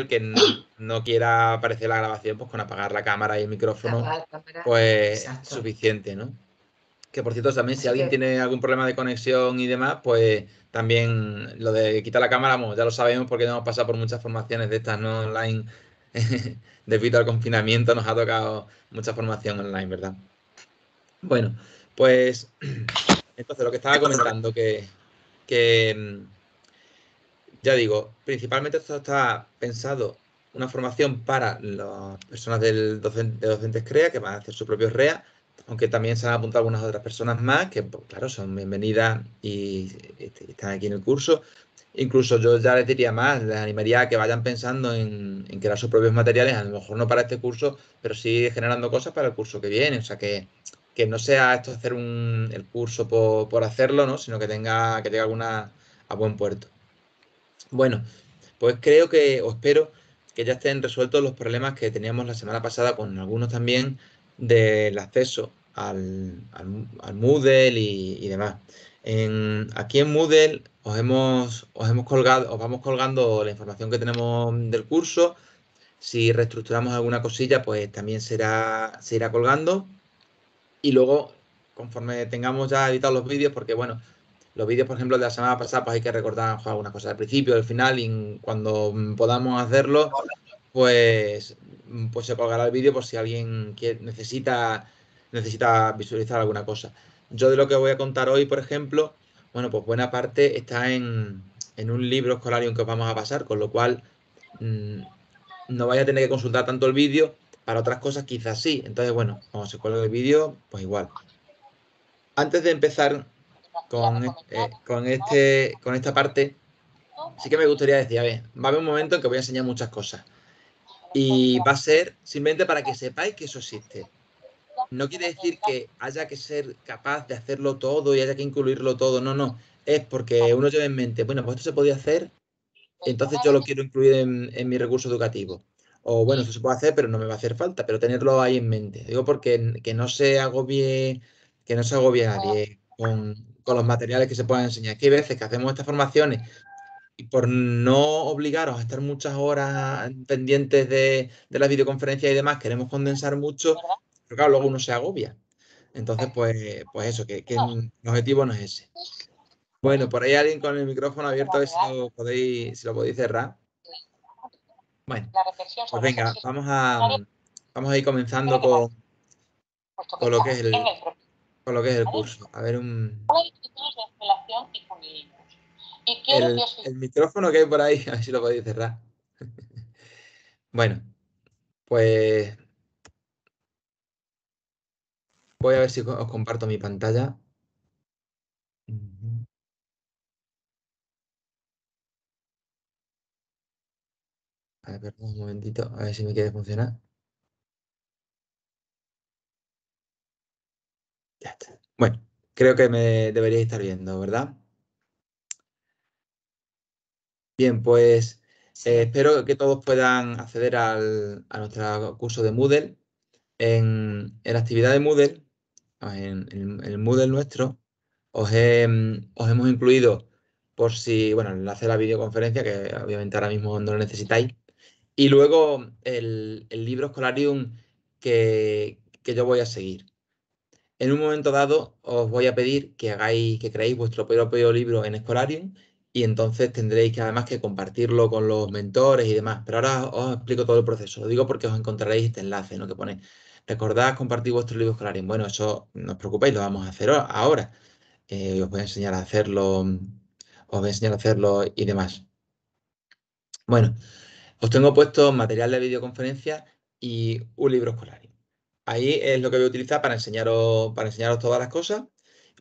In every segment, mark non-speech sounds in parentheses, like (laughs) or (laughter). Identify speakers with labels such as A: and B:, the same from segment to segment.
A: el que no, quiera aparecer la grabación, pues con apagar la cámara y el micrófono,
B: pues
A: suficiente, Que por cierto, también si alguien tiene algún problema de conexión y demás, pues también lo de quitar la cámara, ya lo sabemos porque hemos pasado por muchas formaciones de estas no online. (laughs) Debido al confinamiento nos ha tocado mucha formación online, ¿verdad? Bueno, pues (clears throat) entonces lo que estaba comentando, que, que mm, ya digo, principalmente esto está pensado una formación para las personas del de docentes CREA que van a hacer su propio REA, aunque también se han apuntado algunas otras personas más que, pues, claro, son bienvenidas y, este, están aquí en el curso. Incluso yo ya les diría más, les animaría a que vayan pensando en, crear sus propios materiales, a lo mejor no para este curso, pero sí generando cosas para el curso que viene. O sea, que, que no sea esto hacer un, el curso por, por hacerlo, ¿no? sino que tenga, que tenga alguna a buen puerto. Bueno, pues creo que, o espero que ya estén resueltos los problemas que teníamos la semana pasada con algunos también del acceso al, al, Moodle y, demás. aquí en Moodle os hemos, os hemos colgado, os vamos colgando la información que tenemos del curso. Si reestructuramos alguna cosilla, pues también será, se irá colgando. Y luego, conforme tengamos ya editados los vídeos, porque bueno, los vídeos, por ejemplo, de la semana pasada, pues hay que recordar algunas cosas al principio, al final, y cuando podamos hacerlo, pues, pues se colgará el vídeo por si alguien necesita, necesita visualizar alguna cosa. Yo de lo que voy a contar hoy, por ejemplo, bueno, pues buena parte está en, en un libro en que os vamos a pasar, con lo cual mm, no vais a tener que consultar tanto el vídeo, para otras cosas quizás sí. Entonces, bueno, vamos se cuelga el vídeo, pues igual. Antes de empezar eh, con, este, con esta parte, sí que me gustaría decir, a ver, va a haber un momento en que voy a enseñar muchas cosas. Y va a ser simplemente para que sepáis que eso existe. No quiere decir que haya que ser capaz de hacerlo todo y haya que incluirlo todo, no, no. Es porque uno lleva en mente, bueno, pues esto se podía hacer, entonces yo lo quiero incluir en, en mi recurso educativo. O bueno, eso se puede hacer, pero no me va a hacer falta, pero tenerlo ahí en mente. Digo porque que no se agobie, que no se agobie a nadie con, con los materiales que se pueden enseñar. Que hay veces que hacemos estas formaciones y por no obligaros a estar muchas horas pendientes de, las videoconferencias y demás, queremos condensar mucho, pero claro, luego uno se agobia. Entonces, pues, pues eso, que, el objetivo no es ese. Bueno, por ahí alguien con el micrófono abierto, a ver si lo podéis, si lo podéis cerrar. Bueno, pues venga, vamos a, vamos a ir comenzando con, pues con lo que es el, con lo que es el curso. A ver, un. el, el micrófono que hay por ahí, (laughs) a ver si lo podéis cerrar. (laughs) bueno, pues. Voy a ver si os comparto mi pantalla. A ver, perdón, un momentito, a ver si me quiere funcionar. Bueno, creo que me deberíais estar viendo, ¿verdad? Bien, pues eh, espero que todos puedan acceder al, a nuestro curso de Moodle. En, la actividad de Moodle, ah, en, el Moodle nuestro, os, hemos incluido por si, bueno, el enlace a la videoconferencia, que obviamente ahora mismo no lo necesitáis. Y luego el, libro escolarium que, que yo voy a seguir. En un momento dado os voy a pedir que hagáis, que creéis vuestro propio libro en Escolarium y entonces tendréis que además que compartirlo con los mentores y demás. Pero ahora os explico todo el proceso. Lo digo porque os encontraréis este enlace, lo Que pone, recordad compartir vuestro libro Escolarium. Bueno, eso no os preocupéis, lo vamos a hacer ahora. Eh, os voy a enseñar a hacerlo, os voy a enseñar a hacerlo y demás. Bueno, os tengo puesto material de videoconferencia y un libro Escolarium. Ahí es lo que voy a utilizar para enseñaros, para enseñaros todas las cosas,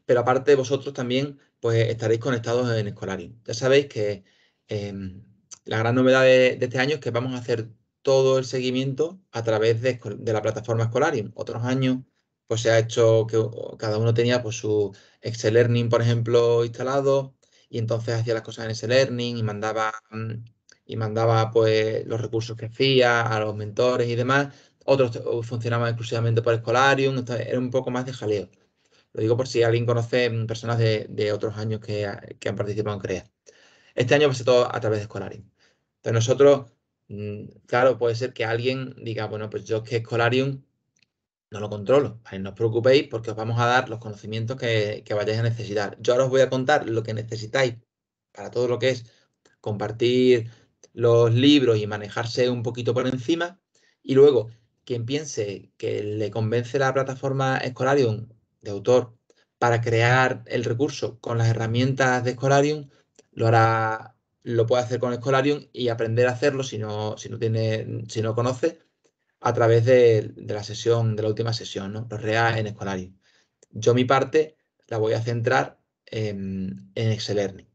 A: pero aparte vosotros también pues, estaréis conectados en Escolari. Ya sabéis que em, la gran novedad de, este año es que vamos a hacer todo el seguimiento a través de, la plataforma Escolarium. Otros años pues se ha hecho que cada uno tenía pues, su Excel Learning, por ejemplo, instalado y entonces hacía las cosas en ese Learning y mandaba, mm, y mandaba pues, los recursos que hacía a los mentores y demás otros funcionaban exclusivamente por Escolarium, era un poco más de jaleo. Lo digo por si alguien conoce mm, personas de, otros años ah, que, han participado en CREA. Este año va a ser todo a través de Escolarium. Entonces nosotros, mm, claro, puede ser que alguien diga, bueno, pues yo que Escolarium no lo controlo. No os preocupéis porque os vamos a dar los conocimientos que, que vayáis a necesitar. Yo ahora os voy a contar lo que necesitáis para todo lo que es compartir los libros y manejarse un poquito por encima. Y luego, quien piense que le convence la plataforma Escolarium de autor para crear el recurso con las herramientas de Escolarium, lo hará, lo puede hacer con Escolarium y aprender a hacerlo si no, si no tiene, si no conoce, a través de, la sesión, de la última sesión, ¿no? Los REA en Escolarium. Yo mi parte la voy a centrar en, en Excel Learning.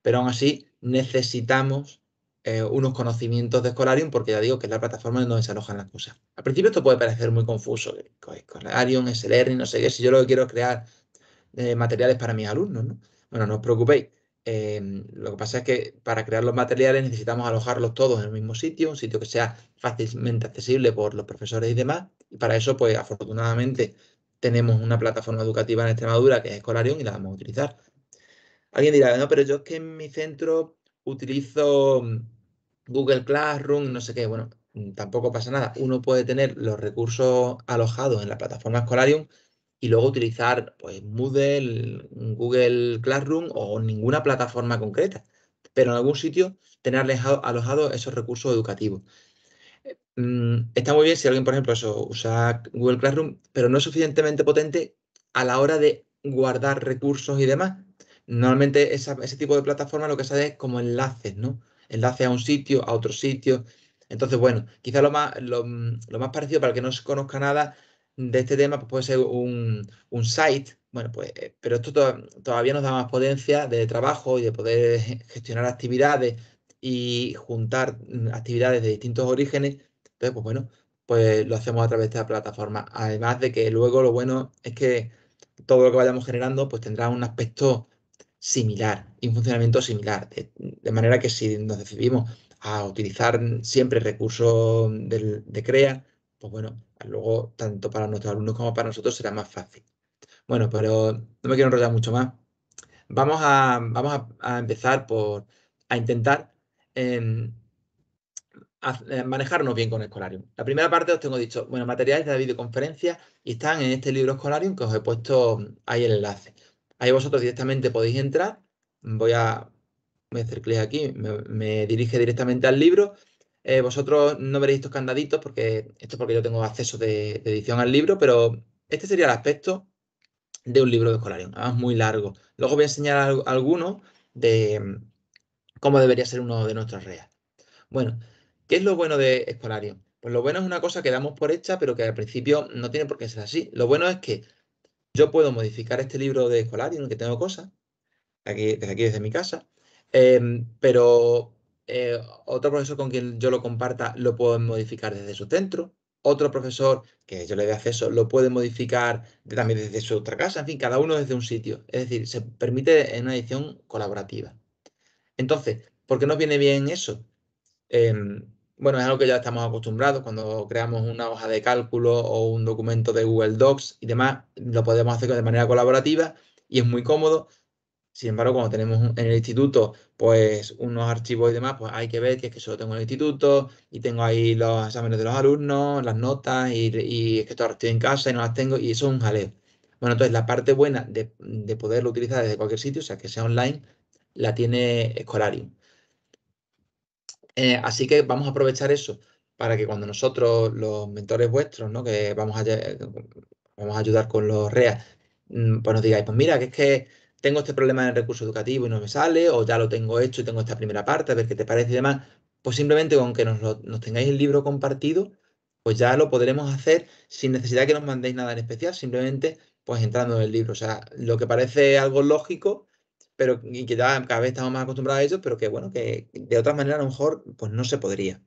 A: Pero aún así necesitamos eh, unos conocimientos de Scholarium, porque ya digo que es la plataforma en donde se alojan las cosas. Al principio esto puede parecer muy confuso, Scholarium, SLR, no sé qué, si yo lo que quiero es crear eh, materiales para mis alumnos, ¿no? Bueno, no os preocupéis. Eh, lo que pasa es que para crear los materiales necesitamos alojarlos todos en el mismo sitio, un sitio que sea fácilmente accesible por los profesores y demás. Y para eso, pues afortunadamente, tenemos una plataforma educativa en Extremadura que es Escolarium y la vamos a utilizar. Alguien dirá, no, pero yo es que en mi centro utilizo Google Classroom, no sé qué, bueno, mm, tampoco pasa nada. Uno puede tener los recursos alojados en la plataforma Escolarium y luego utilizar pues, Moodle, Google Classroom o ninguna plataforma concreta, pero en algún sitio tener alojados esos recursos educativos. Eh, mm, está muy bien si alguien, por ejemplo, eso, usa Google Classroom, pero no es suficientemente potente a la hora de guardar recursos y demás. Normalmente ese tipo de plataforma lo que sale es como enlaces, ¿no? enlace a un sitio, a otro sitio. Entonces, bueno, quizás lo más, mm, lo, más parecido para el que no se conozca nada de este tema pues puede ser un, site, bueno, pues, eh, pero esto todavía nos da más potencia de trabajo y de poder (laughs) gestionar actividades y juntar mm, actividades de distintos orígenes. Entonces, pues bueno, pues lo hacemos a través de la plataforma. Además de que luego lo bueno es que todo lo que vayamos generando pues tendrá un aspecto similar y un funcionamiento similar. De, manera que si nos decidimos a utilizar siempre recursos del, de CREA, pues bueno, luego tanto para nuestros alumnos como para nosotros será más fácil. Bueno, pero no me quiero enrollar mucho más. Vamos a, vamos a, empezar por a intentar em, eh, manejarnos bien con Escolarium. La primera parte os tengo dicho, bueno, materiales de la videoconferencia y están en este libro Escolarium que os he puesto ahí el enlace. Ahí vosotros directamente podéis entrar. Voy a, hacer clic aquí, me, dirige directamente al libro. Eh, vosotros no veréis estos candaditos porque esto es porque yo tengo acceso de, edición al libro, pero este sería el aspecto de un libro de Escolarium, además muy largo. Luego voy a enseñar algunos de cómo debería ser uno de nuestros reas. Bueno, ¿qué es lo bueno de Escolarion? Pues lo bueno es una cosa que damos por hecha, pero que al principio no tiene por qué ser así. Lo bueno es que yo puedo modificar este libro de el que tengo cosas, aquí, desde aquí, desde mi casa, em, pero eh, otro profesor con quien yo lo comparta lo puedo modificar desde su centro, otro profesor que yo le dé acceso lo puede modificar también desde su otra casa, en fin, cada uno desde un sitio. Es decir, se permite en una edición colaborativa. Entonces, ¿por qué nos viene bien eso? Em, bueno, es algo que ya estamos acostumbrados cuando creamos una hoja de cálculo o un documento de Google Docs y demás, lo podemos hacer de manera colaborativa y es muy cómodo. Sin embargo, cuando tenemos en el instituto, pues unos archivos y demás, pues hay que ver que es que solo tengo el instituto y tengo ahí los exámenes de los alumnos, las notas y, es que todo estoy en casa y no las tengo y eso es un jaleo. Bueno, entonces la parte buena de, de poderlo utilizar desde cualquier sitio, o sea, que sea online, la tiene Escolarium. Eh, así que vamos a aprovechar eso para que cuando nosotros, los mentores vuestros, ¿no? que vamos a, vamos a ayudar con los REA, mm, pues nos digáis, pues mira, que es que tengo este problema en el recurso educativo y no me sale, o ya lo tengo hecho y tengo esta primera parte, a ver qué te parece y demás, pues simplemente con que nos, nos tengáis el libro compartido, pues ya lo podremos hacer sin necesidad que nos mandéis nada en especial, simplemente pues entrando en el libro. O sea, lo que parece algo lógico, pero que cada vez estamos más acostumbrados a ello, pero que bueno, que de otra manera a lo mejor pues no se podría.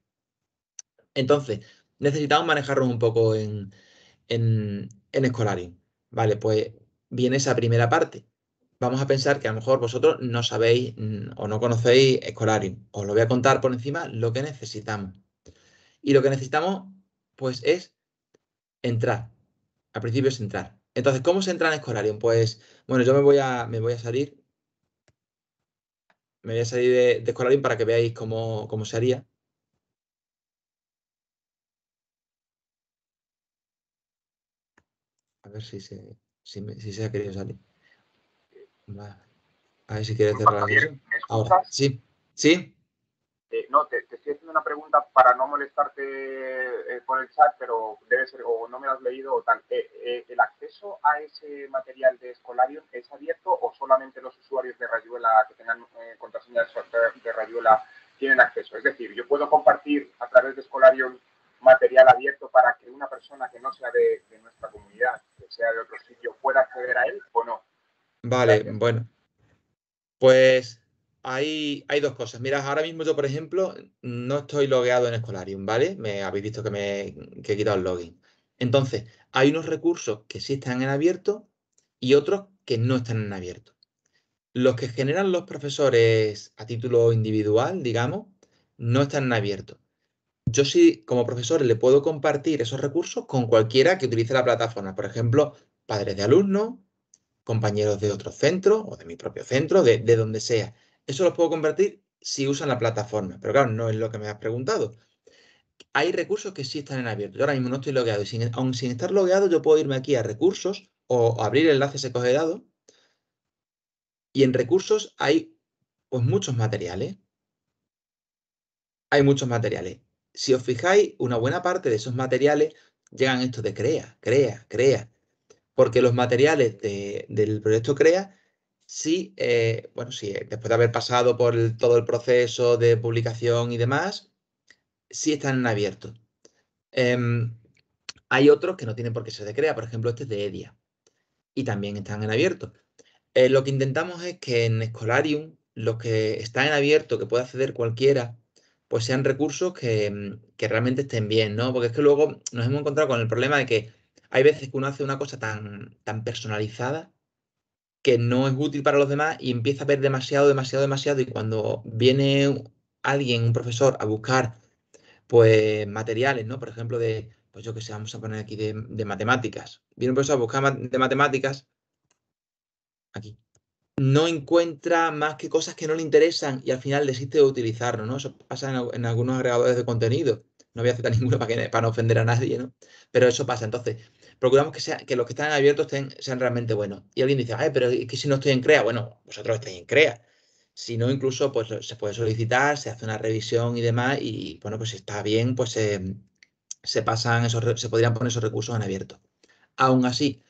A: Entonces, necesitamos manejarlo un poco en, en, en Vale, pues viene esa primera parte. Vamos a pensar que a lo mejor vosotros no sabéis mm, o no conocéis Escolarium. Os lo voy a contar por encima lo que necesitamos. Y lo que necesitamos, pues, es entrar. Al principio es entrar. Entonces, ¿cómo se entra en Escolarium? Pues, bueno, yo me voy a, me voy a salir me voy a salir de, de Escolarín para que veáis cómo, cómo se haría. A ver si se, si, se ha querido salir. A ver si quiere cerrar. Ahora, sí, sí.
B: Eh, no, te, estoy haciendo una pregunta para no molestarte eh, por el chat, pero debe ser, o no me lo has leído o tal. Eh, ¿El acceso a ese material de Escolarium es abierto o solamente los usuarios de Rayuela que tengan contraseñas de Rayuela tienen acceso? Es decir, yo puedo compartir a través de Escolarium material abierto para que una persona que no sea de, nuestra comunidad, que sea de otro sitio, pueda acceder a él o no.
A: Vale, bueno. Pues hay, dos cosas. Mira, ahora mismo yo, por ejemplo, no estoy logueado en Escolarium, ¿vale? Me habéis visto que me he quitado el login. Entonces, hay unos recursos que sí están en abierto y otros que no están en abierto. Los que generan los profesores a título individual, digamos, no están en abierto. Yo sí, como profesor, le puedo compartir esos recursos con cualquiera que utilice la plataforma. Por ejemplo, padres de alumnos, compañeros de otros centros o de mi propio centro, de donde sea. Eso los puedo convertir si usan la plataforma, pero claro, no es lo que me has preguntado. Hay recursos que sí están en abierto. Yo ahora mismo no estoy logueado y sin, aun sin estar logueado yo puedo irme aquí a recursos o abrir enlaces se he dado. y en recursos hay pues muchos materiales. Hay muchos materiales. Si os fijáis, una buena parte de esos materiales llegan estos de CREA, CREA, CREA. Porque los materiales del proyecto CREA Sí, eh, bueno, sí, eh, después de haber pasado por todo el proceso de publicación y demás, sí están en abierto. Em, hay otros que no tienen por qué ser de CREA, por ejemplo, este es de EDIA y también están en abierto. Eh, lo que intentamos es que en Escolarium, los que están en abierto, que pueda acceder cualquiera, pues sean recursos em, que, realmente estén bien, ¿no? Porque es que luego nos hemos encontrado con el problema de que hay veces que uno hace una cosa tan personalizada que no es útil para los demás y empieza a ver demasiado, demasiado, demasiado. Y cuando viene alguien, un profesor, a buscar pues materiales, ¿no? Por ejemplo, de, pues yo que sé, vamos a poner aquí de, matemáticas. Viene un profesor a buscar de matemáticas, aquí, no encuentra más que cosas que no le interesan y al final desiste de utilizarlo, ¿no? Eso pasa en, algunos agregadores de contenido. No voy a citar (laughs) ninguno para, para no ofender a nadie, ¿no? Pero eso pasa. Entonces, procuramos que, los que están abiertos sean realmente buenos. Y alguien dice, pero es si no estoy en CREA, bueno, vosotros estáis en CREA. Si no, incluso pues, se puede solicitar, se hace una revisión y demás, y bueno, pues si está bien, pues eh, se pasan se podrían poner esos recursos en abierto. Aún así,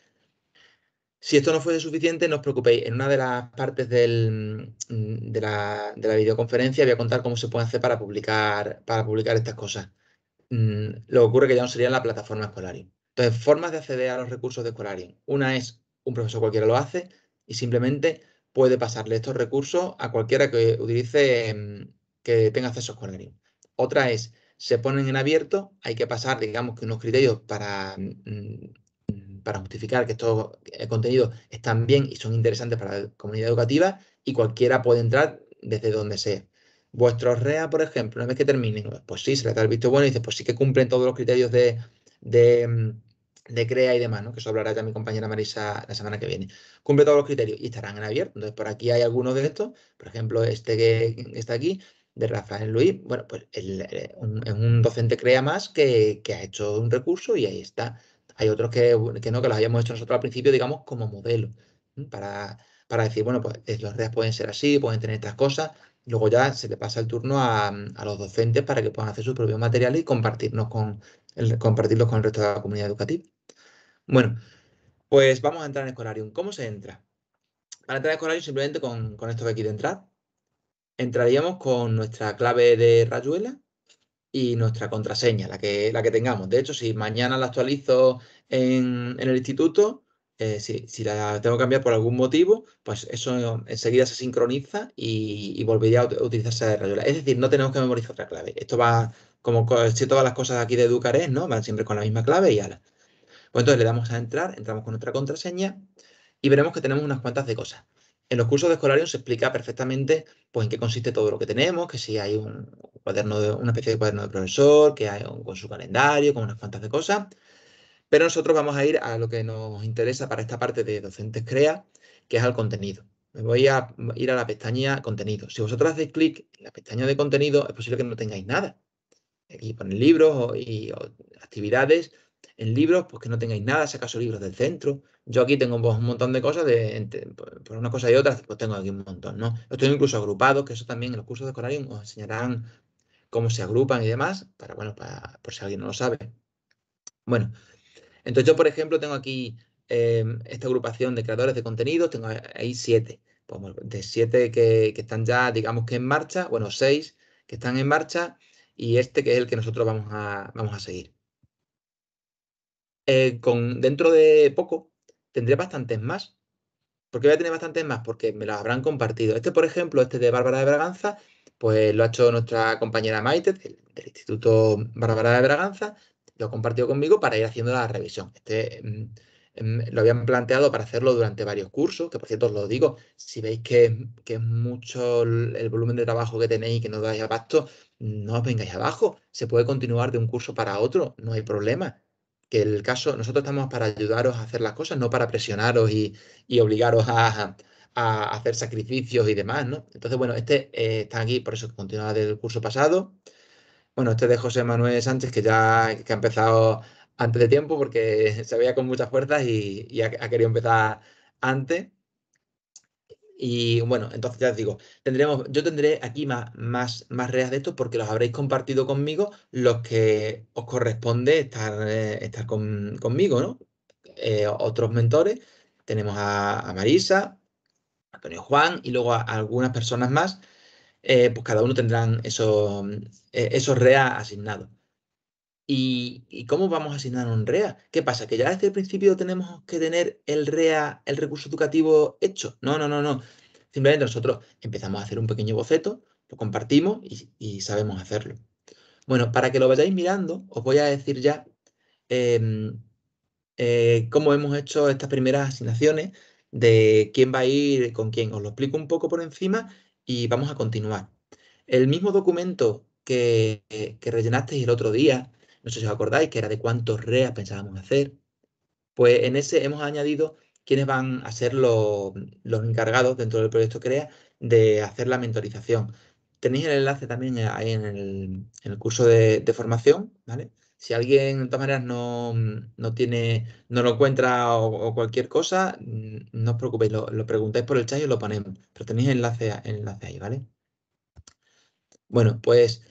A: si esto no fuese suficiente, no os preocupéis. En una de las partes mm, de, la, videoconferencia voy a contar cómo se puede hacer para publicar, para publicar estas cosas. Mm, lo que ocurre que ya no sería en la plataforma escolar. Entonces, formas de acceder a los recursos de Scholarium. Una es, un profesor cualquiera lo hace y simplemente puede pasarle estos recursos a cualquiera que utilice, em, que tenga acceso a Scholarium. Otra es, se ponen en abierto, hay que pasar, digamos, que unos criterios para, mm, mm, para justificar que estos eh, contenidos están bien y son interesantes para la comunidad educativa y cualquiera puede entrar desde donde sea. Vuestros REA, por ejemplo, una vez que terminen, pues sí, se les da el visto bueno y dice, pues sí que cumplen todos los criterios de, em, de CREA y demás, ¿no? que eso hablará ya mi compañera Marisa la semana que viene. Cumple todos los criterios y estarán en abierto. Entonces, por aquí hay algunos de estos, por ejemplo, este que está aquí, de Rafael Luis, bueno, pues eh, es un docente CREA más que, ha hecho un recurso y ahí está. Hay otros que, no, que los habíamos hecho nosotros al principio, digamos, como modelo, para, para decir, bueno, pues eh, los redes pueden ser así, pueden tener estas cosas. Luego ya se le pasa el turno a, a los docentes para que puedan hacer sus propios materiales y compartirnos con, el, compartirlos con el resto de la comunidad educativa. Bueno, pues vamos a entrar en Escolarium. ¿Cómo se entra? Para entrar en Escolarium simplemente con, esto que aquí de entrar. Entraríamos con nuestra clave de Rayuela y nuestra contraseña, la que, la que tengamos. De hecho, si mañana la actualizo en, el instituto, eh, si, la tengo que cambiar por algún motivo, pues eso enseguida se sincroniza y, volvería a utilizarse de Rayuela. Es decir, no tenemos que memorizar otra clave. Esto va como si todas las cosas aquí de Educarés, ¿no? Van siempre con la misma clave y ala. Pues entonces le damos a entrar, entramos con nuestra contraseña y veremos que tenemos unas cuantas de cosas. En los cursos de Escolarium se explica perfectamente pues, en qué consiste todo lo que tenemos, que si hay un cuaderno de, una especie de cuaderno de profesor, que hay con su calendario, con unas cuantas de cosas. Pero nosotros vamos a ir a lo que nos interesa para esta parte de Docentes Crea, que es al contenido. Me voy a ir a la pestaña Contenido. Si vosotros hacéis clic en la pestaña de contenido, es posible que no tengáis nada. Aquí ponen libros y actividades, en libros, pues que no tengáis nada, si acaso libros del centro. Yo aquí tengo pues, un montón de cosas, pues, por una cosa y otra, pues tengo aquí un montón, ¿no? Estoy incluso agrupados, que eso también en los cursos de Escolarium os enseñarán cómo se agrupan y demás, para, bueno, para, por si alguien no lo sabe. Bueno, entonces yo, por ejemplo, tengo aquí eh, esta agrupación de creadores de contenido, tengo ahí siete. Pues, de siete que, que están ya, digamos que en marcha, bueno, seis que están en marcha y este que es el que nosotros vamos a, vamos a seguir. Eh, con, dentro de poco tendré bastantes más. ¿Por qué voy a tener bastantes más? Porque me las habrán compartido. Este, por ejemplo, este de Bárbara de Braganza, pues lo ha hecho nuestra compañera Maite del, Instituto Bárbara de Braganza, lo ha compartido conmigo para ir haciendo la revisión. Este mm, mm, lo habían planteado para hacerlo durante varios cursos, que por cierto os lo digo, si veis que, que es mucho el, volumen de trabajo que tenéis y que no dais abasto, no os vengáis abajo, se puede continuar de un curso para otro, no hay problema que el caso, nosotros estamos para ayudaros a hacer las cosas, no para presionaros y, obligaros a, hacer sacrificios y demás, ¿no? Entonces, bueno, este eh, está aquí, por eso continúa del curso pasado. Bueno, este de José Manuel Sánchez, que ya ha empezado antes de tiempo porque (laughs) se veía con muchas fuerzas y, ha, querido empezar antes. Y bueno, entonces ya os digo, tendremos, yo tendré aquí más, más, más reas de esto porque los habréis compartido conmigo los que os corresponde estar, eh, estar conmigo, ¿no? Eh, otros mentores, tenemos a, a, Marisa, Antonio Juan y luego a, algunas personas más, eh, pues cada uno tendrán eso, esos reas asignados. ¿Y, cómo vamos a asignar un REA? ¿Qué pasa? ¿Que ya desde el principio tenemos que tener el REA, el recurso educativo hecho? No, no, no, no. Simplemente nosotros empezamos a hacer un pequeño boceto, lo compartimos y, sabemos hacerlo. Bueno, para que lo vayáis mirando, os voy a decir ya em, eh, cómo hemos hecho estas primeras asignaciones, de quién va a ir, con quién. Os lo explico un poco por encima y vamos a continuar. El mismo documento que, que rellenasteis el otro día, no sé si os acordáis, que era de cuántos REA pensábamos hacer. Pues en ese hemos añadido quiénes van a ser los, encargados dentro del proyecto CREA de hacer la mentorización. Tenéis el enlace también ahí en el, curso de, formación, ¿vale? Si alguien de todas maneras no, tiene, no lo encuentra o, cualquier cosa, mm, no os preocupéis, lo, preguntáis por el chat y lo ponemos. Pero tenéis enlace, enlace ahí, ¿vale? Bueno, pues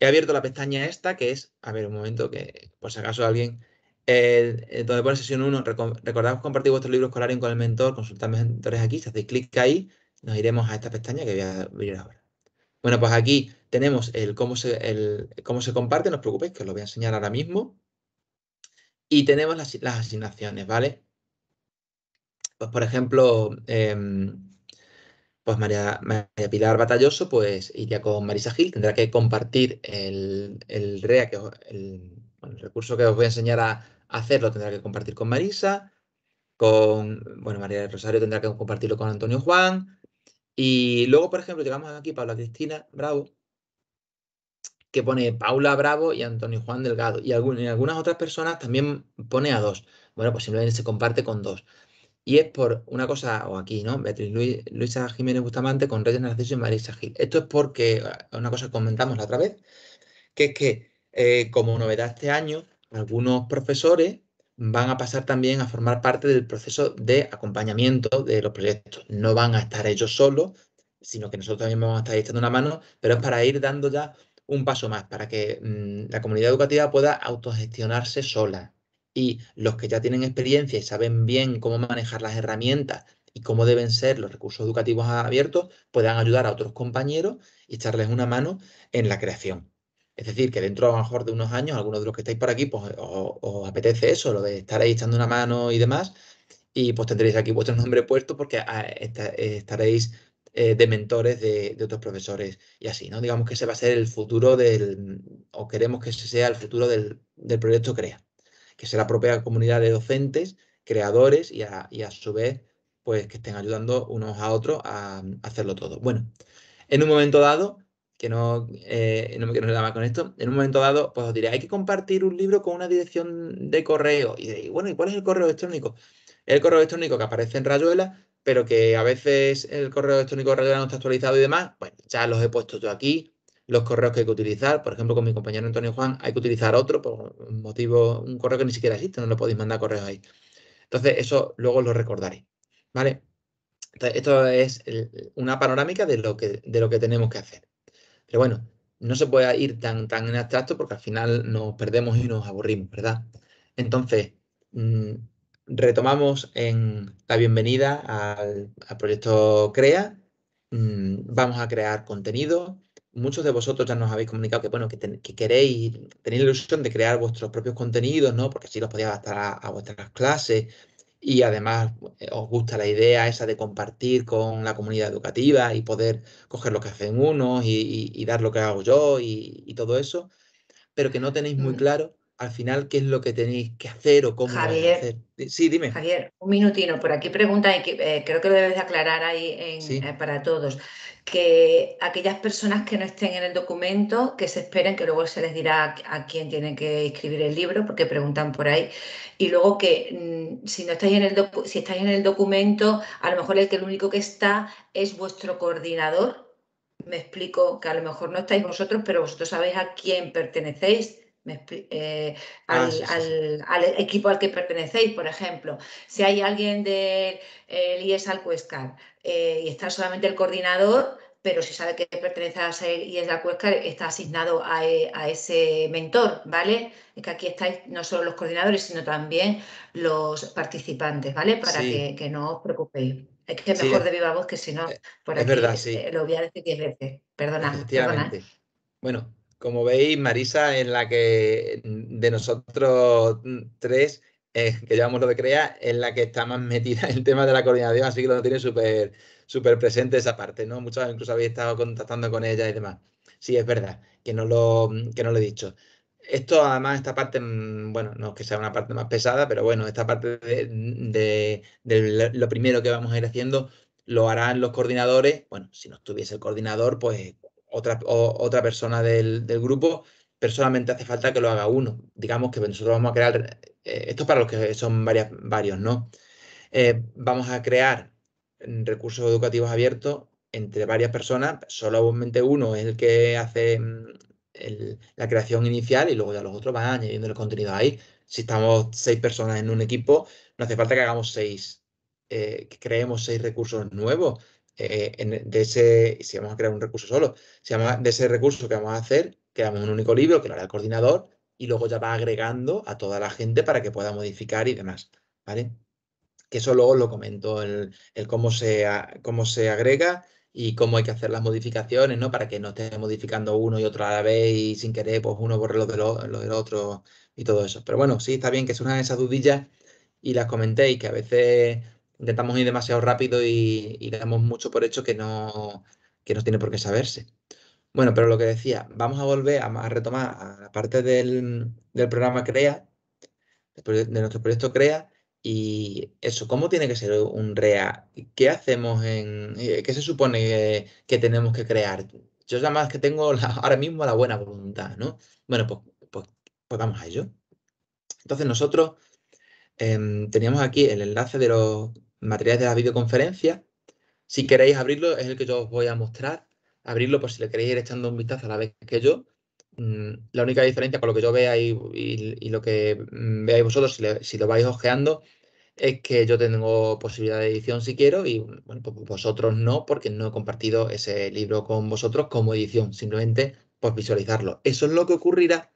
A: he abierto la pestaña esta, que es, a ver, un momento, que por si acaso alguien, eh, eh, donde pone sesión 1, recordamos compartir vuestro libro escolar con el mentor, consultar mentores aquí, si hacéis clic ahí, nos iremos a esta pestaña que voy a abrir ahora. Bueno, pues aquí tenemos el cómo se, cómo se comparte, no os preocupéis, que os lo voy a enseñar ahora mismo. Y tenemos las, asignaciones, ¿vale? Pues, por ejemplo, em, pues María, Pilar Batalloso pues iría con Marisa Gil, tendrá que compartir el, REA, que el, recurso que os voy a enseñar a, hacerlo, tendrá que compartir con Marisa, con, bueno, María Rosario tendrá que compartirlo con Antonio Juan, y luego, por ejemplo, llegamos aquí Paula Cristina Bravo, que pone Paula Bravo y Antonio Juan Delgado, y algunas otras personas también pone a dos. Bueno, pues simplemente se comparte con dos. Y es por una cosa, o aquí, ¿no? Beatriz Luisa Jiménez Bustamante con Reyes Narciso y Marisa Gil. Esto es porque, eh, una cosa que comentamos la otra vez, que es que eh, como novedad este año, algunos profesores van a pasar también a formar parte del proceso de acompañamiento de los proyectos. No van a estar ellos solos, sino que nosotros también vamos a estar echando una mano, pero es para ir dando ya un paso más, para que mm, la comunidad educativa pueda autogestionarse sola y los que ya tienen experiencia y saben bien cómo manejar las herramientas y cómo deben ser los recursos educativos abiertos, puedan ayudar a otros compañeros y echarles una mano en la creación. Es decir, que dentro a lo mejor de unos años, algunos de los que estáis por aquí, pues eh, os, apetece eso, lo de estar ahí echando una mano y demás, y pues tendréis aquí vuestro (laughs) nombre puesto porque ah, eh, estaréis eh, de mentores de, otros profesores y así, ¿no? Digamos que ese va a ser el futuro del, o queremos que ese sea el futuro del proyecto CREA que sea la propia comunidad de docentes, creadores y a, su vez pues que estén ayudando unos a otros a, hacerlo todo. Bueno, en un momento dado, que no, eh, no me quiero nada más con esto, en un momento dado, pues os diré, hay que compartir un libro con una dirección de correo. Y, bueno, ¿y cuál es el correo electrónico? El correo electrónico que aparece en Rayuela, pero que a veces el correo electrónico de Rayuela no está actualizado y demás, pues ya los he puesto yo aquí, los correos que hay que utilizar. Por ejemplo, con mi compañero Antonio Juan hay que utilizar otro por motivo, un correo que ni siquiera existe, no lo podéis mandar correos ahí. Entonces, eso luego lo recordaré. ¿Vale? Entonces, esto es una panorámica de lo, que, de lo que tenemos que hacer. Pero bueno, no se puede ir tan, tan en abstracto porque al final nos perdemos y nos aburrimos, ¿verdad? Entonces, mm, retomamos en la bienvenida al, proyecto CREA. Mm, vamos a crear contenido, muchos de vosotros ya nos habéis comunicado que, bueno, que, queréis, tenéis la ilusión de crear vuestros propios contenidos, ¿no? Porque así los podéis adaptar a, vuestras clases y además eh, os gusta la idea esa de compartir con la comunidad educativa y poder coger lo que hacen unos y, dar lo que hago yo y, todo eso, pero que no tenéis muy mm. claro al final qué es lo que tenéis que hacer o cómo Javier, hacer. Sí, dime.
C: Javier, un minutino, por aquí pregunta, y que, eh, creo que lo debes aclarar ahí eh, para todos que aquellas personas que no estén en el documento, que se esperen, que luego se les dirá a, quién tienen que escribir el libro, porque preguntan por ahí. Y luego que mm, si no estáis en el si estáis en el documento, a lo mejor el que el único que está es vuestro coordinador. Me explico que a lo mejor no estáis vosotros, pero vosotros sabéis a quién pertenecéis. Eh, ah, al, equipo al que pertenecéis, por ejemplo. Si hay alguien del IES al eh, y está solamente el coordinador, pero si sabe que pertenece a ese IES Alcuescar, está asignado e, a, ese mentor, ¿vale? Es que aquí estáis no solo los coordinadores, sino también los participantes, ¿vale? Para que, no os preocupéis. Es que es mejor de viva voz que si no, eh, por es aquí lo voy a decir diez veces. Perdona, perdona.
A: Bueno, como veis, Marisa en la que de nosotros tres, eh, que llevamos lo de CREA, en la que está más metida el tema de la coordinación, así que lo tiene súper súper presente esa parte, ¿no? Muchas incluso habéis estado contactando con ella y demás. Sí, es verdad, que no lo, no he dicho. Esto, además, esta parte, mm, bueno, no es que sea una parte más pesada, pero bueno, esta parte de, de lo primero que vamos a ir haciendo lo harán los coordinadores. Bueno, si no estuviese el coordinador, pues otra, otra persona del, del, grupo, personalmente hace falta que lo haga uno. Digamos que nosotros vamos a crear, eh, esto para los que son varias, varios, ¿no? Eh, vamos a crear recursos educativos abiertos entre varias personas, solamente uno es el que hace mm, la creación inicial y luego ya los otros van añadiendo el contenido ahí. Si estamos seis personas en un equipo, no hace falta que hagamos seis, eh, que creemos seis recursos nuevos, eh, de ese, si vamos a crear un recurso solo, si vamos de ese recurso que vamos a hacer, creamos un único libro que lo hará el coordinador y luego ya va agregando a toda la gente para que pueda modificar y demás, ¿vale? Que eso luego lo comento, el, cómo, se, cómo se agrega y cómo hay que hacer las modificaciones, ¿no? Para que no esté modificando uno y otro a la vez y sin querer, pues uno borre lo, lo del otro y todo eso. Pero bueno, sí, está bien que surjan esas dudillas y las comentéis, que a veces intentamos ir demasiado rápido y, damos mucho por hecho que no, no tiene por qué saberse. Bueno, pero lo que decía, vamos a volver a, retomar a la parte del, programa CREA, de, nuestro proyecto CREA, y eso, ¿cómo tiene que ser un REA? ¿Qué hacemos en. Eh, ¿Qué se supone que, tenemos que crear? Yo ya más que tengo ahora mismo la buena voluntad, ¿no? Bueno, pues, pues, pues vamos a ello. Entonces nosotros em, teníamos aquí el enlace de los, materiales de la videoconferencia. Si queréis abrirlo, es el que yo os voy a mostrar. Abrirlo por si le queréis ir echando un vistazo a la vez que yo. Mm, la única diferencia con lo que yo vea y, lo que mm, veáis vosotros, si, lo vais ojeando, es que yo tengo posibilidad de edición si quiero y bueno, pues vosotros no, porque no he compartido ese libro con vosotros como edición, simplemente por visualizarlo. Eso es lo que ocurrirá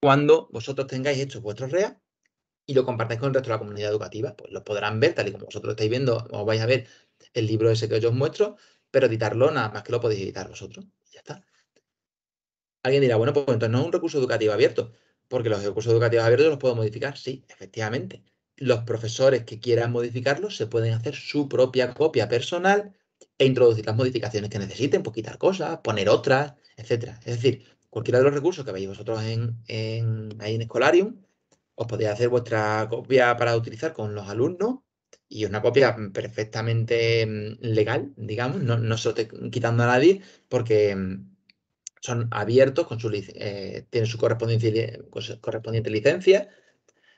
A: cuando vosotros tengáis hecho vuestro REA y lo compartáis con el resto de la comunidad educativa, pues lo podrán ver, tal y como vosotros estáis viendo, o vais a ver el libro ese que yo os muestro, pero editarlo nada más que lo podéis editar vosotros. Ya está. Alguien dirá, bueno, pues entonces no es un recurso educativo abierto, porque los recursos educativos abiertos los puedo modificar. Sí, efectivamente. Los profesores que quieran modificarlos se pueden hacer su propia copia personal e introducir las modificaciones que necesiten, pues quitar cosas, poner otras, etcétera. Es decir, cualquiera de los recursos que veis vosotros ahí en Escolarium os podéis hacer vuestra copia para utilizar con los alumnos y una copia mm, perfectamente mm, legal, digamos, no, se lo estoy quitando a nadie porque mm, son abiertos, con su, eh, tienen su correspondiente, correspondiente licencia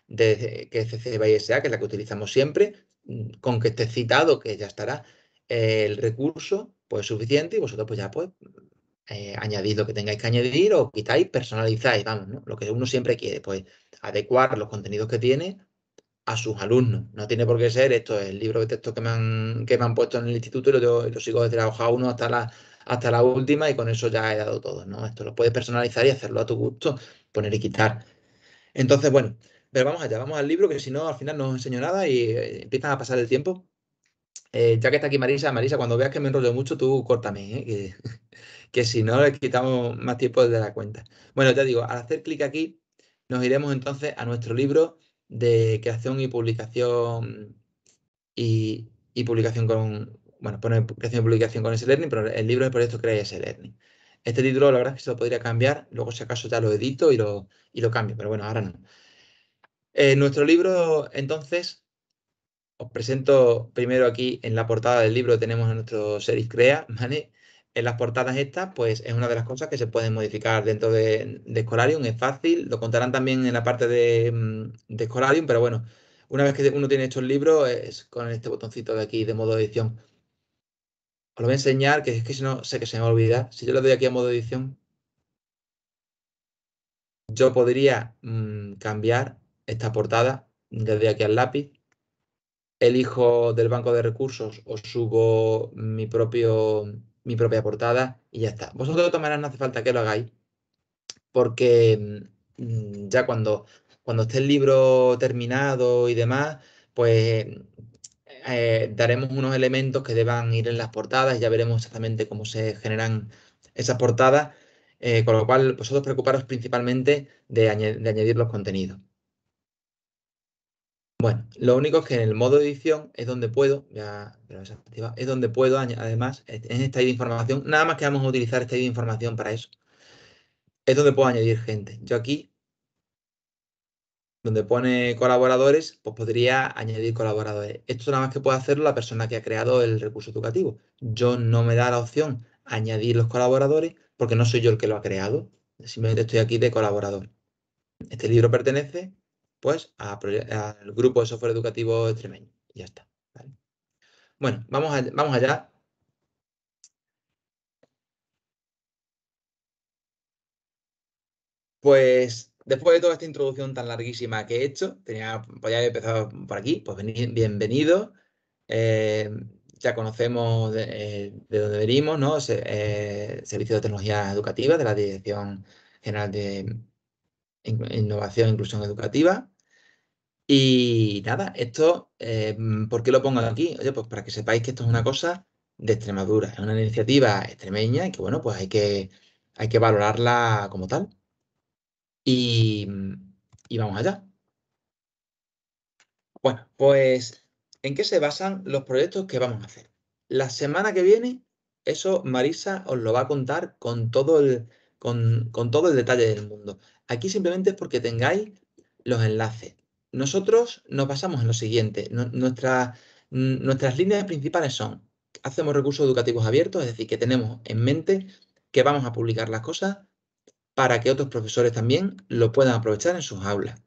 A: de, que es CC que es la que utilizamos siempre, con que esté citado, que ya estará eh, el recurso, pues suficiente y vosotros pues ya pues eh, añadid lo que tengáis que añadir o quitáis, personalizáis, vamos, lo que uno siempre quiere, pues adecuar los contenidos que tiene a sus alumnos. No tiene por qué ser esto, es el libro de texto que me han, que me han puesto en el instituto y lo, sigo desde la hoja 1 hasta la, hasta la última y con eso ya he dado todo, ¿no? Esto lo puedes personalizar y hacerlo a tu gusto, poner y quitar. Entonces, bueno, pero vamos allá, vamos al libro que si no al final no os enseño nada y eh, empiezan a pasar el tiempo. Eh, ya que está aquí Marisa, Marisa, cuando veas que me enrollo mucho, tú córtame, ¿eh? que si no le quitamos más tiempo desde la cuenta. Bueno, ya digo, al hacer clic aquí, nos iremos entonces a nuestro libro de creación y publicación y, publicación con, bueno, pone creación y publicación con S-Learning, pero el libro es esto Crea S-Learning. Este título, la verdad es que se lo podría cambiar, luego si acaso ya lo edito y lo, lo cambio, pero bueno, ahora no. Eh, nuestro libro, entonces, os presento primero aquí en la portada del libro tenemos a nuestro series Crea, ¿vale? en las portadas estas, pues es una de las cosas que se pueden modificar dentro de, de es fácil, lo contarán también en la parte de, mm, de pero bueno, una vez que uno tiene hecho el libro es con este botoncito de aquí de modo edición. Os lo voy a enseñar, que es que si no, sé que se me va a olvidar. Si yo lo doy aquí a modo edición, yo podría mm, cambiar esta portada desde aquí al lápiz. Elijo del banco de recursos o subo mi propio mi propia portada y ya está. Vosotros de todas no hace falta que lo hagáis, porque mm, mm, ya cuando, cuando esté el libro terminado y demás, pues eh, eh, daremos unos elementos que deban ir en las portadas y ya veremos exactamente cómo se generan esas portadas, eh, con lo cual vosotros preocuparos principalmente de añadir los contenidos. Bueno, lo único es que en el modo edición es donde puedo, ya es donde puedo, además, en esta de información, nada más que vamos a utilizar esta de información para eso. Es donde puedo añadir gente. Yo aquí, donde pone colaboradores, pues podría añadir colaboradores. Esto nada más que puede hacerlo la persona que ha creado el recurso educativo. Yo no me da la opción añadir los colaboradores porque no soy yo el que lo ha creado. Simplemente estoy aquí de colaborador. Este libro pertenece pues al grupo de software educativo extremeño. ya está. Bueno, vamos, allá. Pues después de toda esta introducción tan larguísima que he hecho, tenía, podía pues haber empezado por aquí, pues bienvenido. Eh, ya conocemos eh, de, dónde venimos, ¿no? Eh, Servicio de Tecnología Educativa de la Dirección General de innovación e inclusión educativa. Y nada, esto, eh, ¿por qué lo pongo aquí? Oye, pues para que sepáis que esto es una cosa de Extremadura, es una iniciativa extremeña y que bueno, pues hay que, hay que valorarla como tal. Y, vamos allá. Bueno, pues, ¿en qué se basan los proyectos que vamos a hacer? La semana que viene, eso Marisa os lo va a contar con todo el, con, con todo el detalle del mundo. Aquí simplemente es porque tengáis los enlaces. Nosotros nos basamos en lo siguiente. nuestras líneas principales son, hacemos recursos educativos abiertos, es decir, que tenemos en mente que vamos a publicar las cosas para que otros profesores también lo puedan aprovechar en sus aulas.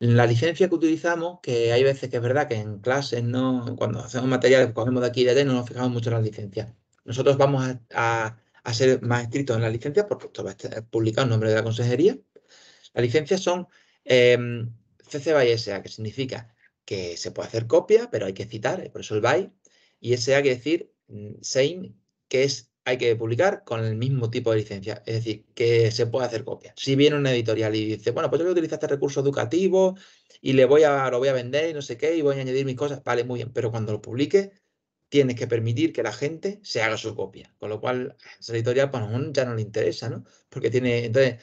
A: La licencia que utilizamos, que hay veces que es verdad que en clases, no, cuando hacemos materiales, cogemos de aquí y de allá, no nos fijamos mucho en la licencias. Nosotros vamos a, ser más estrictos en las licencias porque esto va a publicado nombre de la consejería las licencias son CC em, BY SA, que significa que se puede hacer copia, pero hay que citar, por eso el BY, y SA quiere decir mm, same, que es hay que publicar con el mismo tipo de licencia, es decir, que se puede hacer copia. Si viene una editorial y dice, bueno, pues yo voy a utilizar este recurso educativo y le voy a, lo voy a vender y no sé qué, y voy a añadir mis cosas, vale, muy bien, pero cuando lo publique, tienes que permitir que la gente se haga su copia, con lo cual esa editorial pues, ya no le interesa, ¿no? Porque tiene, entonces,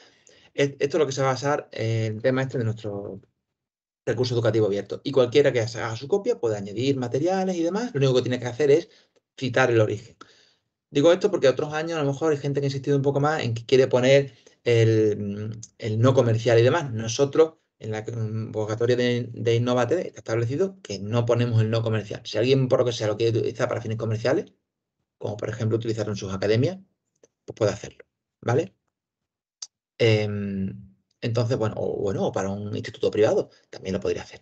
A: esto es lo que se va a basar en el tema este de nuestro recurso educativo abierto. Y cualquiera que haga su copia puede añadir materiales y demás. Lo único que tiene que hacer es citar el origen. Digo esto porque otros años a lo mejor hay gente que ha insistido un poco más en que quiere poner el, no comercial y demás. Nosotros en la convocatoria de, de Innovate está establecido que no ponemos el no comercial. Si alguien por lo que sea lo quiere utilizar para fines comerciales, como por ejemplo utilizarlo en sus academias, pues puede hacerlo, ¿vale? Em, entonces, bueno, bueno, para un instituto privado también lo podría hacer.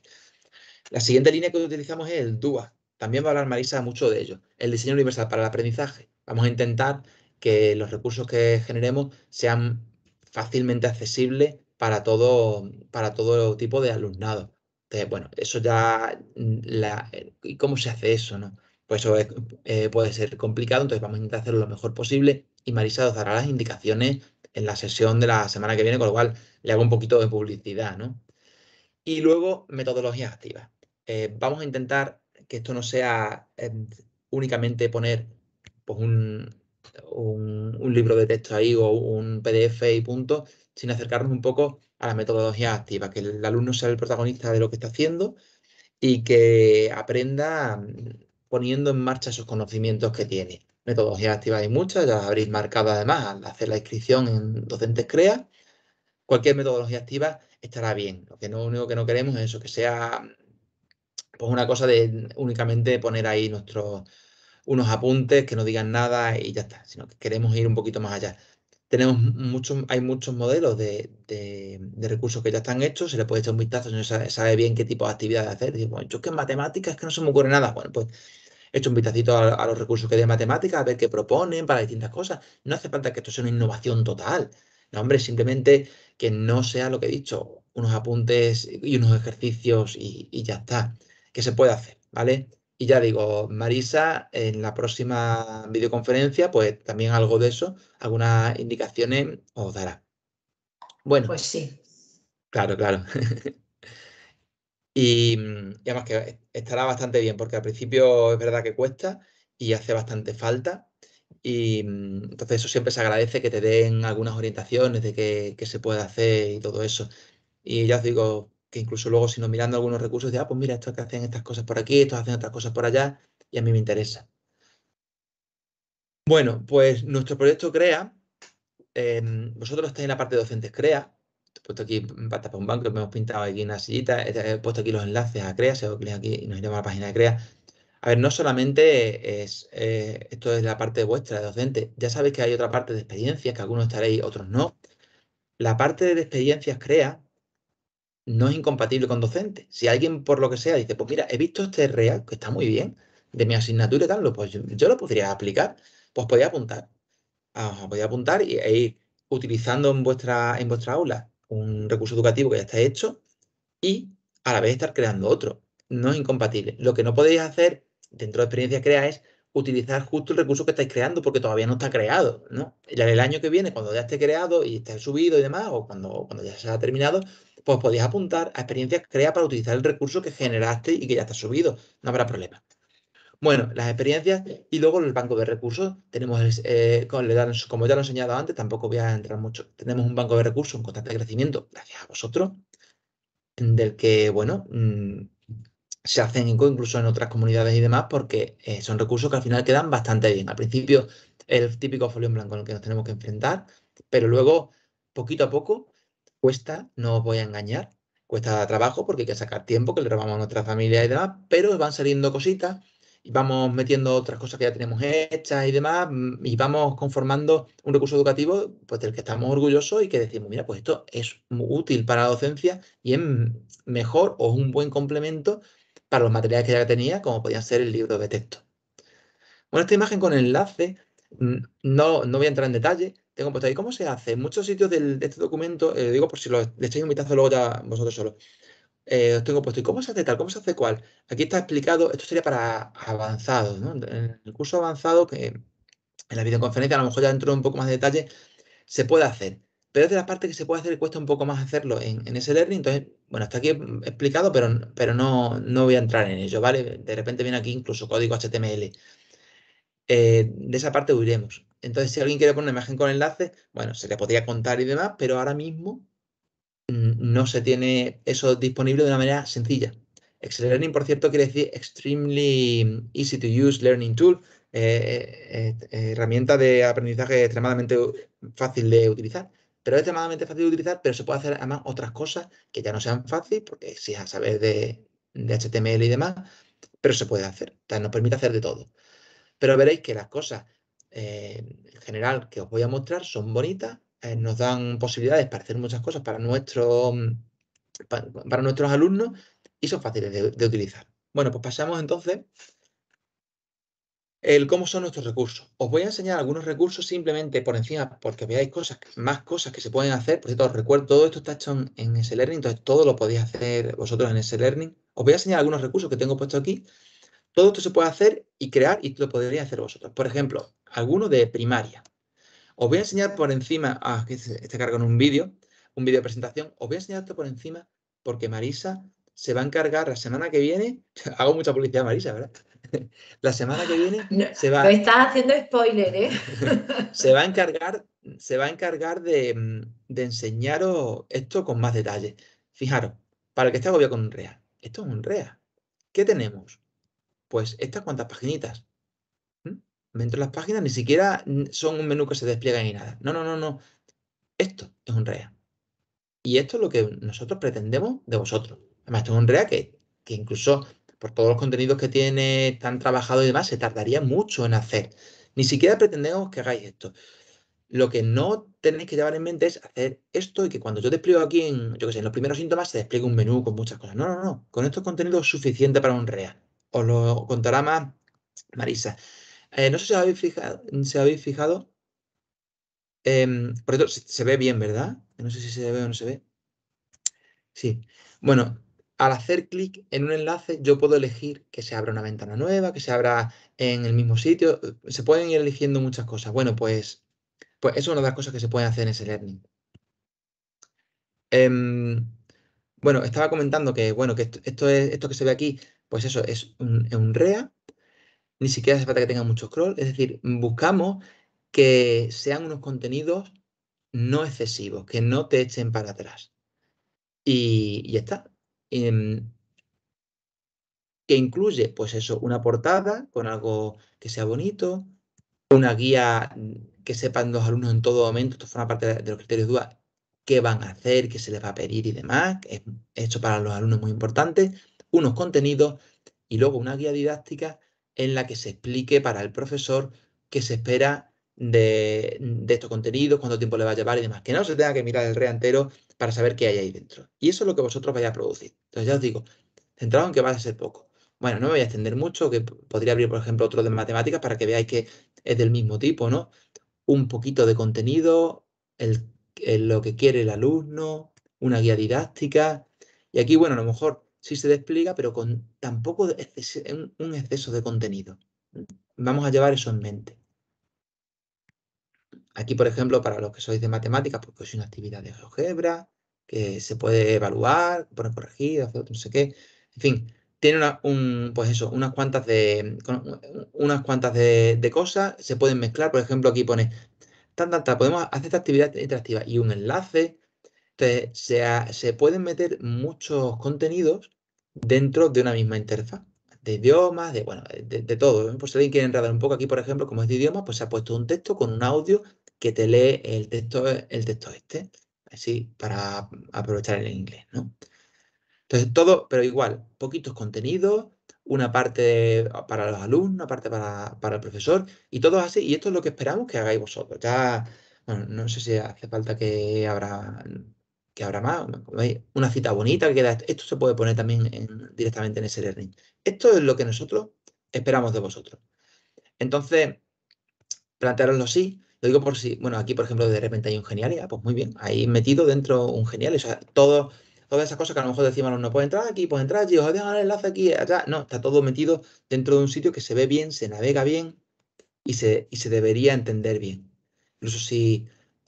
A: La siguiente línea que utilizamos es el DUA. También va a hablar Marisa mucho de ello. El diseño universal para el aprendizaje. Vamos a intentar que los recursos que generemos sean fácilmente accesibles para todo, para todo tipo de alumnado. Entonces, bueno, eso ya, mm, la, ¿y cómo se hace eso? No? Pues eso eh, puede ser complicado, entonces vamos a intentar hacerlo lo mejor posible y Marisa os dará las indicaciones en la sesión de la semana que viene, con lo cual le hago un poquito de publicidad, ¿no? Y luego, metodologías activas. Eh, vamos a intentar que esto no sea eh, únicamente poner pues, un, libro de texto ahí o un PDF y punto, sin acercarnos un poco a la metodología activa, que el alumno sea el protagonista de lo que está haciendo y que aprenda mm, poniendo en marcha esos conocimientos que tiene metodologías activas hay muchas, ya habréis marcado además al hacer la inscripción en Docentes Crea. Cualquier metodología activa estará bien. Lo que no, único que no queremos es eso, que sea pues una cosa de únicamente poner ahí nuestros unos apuntes que no digan nada y ya está, sino que queremos ir un poquito más allá. Tenemos muchos, hay muchos modelos de, recursos que ya están hechos, se le puede echar un vistazo si no sabe, bien qué tipo de actividades hacer. digo bueno, yo que en matemáticas es que no se me ocurre nada. Bueno, pues He hecho un vistacito a, los recursos que de matemáticas, a ver qué proponen para distintas cosas. No hace falta que esto sea una innovación total. No, hombre, simplemente que no sea lo que he dicho, unos apuntes y unos ejercicios y, y ya está, que se puede hacer, ¿vale? Y ya digo, Marisa, en la próxima videoconferencia, pues también algo de eso, algunas indicaciones os dará. Bueno. Pues sí. Claro, claro. (laughs) Y, mm, además que estará bastante bien, porque al principio es verdad que cuesta y hace bastante falta. Y mm, entonces eso siempre se agradece que te den algunas orientaciones de qué, se puede hacer y todo eso. Y ya os digo que incluso luego, si no mirando algunos recursos, de, ah, pues mira, estos que hacen estas cosas por aquí, estos hacen otras cosas por allá, y a mí me interesa. Bueno, pues nuestro proyecto CREA, em, vosotros estáis en la parte de docentes CREA, he puesto aquí pata para un banco, hemos pintado aquí una sillita, he puesto aquí los enlaces a CREA, si hago clic aquí y nos iremos a la página de CREA. A ver, no solamente es, eh, esto es la parte vuestra, de docente, ya sabéis que hay otra parte de experiencias, que algunos estaréis, otros no. La parte de experiencias CREA no es incompatible con docente. Si alguien, por lo que sea, dice, pues mira, he visto este real, que está muy bien, de mi asignatura y tal, pues yo, lo podría aplicar, pues podía apuntar. Ah, podía apuntar y, e ir utilizando en vuestra, en vuestra aula un recurso educativo que ya está hecho y a la vez estar creando otro. No es incompatible. Lo que no podéis hacer dentro de experiencia crea es utilizar justo el recurso que estáis creando porque todavía no está creado, ¿no? El año que viene, cuando ya esté creado y esté subido y demás, o cuando, cuando ya se ha terminado, pues podéis apuntar a experiencias crea para utilizar el recurso que generaste y que ya está subido. No habrá problema. Bueno, las experiencias y luego el banco de recursos. Tenemos, eh, como ya lo he enseñado antes, tampoco voy a entrar mucho. Tenemos un banco de recursos en constante crecimiento, gracias a vosotros, del que, bueno, mm, se hacen incluso en otras comunidades y demás, porque eh, son recursos que al final quedan bastante bien. Al principio, el típico folio en blanco en el que nos tenemos que enfrentar, pero luego, poquito a poco, cuesta, no os voy a engañar, cuesta trabajo porque hay que sacar tiempo, que le robamos a nuestra familia y demás, pero van saliendo cositas vamos metiendo otras cosas que ya tenemos hechas y demás, mm, y vamos conformando un recurso educativo pues, del que estamos orgullosos y que decimos, mira, pues esto es útil para la docencia y es mejor o es un buen complemento para los materiales que ya tenía, como podían ser el libro de texto. Bueno, esta imagen con enlace, mm, no, no voy a entrar en detalle, tengo puesto ahí cómo se hace. En muchos sitios de este documento, eh, digo por si lo, le echáis un vistazo luego ya vosotros solos, eh, os tengo puesto, ¿y cómo se hace tal? ¿Cómo se hace cuál? Aquí está explicado, esto sería para avanzados, ¿no? En el curso avanzado, que en la videoconferencia a lo mejor ya entro un poco más de detalle, se puede hacer. Pero es de la parte que se puede hacer y cuesta un poco más hacerlo en, en, ese learning. Entonces, bueno, está aquí explicado, pero, pero no, no voy a entrar en ello, ¿vale? De repente viene aquí incluso código HTML. Eh, de esa parte huiremos. Entonces, si alguien quiere poner una imagen con enlace, bueno, se le podría contar y demás, pero ahora mismo Mm, no se tiene eso disponible de una manera sencilla. Excel Learning, por cierto, quiere decir Extremely Easy to Use Learning Tool, eh, eh, eh, herramienta de aprendizaje extremadamente fácil de utilizar. Pero es extremadamente fácil de utilizar, pero se puede hacer además otras cosas que ya no sean fáciles, porque si a saber de, HTML y demás, pero se puede hacer. O nos permite hacer de todo. Pero veréis que las cosas en general que os voy a mostrar son bonitas, eh, nos dan posibilidades para hacer muchas cosas para, mm, para, nuestros alumnos y son fáciles de, utilizar. Bueno, pues pasamos entonces el cómo son nuestros recursos. Os voy a enseñar algunos recursos simplemente por encima, porque veáis cosas, más cosas que se pueden hacer. Por cierto, os recuerdo, todo esto está hecho en, ese learning entonces todo lo podéis hacer vosotros en ese learning Os voy a enseñar algunos recursos que tengo puesto aquí. Todo esto se puede hacer y crear y lo podríais hacer vosotros. Por ejemplo, alguno de primaria. Os voy a enseñar por encima, ah, que está en un vídeo, un vídeo de presentación, os voy a enseñar esto por encima porque Marisa se va a encargar la semana que viene, (laughs) hago mucha publicidad Marisa, ¿verdad? (laughs) la semana que viene se va... Me estás haciendo spoiler, ¿eh? (laughs) se va a encargar, se va a encargar de, enseñaros esto con más detalle. Fijaros, para el que está agobiado con un REA, esto es un REA. ¿Qué tenemos? Pues estas cuantas paginitas. Dentro las páginas ni siquiera son un menú que se despliega ni nada. No, no, no, no. Esto es un REA. Y esto es lo que nosotros pretendemos de vosotros. Además, esto es un REA que, que incluso por todos los contenidos que tiene, tan trabajado y demás, se tardaría mucho en hacer. Ni siquiera pretendemos que hagáis esto. Lo que no tenéis que llevar en mente es hacer esto y que cuando yo despliego aquí en, yo que sé, los primeros síntomas se despliegue un menú con muchas cosas. No, no, no. Con estos contenidos es suficiente para un REA. Os lo contará más Marisa. Eh, no sé si habéis fijado, si habéis fijado. por cierto, se ve bien, ¿verdad? No sé si se ve o no se ve. Sí. Bueno, al hacer clic en un enlace, yo puedo elegir que se abra una ventana nueva, que se abra en el mismo sitio. Se pueden ir eligiendo muchas cosas. Bueno, pues, pues es una de las cosas que se pueden hacer en ese learning. Em, bueno, estaba comentando que, bueno, que esto, es, esto que se ve aquí, pues eso, es un REA, ni siquiera hace falta que tenga mucho scroll, es decir, buscamos que sean unos contenidos no excesivos, que no te echen para atrás. Y ya está. Em, que incluye, pues eso, una portada con algo que sea bonito, una guía mm, que sepan los alumnos en todo momento, esto forma parte de los criterios de qué van a hacer, qué se les va a pedir y demás. Es, hecho para los alumnos muy importante. Unos contenidos y luego una guía didáctica en la que se explique para el profesor qué se espera de, estos contenidos, cuánto tiempo le va a llevar y demás. Que no se tenga que mirar el reantero entero para saber qué hay ahí dentro. Y eso es lo que vosotros vais a producir. Entonces ya os digo, centrado en que va a ser poco. Bueno, no me voy a extender mucho, que podría abrir, por ejemplo, otro de matemáticas para que veáis que es del mismo tipo, ¿no? Un poquito de contenido, lo que quiere el alumno, una guía didáctica. Y aquí, bueno, a lo mejor sí se despliega, pero con tampoco un exceso de contenido. Vamos a llevar eso en mente. Aquí, por ejemplo, para los que sois de matemáticas, porque es una actividad de GeoGebra, que se puede evaluar, poner corregido, hacer no sé qué. En fin, tiene una, un, pues unas cuantas de unas cuantas de, cosas, se pueden mezclar, por ejemplo, aquí pone podemos hacer esta actividad interactiva y un enlace, entonces, se, pueden meter muchos contenidos dentro de una misma interfaz de idiomas, de bueno, de, todo. ¿eh? Pues si alguien quiere enredar un poco aquí, por ejemplo, como es de idioma, pues se ha puesto un texto con un audio que te lee el texto, el texto este, así para aprovechar el inglés, ¿no? Entonces, todo, pero igual, poquitos contenidos, una parte para los alumnos, una parte para, para el profesor, y todo así, y esto es lo que esperamos que hagáis vosotros. Ya, bueno, no sé si hace falta que habrá, que habrá más, una cita bonita que queda, esto se puede poner también directamente en ese learning. Esto es lo que nosotros esperamos de vosotros. Entonces, plantearoslo sí lo digo por si, bueno, aquí por ejemplo de repente hay un genialia, pues muy bien, ahí metido dentro un genial, o sea, todo, todas esas cosas que a lo mejor decimos, no puede entrar aquí, puede entrar yo o dejo el enlace aquí, allá, no, está todo metido dentro de un sitio que se ve bien, se navega bien y se, y se debería entender bien. Incluso si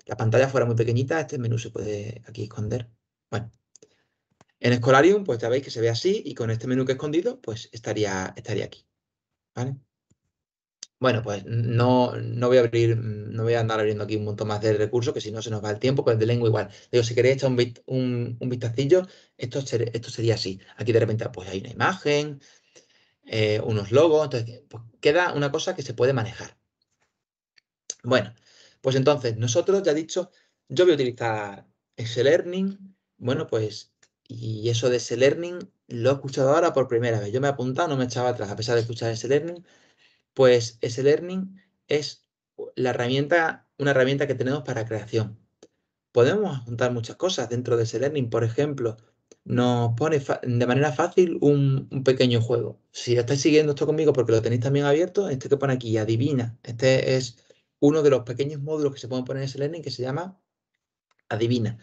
A: la pantalla fuera muy pequeñita, este menú se puede aquí esconder. Bueno, en Escolarium, pues ya veis que se ve así y con este menú que he escondido, pues estaría, estaría aquí. ¿Vale? Bueno, pues no, voy a abrir, no voy a andar abriendo aquí un montón más de recursos, que si no se nos va el tiempo, pues de lengua igual. Digo, si queréis echar un, vistacillo, esto, esto sería así. Aquí de repente pues hay una imagen, eh, unos logos, entonces pues queda una cosa que se puede manejar. Bueno, pues entonces, nosotros, ya he dicho, yo voy a utilizar ese learning bueno, pues, y eso de ese learning lo he escuchado ahora por primera vez. Yo me he apuntado, no me echaba atrás, a pesar de escuchar ese learning pues ese learning es la herramienta, una herramienta que tenemos para creación. Podemos apuntar muchas cosas dentro de ese learning por ejemplo, nos pone de manera fácil un, un, pequeño juego. Si estáis siguiendo esto conmigo porque lo tenéis también abierto, este que pone aquí, adivina. Este es uno de los pequeños módulos que se pueden poner en ese que se llama Adivina.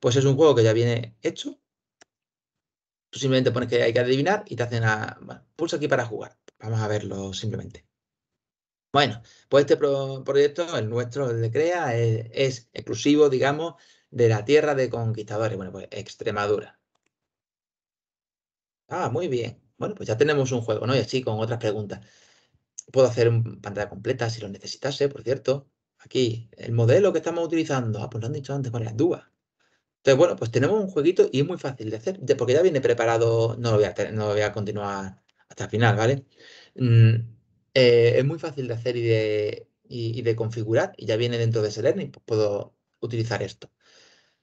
A: Pues es un juego que ya viene hecho. Tú simplemente pones que hay que adivinar y te hacen a... pulsa aquí para jugar. Vamos a verlo simplemente. Bueno, pues este proyecto, el nuestro, el de CREA, es, exclusivo, digamos, de la tierra de conquistadores. Bueno, pues Extremadura. Ah, muy bien. Bueno, pues ya tenemos un juego, ¿no? Y así con otras preguntas. Puedo hacer pantalla completa si lo necesitase, por cierto. Aquí, el modelo que estamos utilizando. Ah, pues lo han dicho antes con las dudas. Entonces, bueno, pues tenemos un jueguito y es muy fácil de hacer, porque ya viene preparado, no lo voy a, no voy a continuar hasta el final, ¿vale? Mm, eh, es muy fácil de hacer y de, y, de configurar, y ya viene dentro de Selenium, pues puedo utilizar esto.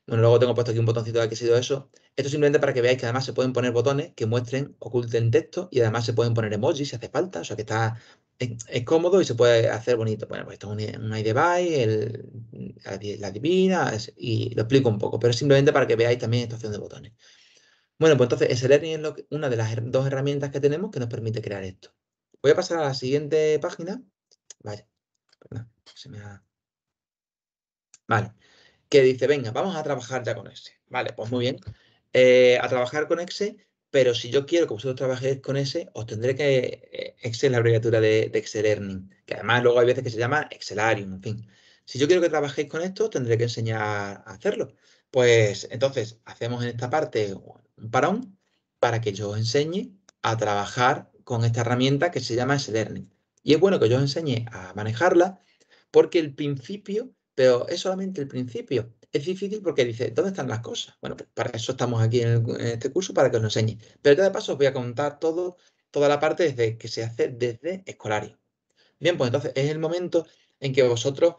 A: Bueno, luego tengo puesto aquí un botoncito de que ha sido eso. Esto simplemente para que veáis que además se pueden poner botones que muestren, oculten texto y además se pueden poner emojis si hace falta. O sea que está es, cómodo y se puede hacer bonito. Bueno, pues esto es un, un la, divina, y lo explico un poco, pero simplemente para que veáis también esta opción de botones. Bueno, pues entonces S-Learning es una de las dos herramientas que tenemos que nos permite crear esto. Voy a pasar a la siguiente página. Vale. perdón, se me ha... Vale, que dice, venga, vamos a trabajar ya con ese Vale, pues muy bien. Eh, a trabajar con Exe pero si yo quiero que vosotros trabajéis con ese, os tendré que eh, Excel, la abreviatura de, Excel Learning. que además luego hay veces que se llama Excelarium, en fin. Si yo quiero que trabajéis con esto, os tendré que enseñar a hacerlo. Pues entonces, hacemos en esta parte un parón para que yo os enseñe a trabajar con esta herramienta que se llama Excel Learning. Y es bueno que yo os enseñe a manejarla porque el principio, pero es solamente el principio es difícil porque dice, ¿dónde están las cosas? Bueno, pues para eso estamos aquí en, este curso, para que os lo enseñe. Pero ya de paso os voy a contar todo, toda la parte desde, que se hace desde Escolarium. Bien, pues entonces es el momento en que vosotros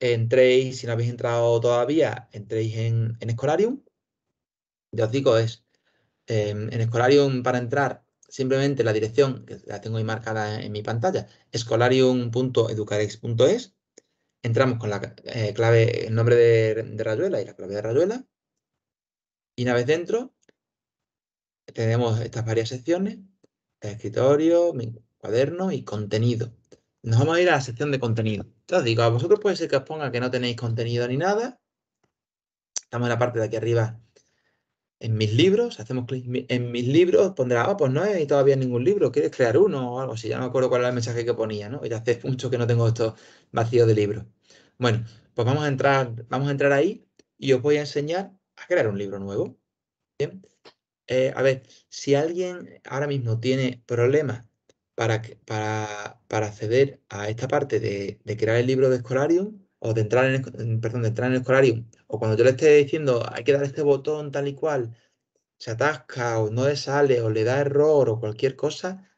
A: entréis, si no habéis entrado todavía, entréis en, en Escolarium. Ya os digo, es em, en Escolarium para entrar simplemente la dirección, que la tengo ahí marcada en, mi pantalla, escolarium.educarex.es, entramos con la eh, clave, el nombre de, de, Rayuela y la clave de Rayuela. Y una vez dentro, tenemos estas varias secciones, escritorio, cuaderno y contenido. Nos vamos a ir a la sección de contenido. Entonces digo, a vosotros puede ser que os ponga que no tenéis contenido ni nada. Estamos en la parte de aquí arriba en mis libros, hacemos clic en mis libros, pondrá, ah, pues no hay todavía ningún libro, ¿quieres crear uno o algo Si Ya no me acuerdo cuál era el mensaje que ponía, ¿no? Ya hace mucho que no tengo estos vacíos de libros. Bueno, pues vamos a entrar, vamos a entrar ahí y os voy a enseñar a crear un libro nuevo. Eh, a ver, si alguien ahora mismo tiene problemas para, para, para acceder a esta parte de, de crear el libro de Escolarium, o de entrar en el, perdón, de entrar en el escolarium, o cuando yo le esté diciendo hay que dar este botón tal y cual, se atasca o no le sale o le da error o cualquier cosa,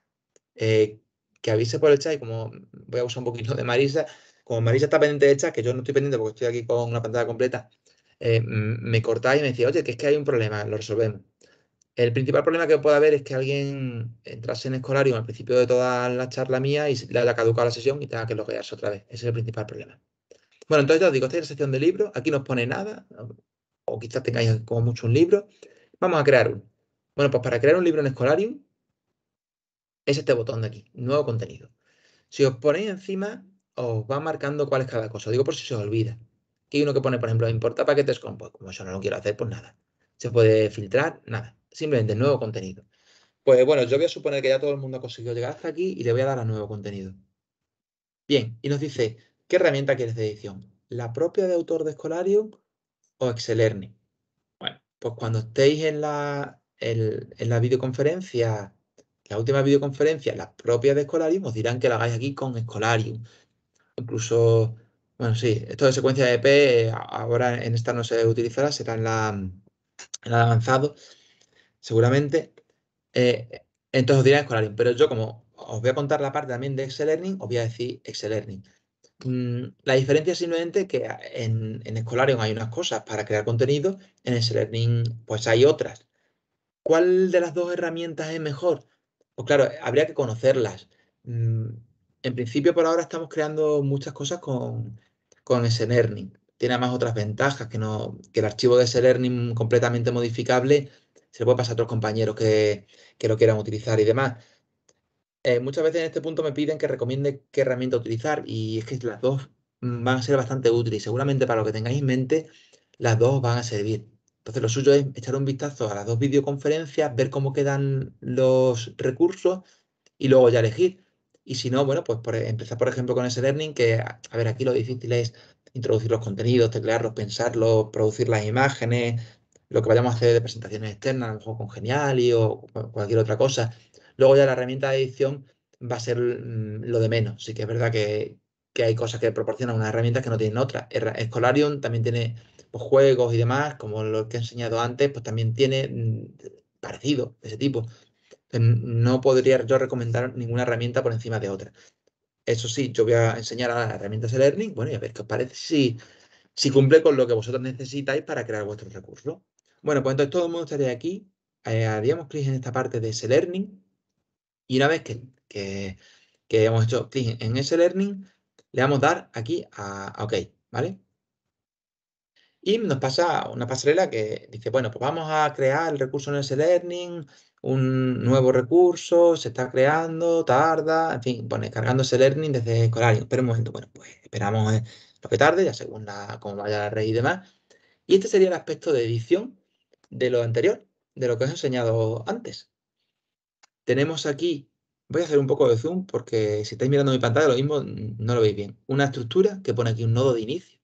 A: eh, que avise por el chat y como voy a usar un poquito de Marisa, como Marisa está pendiente del chat, que yo no estoy pendiente porque estoy aquí con una pantalla completa, eh, me cortáis y me decía, oye, que es que hay un problema, lo resolvemos. El principal problema que puede haber es que alguien entrase en Escolarium al principio de toda la charla mía y le haya caducado la sesión y tenga que loguearse otra vez. Ese es el principal problema. Bueno, entonces os digo, esta es la sección de libros, aquí no os pone nada, o quizás tengáis como mucho un libro. Vamos a crear uno. Bueno, pues para crear un libro en Escolarium, es este botón de aquí, nuevo contenido. Si os ponéis encima, os va marcando cuál es cada cosa. Digo por si se os olvida. Aquí hay uno que pone, por ejemplo, importa paquetes con, pues como yo no lo quiero hacer, pues nada. Se puede filtrar, nada. Simplemente nuevo contenido. Pues bueno, yo voy a suponer que ya todo el mundo ha conseguido llegar hasta aquí y le voy a dar a nuevo contenido. Bien, y nos dice, ¿Qué herramienta quieres de edición? ¿La propia de autor de Escolarium o Learning? Bueno, pues cuando estéis en la, la videoconferencia, la última videoconferencia, la propia de Escolarium, os dirán que la hagáis aquí con Escolarium. Incluso, bueno, sí, esto de secuencia de EP ahora en esta no se utilizará, será en la, en avanzado, seguramente. Eh, entonces os dirán Escolarium, pero yo como os voy a contar la parte también de Excel Learning, os voy a decir Excel Learning. Mm, la diferencia es simplemente que en, en hay unas cosas para crear contenido, en el learning, pues hay otras. ¿Cuál de las dos herramientas es mejor? Pues claro, habría que conocerlas. Mm, en principio, por ahora estamos creando muchas cosas con, con learning, Tiene además otras ventajas, que, no, que el archivo de learning completamente modificable se lo puede pasar a otros compañeros que, que lo quieran utilizar y demás. Eh, muchas veces en este punto me piden que recomiende qué herramienta utilizar y es que las dos mm, van a ser bastante útiles. Seguramente para lo que tengáis en mente, las dos van a servir. Entonces lo suyo es echar un vistazo a las dos videoconferencias, ver cómo quedan los recursos y luego ya elegir. Y si no, bueno, pues e, empezar por ejemplo con ese learning, que a, a ver, aquí lo difícil es introducir los contenidos, teclearlos, pensarlos, producir las imágenes, lo que vayamos a hacer de presentaciones externas, a lo mejor con Geniali o cualquier otra cosa. Luego ya la herramienta de edición va a ser mm, lo de menos. Sí que es verdad que, hay cosas que proporcionan unas herramientas que no tienen otras. Escolarion también tiene pues, juegos y demás, como los que he enseñado antes, pues también tiene mm, parecido de ese tipo. No podría yo recomendar ninguna herramienta por encima de otra. Eso sí, yo voy a enseñar a las herramientas de learning, bueno, y a ver qué os parece si, si cumple con lo que vosotros necesitáis para crear vuestros recursos. Bueno, pues entonces todo el mundo estaría aquí. Eh, haríamos clic en esta parte de S-Learning y una vez que, hemos hecho clic en ese learning, le vamos a dar aquí a, OK, ¿vale? Y nos pasa una pasarela que dice, bueno, pues vamos a crear el recurso en ese learning, un nuevo recurso, se está creando, tarda, en fin, pone cargando ese learning desde Escolarium. Pero un momento, bueno, pues esperamos eh, lo que tarde, ya según la, cómo vaya la red y demás. Y este sería el aspecto de edición de lo anterior, de lo que os he enseñado antes tenemos aquí, voy a hacer un poco de zoom porque si estáis mirando mi pantalla lo mismo no lo veis bien. Una estructura que pone aquí un nodo de inicio.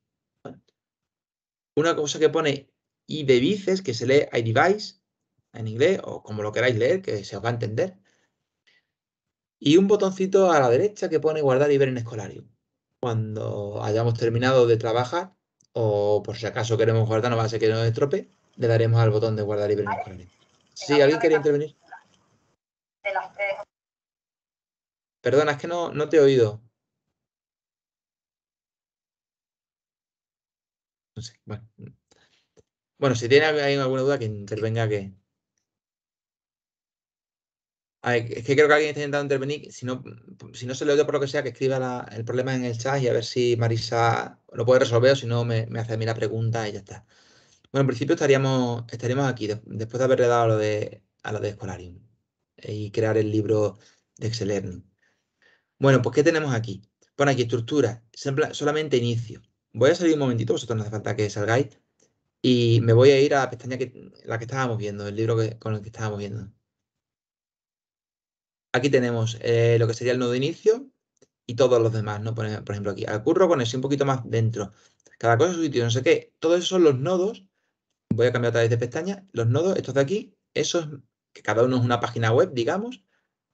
A: Una cosa que pone idevices, que se lee iDevice en inglés o como lo queráis leer, que se os va a entender. Y un botoncito a la derecha que pone guardar y en Escolarium. Cuando hayamos terminado de trabajar o por si acaso queremos guardar, no va a ser que nos estrope, le daremos al botón de guardar y ver en Escolarium. Si alguien quería intervenir. Perdona, es que no, te he oído. bueno. si tiene alguna duda, que intervenga que. es que creo que alguien está intentando intervenir. Si no, si no se le oye por lo que sea, que escriba el problema en el chat y a ver si Marisa lo puede resolver o si no, me, hace a mí la pregunta y ya está. Bueno, en principio estaríamos, estaríamos aquí, después de haberle dado lo de, a lo de Escolarium y crear el libro de Excel Bueno, pues ¿qué tenemos aquí? Pon aquí estructura, solamente inicio. Voy a salir un momentito, vosotros no hace falta que salgáis, y me voy a ir a la pestaña que, la que estábamos viendo, el libro que, con el que estábamos viendo. Aquí tenemos eh, lo que sería el nodo de inicio y todos los demás, ¿no? Por, por ejemplo, aquí al curro ponerse un poquito más dentro. Cada cosa es su sitio, no sé qué. Todos esos son los nodos. Voy a cambiar otra vez de pestaña. Los nodos, estos de aquí, esos que cada uno es una página web, digamos,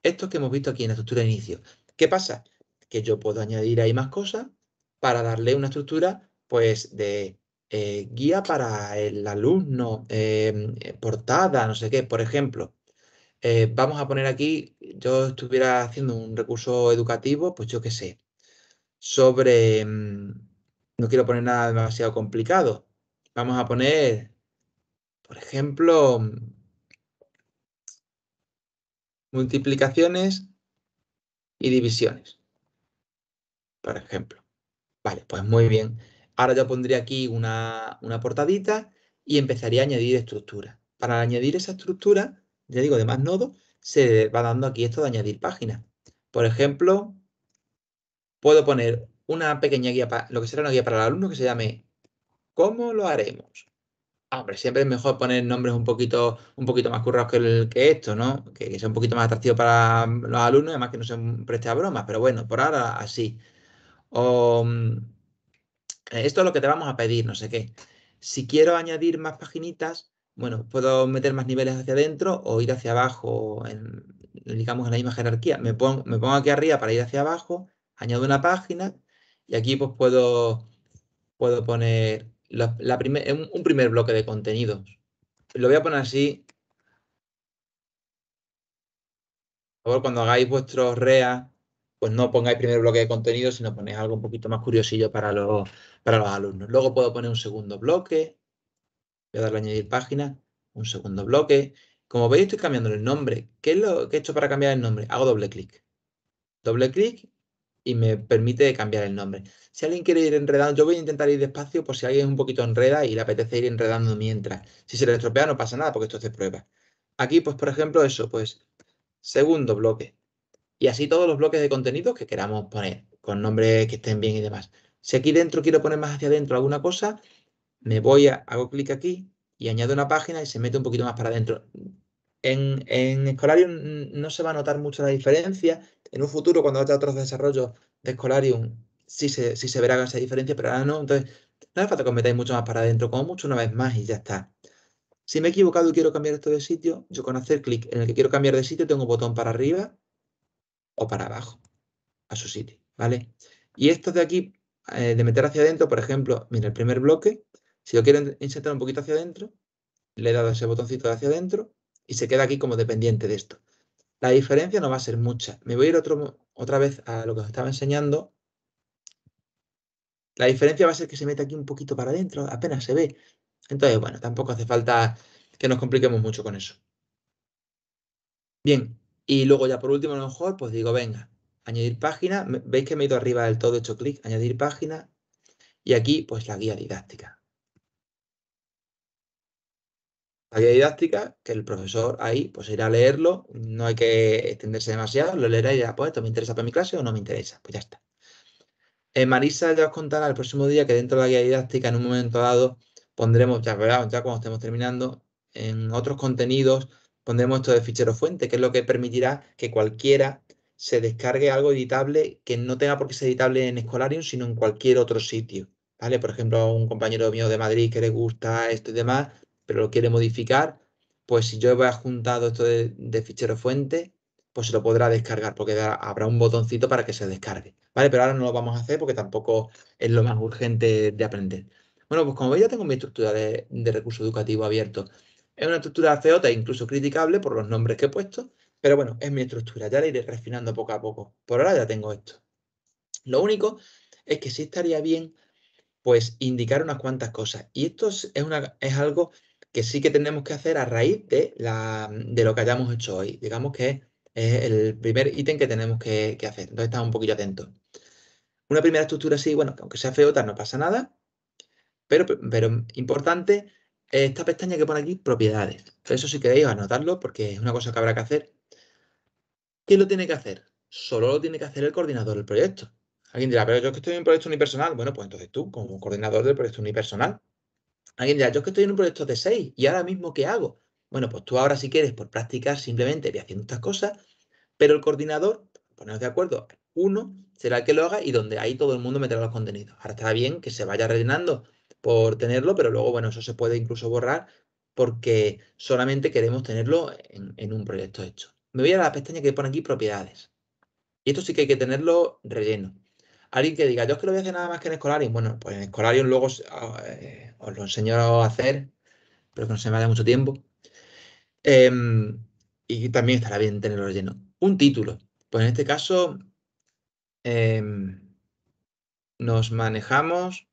A: esto que hemos visto aquí en la estructura de inicio. ¿Qué pasa? Que yo puedo añadir ahí más cosas para darle una estructura pues de eh, guía para el alumno, em, portada, no sé qué. Por ejemplo, eh, vamos a poner aquí, yo estuviera haciendo un recurso educativo, pues yo qué sé, sobre, em, no quiero poner nada demasiado complicado, vamos a poner, por ejemplo, multiplicaciones y divisiones, por ejemplo. Vale, pues muy bien. Ahora yo pondría aquí una, una portadita y empezaría a añadir estructura. Para añadir esa estructura, ya digo, de más nodos, se va dando aquí esto de añadir página. Por ejemplo, puedo poner una pequeña guía, para, lo que será una guía para el alumno que se llame ¿Cómo lo haremos? Hombre, ah, siempre es mejor poner nombres un poquito, un poquito más currados que, el, que esto, ¿no? Que, sea un poquito más atractivo para los alumnos, además que no se preste a bromas, pero bueno, por ahora así. Mm, esto es lo que te vamos a pedir, no sé qué. Si quiero añadir más paginitas, bueno, puedo meter más niveles hacia adentro o ir hacia abajo, digamos, en la misma jerarquía. Me pongo, aquí arriba para ir hacia abajo, añado una página y aquí pues puedo, puedo poner un, primer bloque de contenidos. Lo voy a poner así. Por favor, cuando hagáis vuestros REA, pues no pongáis primer bloque de contenidos, sino ponéis algo un poquito más curiosillo para los, para los alumnos. Luego puedo poner un segundo bloque. Voy a darle a añadir página. Un segundo bloque. Como veis, estoy cambiando el nombre. ¿Qué es lo que he hecho para cambiar el nombre? Hago doble clic. Doble clic y me permite cambiar el nombre. Si alguien quiere ir enredando, yo voy a intentar ir despacio por si alguien es un poquito enreda y le apetece ir enredando mientras. Si se le estropea no pasa nada porque esto es de prueba. Aquí, pues, por ejemplo, eso, pues, segundo bloque. Y así todos los bloques de contenido que queramos poner, con nombres que estén bien y demás. Si aquí dentro quiero poner más hacia adentro alguna cosa, me voy a, hago clic aquí y añado una página y se mete un poquito más para adentro. En, en Escolarium no se va a notar mucho la diferencia. En un futuro, cuando haya otros desarrollos de Escolarium, sí se, verá esa diferencia, pero ahora no. Entonces, no hace falta que os metáis mucho más para adentro, como mucho una vez más y ya está. Si me he equivocado y quiero cambiar esto de sitio, yo con hacer clic en el que quiero cambiar de sitio tengo un botón para arriba o para abajo, a su sitio, ¿vale? Y esto de aquí, eh, de meter hacia adentro, por ejemplo, mira, el primer bloque, si lo quiero insertar un poquito hacia adentro, le he dado ese botoncito de hacia adentro, y se queda aquí como dependiente de esto. La diferencia no va a ser mucha. Me voy a ir otro, otra vez a lo que os estaba enseñando. La diferencia va a ser que se mete aquí un poquito para adentro, apenas se ve. Entonces, bueno, tampoco hace falta que nos compliquemos mucho con eso. Bien, y luego ya por último a lo mejor, pues digo, venga, añadir página. Veis que me he ido arriba del todo, he hecho clic, añadir página. Y aquí, pues la guía didáctica. la guía didáctica, que el profesor ahí pues irá a leerlo, no hay que extenderse demasiado, lo leerá y dirá, pues esto me interesa para mi clase o no me interesa, pues ya está. Eh, Marisa ya os contará el próximo día que dentro de la guía didáctica en un momento dado pondremos, ya ya cuando estemos terminando, en otros contenidos pondremos esto de fichero fuente, que es lo que permitirá que cualquiera se descargue algo editable que no tenga por qué ser editable en Escolarium, sino en cualquier otro sitio. ¿Vale? Por ejemplo, un compañero mío de Madrid que le gusta esto y demás, pero lo quiere modificar, pues si yo he juntado esto de, fichero fuente, pues se lo podrá descargar, porque habrá un botoncito para que se descargue. ¿Vale? Pero ahora no lo vamos a hacer porque tampoco es lo más urgente de aprender. Bueno, pues como veis, ya tengo mi estructura de, recurso educativo abierto. Es una estructura feota e incluso criticable por los nombres que he puesto, pero bueno, es mi estructura, ya la iré refinando poco a poco. Por ahora ya tengo esto. Lo único es que sí estaría bien, pues, indicar unas cuantas cosas. Y esto es, una, es algo que sí que tenemos que hacer a raíz de, la, mm, lo que hayamos hecho hoy. Digamos que es el primer ítem que tenemos que, hacer. Entonces, estamos un poquillo atentos. Una primera estructura sí, bueno, aunque sea feota, no pasa nada. Pero, pero importante, esta pestaña que pone aquí, propiedades. Eso si queréis anotarlo porque es una cosa que habrá que hacer. ¿Quién lo tiene que hacer? Solo lo tiene que hacer el coordinador del proyecto. Alguien dirá, pero yo que estoy en un proyecto unipersonal. Bueno, pues entonces tú, como coordinador del proyecto unipersonal, Alguien dirá, yo que estoy en un proyecto de 6 y ahora mismo ¿qué hago? Bueno, pues tú ahora si quieres, por practicar simplemente ve haciendo estas cosas, pero el coordinador, poneros de acuerdo, uno será el que lo haga y donde ahí todo el mundo meterá los contenidos. Ahora está bien que se vaya rellenando por tenerlo, pero luego, bueno, eso se puede incluso borrar porque solamente queremos tenerlo en, en un proyecto hecho. Me voy a la pestaña que pone aquí propiedades. Y esto sí que hay que tenerlo relleno alguien que diga, yo es que lo voy a hacer nada más que en Escolarium. Bueno, pues en Escolarium luego ah, eh, os, lo enseño a hacer, pero que no se me vaya mucho tiempo. Em, y también estará bien tenerlo lleno. Un título. Pues en este caso em, nos manejamos.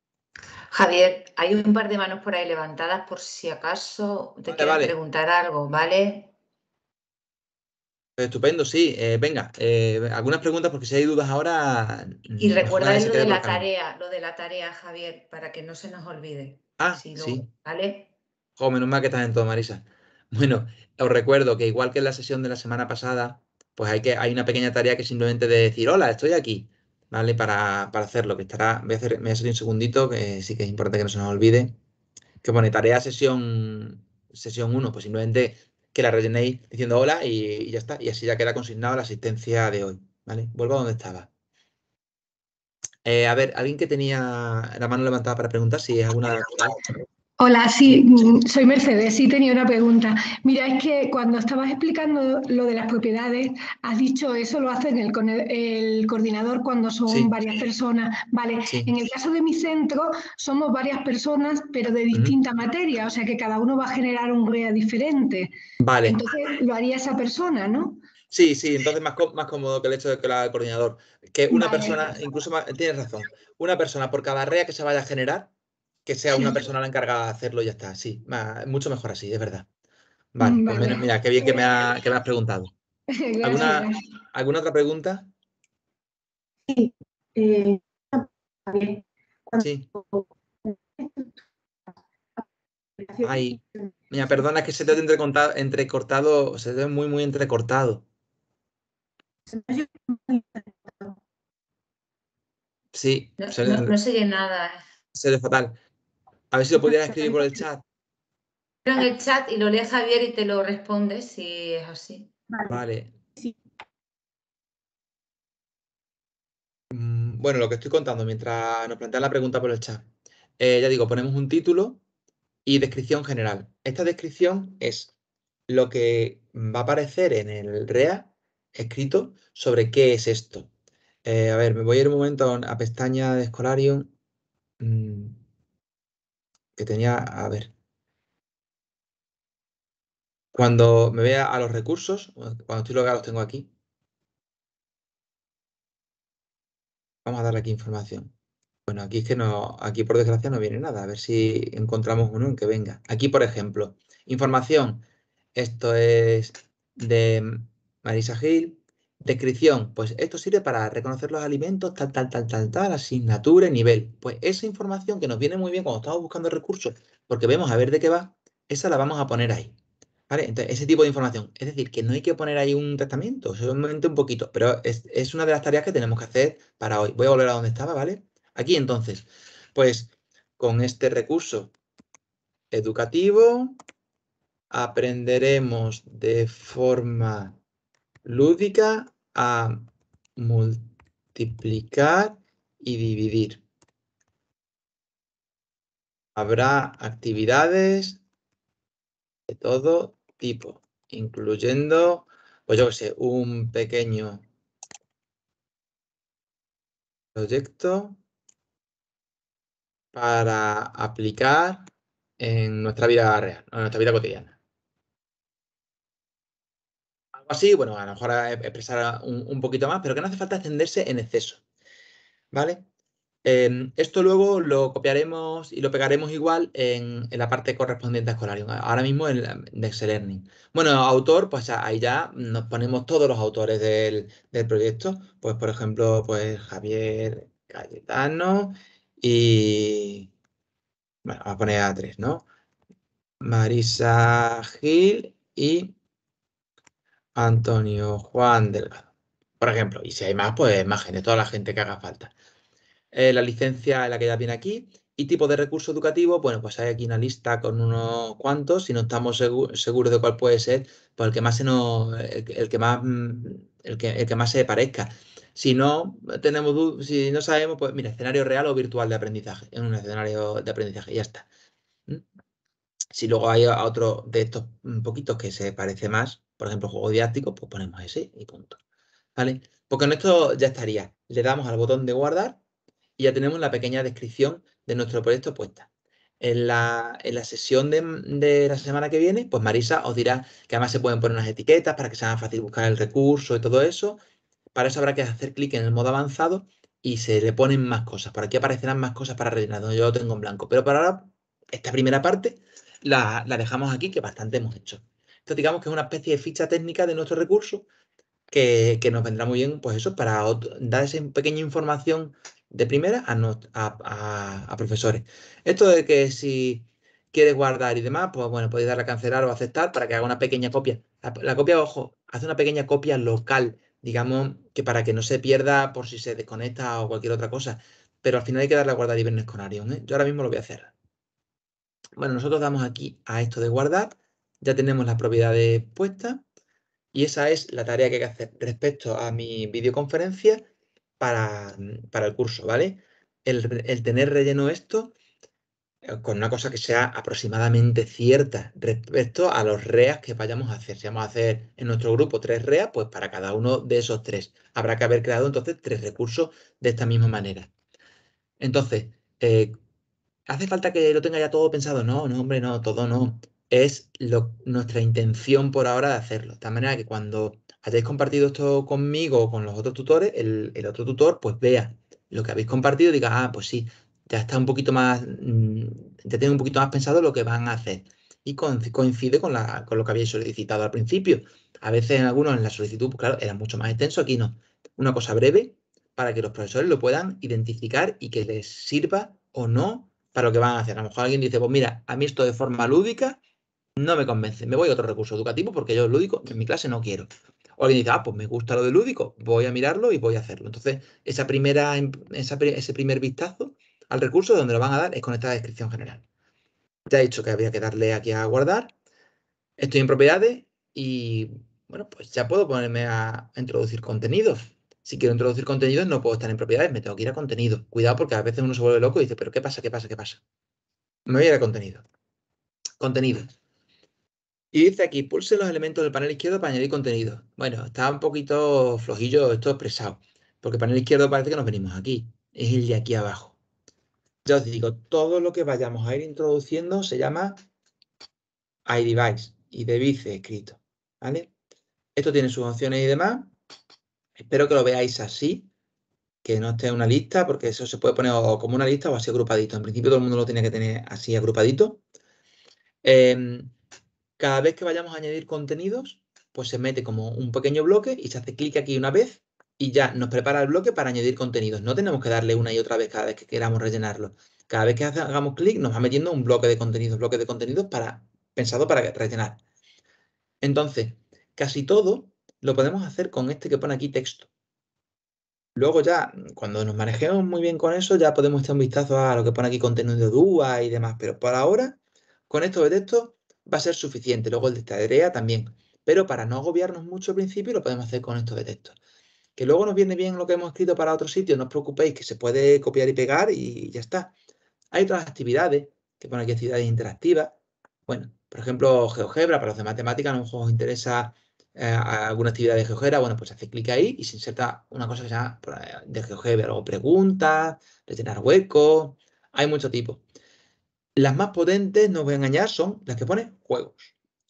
C: Javier, hay un par de manos por ahí levantadas por si acaso te quiero preguntar algo, ¿vale?
A: Estupendo, sí. Eh, venga, eh, algunas preguntas porque si hay dudas ahora. Y recuerda lo de la tarea,
C: lo de la tarea, Javier, para que no se nos olvide. Ah, sí. ¿Vale?
A: Jo, menos mal que estás en todo, Marisa. Bueno, os recuerdo que igual que en la sesión de la semana pasada, pues hay que hay una pequeña tarea que simplemente de decir, hola, estoy aquí, ¿vale? Para, para hacerlo, que estará, voy a, me voy a un segundito, que sí que es importante que no se nos olvide. Que pone tarea sesión sesión 1, pues simplemente que la rellenéis diciendo hola y, ya está. Y así ya queda consignada la asistencia de hoy. ¿Vale? Vuelvo a donde estaba. Eh, a ver, alguien que tenía la mano levantada para preguntar si es alguna.
D: Hola, sí, mm, soy Mercedes. Sí, tenía una pregunta. Mira, es que cuando estabas explicando lo de las propiedades, has dicho eso lo hace el, coordinador cuando son varias personas. Vale, en el caso de mi centro somos varias personas, pero de distinta materia, o sea que cada uno va a generar un REA diferente.
A: Vale. Entonces
D: lo haría esa persona, ¿no?
A: Sí, sí, entonces más, más cómodo que el hecho de que lo haga el coordinador. Que una persona, incluso tienes razón, una persona por cada REA que se vaya a generar que sea una persona la encargada de hacerlo y ya está. Sí, mucho mejor así, de verdad. Vale, mm, pues mira, qué bien que me, (laughs) has preguntado. ¿Alguna, ¿Alguna, otra pregunta?
C: Sí. Eh, sí.
A: Ay, mira, perdona, es que se te ha entrecortado, se te ve muy, muy entrecortado. Sí. No, se, no eh. se
C: oye nada.
A: Se ve fatal. A ver si lo podías escribir por el chat.
C: En el chat y lo lee Javier y te lo responde si es así. Vale.
A: Mm, bueno, lo que estoy contando mientras nos plantean la pregunta por el chat. Eh, ya digo, ponemos un título y descripción general. Esta descripción es lo que va a aparecer en el REA escrito sobre qué es esto. Eh, a ver, me voy a ir un momento a pestaña de Escolarium. Mm, que tenía, a ver. Cuando me vea a los recursos, cuando estoy logado los tengo aquí. Vamos a darle aquí información. Bueno, aquí es que no, aquí por desgracia no viene nada. A ver si encontramos uno en que venga. Aquí, por ejemplo, información. Esto es de Marisa Gil. Descripción, pues esto sirve para reconocer los alimentos, tal, tal, tal, tal, tal, asignatura y nivel. Pues esa información que nos viene muy bien cuando estamos buscando recursos, porque vemos a ver de qué va, esa la vamos a poner ahí. ¿Vale? Entonces, ese tipo de información. Es decir, que no hay que poner ahí un tratamiento, solamente un poquito, pero es, es una de las tareas que tenemos que hacer para hoy. Voy a volver a donde estaba, ¿vale? Aquí entonces, pues con este recurso educativo aprenderemos de forma lúdica a multiplicar y dividir. Habrá actividades de todo tipo, incluyendo, pues yo que sé, un pequeño proyecto para aplicar en nuestra vida real, en nuestra vida cotidiana así, bueno, a lo mejor expresar un, poquito más, pero que no hace falta extenderse en exceso. ¿Vale? Em, esto luego lo copiaremos y lo pegaremos igual en, la parte correspondiente a escolar. ahora mismo en, Excel Learning. Bueno, autor, pues ahí ya nos ponemos todos los autores del, del proyecto, pues por ejemplo, pues Javier Cayetano y... Bueno, vamos a poner a tres, ¿no? Marisa Gil y Antonio Juan Delgado. Por ejemplo, y si hay más, pues imágenes, toda la gente que haga falta. Eh, la licencia es la que ya viene aquí. Y tipo de recurso educativo, bueno, pues hay aquí una lista con unos cuantos. Si no estamos seguros de cuál puede ser, pues el que más se nos, el, que más, mm, el el que más se parezca. Si no tenemos, si no sabemos, pues mira, escenario real o virtual de aprendizaje, en un escenario de aprendizaje, ya está. ¿Mm? Si luego hay otro de estos mm, poquitos que se parece más, por ejemplo, juego didáctico, pues ponemos ese y punto. ¿Vale? Porque con esto ya estaría. Le damos al botón de guardar y ya tenemos la pequeña descripción de nuestro proyecto puesta. En la, sesión de, la semana que viene, pues Marisa os dirá que además se pueden poner unas etiquetas para que sea más fácil buscar el recurso y todo eso. Para eso habrá que hacer clic en el modo avanzado y se le ponen más cosas. Por aquí aparecerán más cosas para rellenar, donde yo lo tengo en blanco. Pero para ahora, esta primera parte la dejamos aquí, que bastante hemos hecho digamos que es una especie de ficha técnica de nuestro recurso que, nos vendrá muy bien, pues eso, para dar esa pequeña información de primera a, a, profesores. Esto de que si quieres guardar y demás, pues bueno, podéis darle a cancelar o aceptar para que haga una pequeña copia. La, copia, ojo, hace una pequeña copia local, digamos, que para que no se pierda por si se desconecta o cualquier otra cosa. Pero al final hay que darle a guardar y con Arion. ¿eh? Yo ahora mismo lo voy a hacer. Bueno, nosotros damos aquí a esto de guardar ya tenemos las propiedades puestas y esa es la tarea que hay que hacer respecto a mi videoconferencia para, el curso, ¿vale? El, tener relleno esto eh, con una cosa que sea aproximadamente cierta respecto a los reas que vayamos a hacer. Si vamos a hacer en nuestro grupo tres reas, pues para cada uno de esos tres habrá que haber creado entonces tres recursos de esta misma manera. Entonces, eh, ¿hace falta que lo tenga ya todo pensado? No, no, hombre, no, todo no es lo, nuestra intención por ahora de hacerlo. De tal manera que cuando hayáis compartido esto conmigo o con los otros tutores, el, otro tutor pues vea lo que habéis compartido y diga, ah, pues sí, ya está un poquito más, mm, ya tengo un poquito más pensado lo que van a hacer. Y coincide con, con lo que habéis solicitado al principio. A veces en algunos en la solicitud, pues, claro, era mucho más extenso, aquí no. Una cosa breve para que los profesores lo puedan identificar y que les sirva o no para lo que van a hacer. A lo mejor alguien dice, pues mira, a mí esto de forma lúdica no me convence. Me voy a otro recurso educativo porque yo lúdico en mi clase no quiero. O alguien dice, ah, pues me gusta lo de lúdico, voy a mirarlo y voy a hacerlo. Entonces, esa primera, em, ese primer vistazo al recurso donde lo van a dar es con esta descripción general. Ya he dicho que había que darle aquí a guardar. Estoy en propiedades y, bueno, pues ya puedo ponerme a introducir contenidos. Si quiero introducir contenidos, no puedo estar en propiedades, me tengo que ir a contenido. Cuidado porque a veces uno se vuelve loco y dice, pero ¿qué pasa? ¿Qué pasa? ¿Qué pasa? Me voy a ir a contenido. Contenidos y dice aquí, pulse los elementos del panel izquierdo para añadir contenido. Bueno, está un poquito flojillo esto expresado, porque el panel izquierdo parece que nos venimos aquí, es el de aquí abajo. Ya os digo, todo lo que vayamos a ir introduciendo se llama iDevice y device escrito, ¿vale? Esto tiene sus opciones y demás. Espero que lo veáis así, que no esté una lista, porque eso se puede poner como una lista o así agrupadito. En principio todo el mundo lo tiene que tener así agrupadito. Em, cada vez que vayamos a añadir contenidos, pues se mete como un pequeño bloque y se hace clic aquí una vez y ya nos prepara el bloque para añadir contenidos. No tenemos que darle una y otra vez cada vez que queramos rellenarlo. Cada vez que hagamos clic nos va metiendo un bloque de contenidos, bloque de contenidos para, pensado para rellenar. Entonces, casi todo lo podemos hacer con este que pone aquí texto. Luego ya, cuando nos manejemos muy bien con eso, ya podemos echar un vistazo a lo que pone aquí contenido de dúa y demás. Pero por ahora, con esto de texto, va a ser suficiente. Luego el de tarea también. Pero para no agobiarnos mucho al principio, lo podemos hacer con esto de texto. Que luego nos viene bien lo que hemos escrito para otro sitio, no os preocupéis, que se puede copiar y pegar y ya está. Hay otras actividades, que ponen aquí actividades interactivas. Bueno, por ejemplo, GeoGebra, para los de matemáticas, a lo mejor os interesa eh, alguna actividad de GeoGebra, bueno, pues hace clic ahí y se inserta una cosa que se llama pues, de GeoGebra, luego preguntas, rellenar huecos, hay mucho tipo. Las más potentes, no os voy a engañar, son las que pone juegos.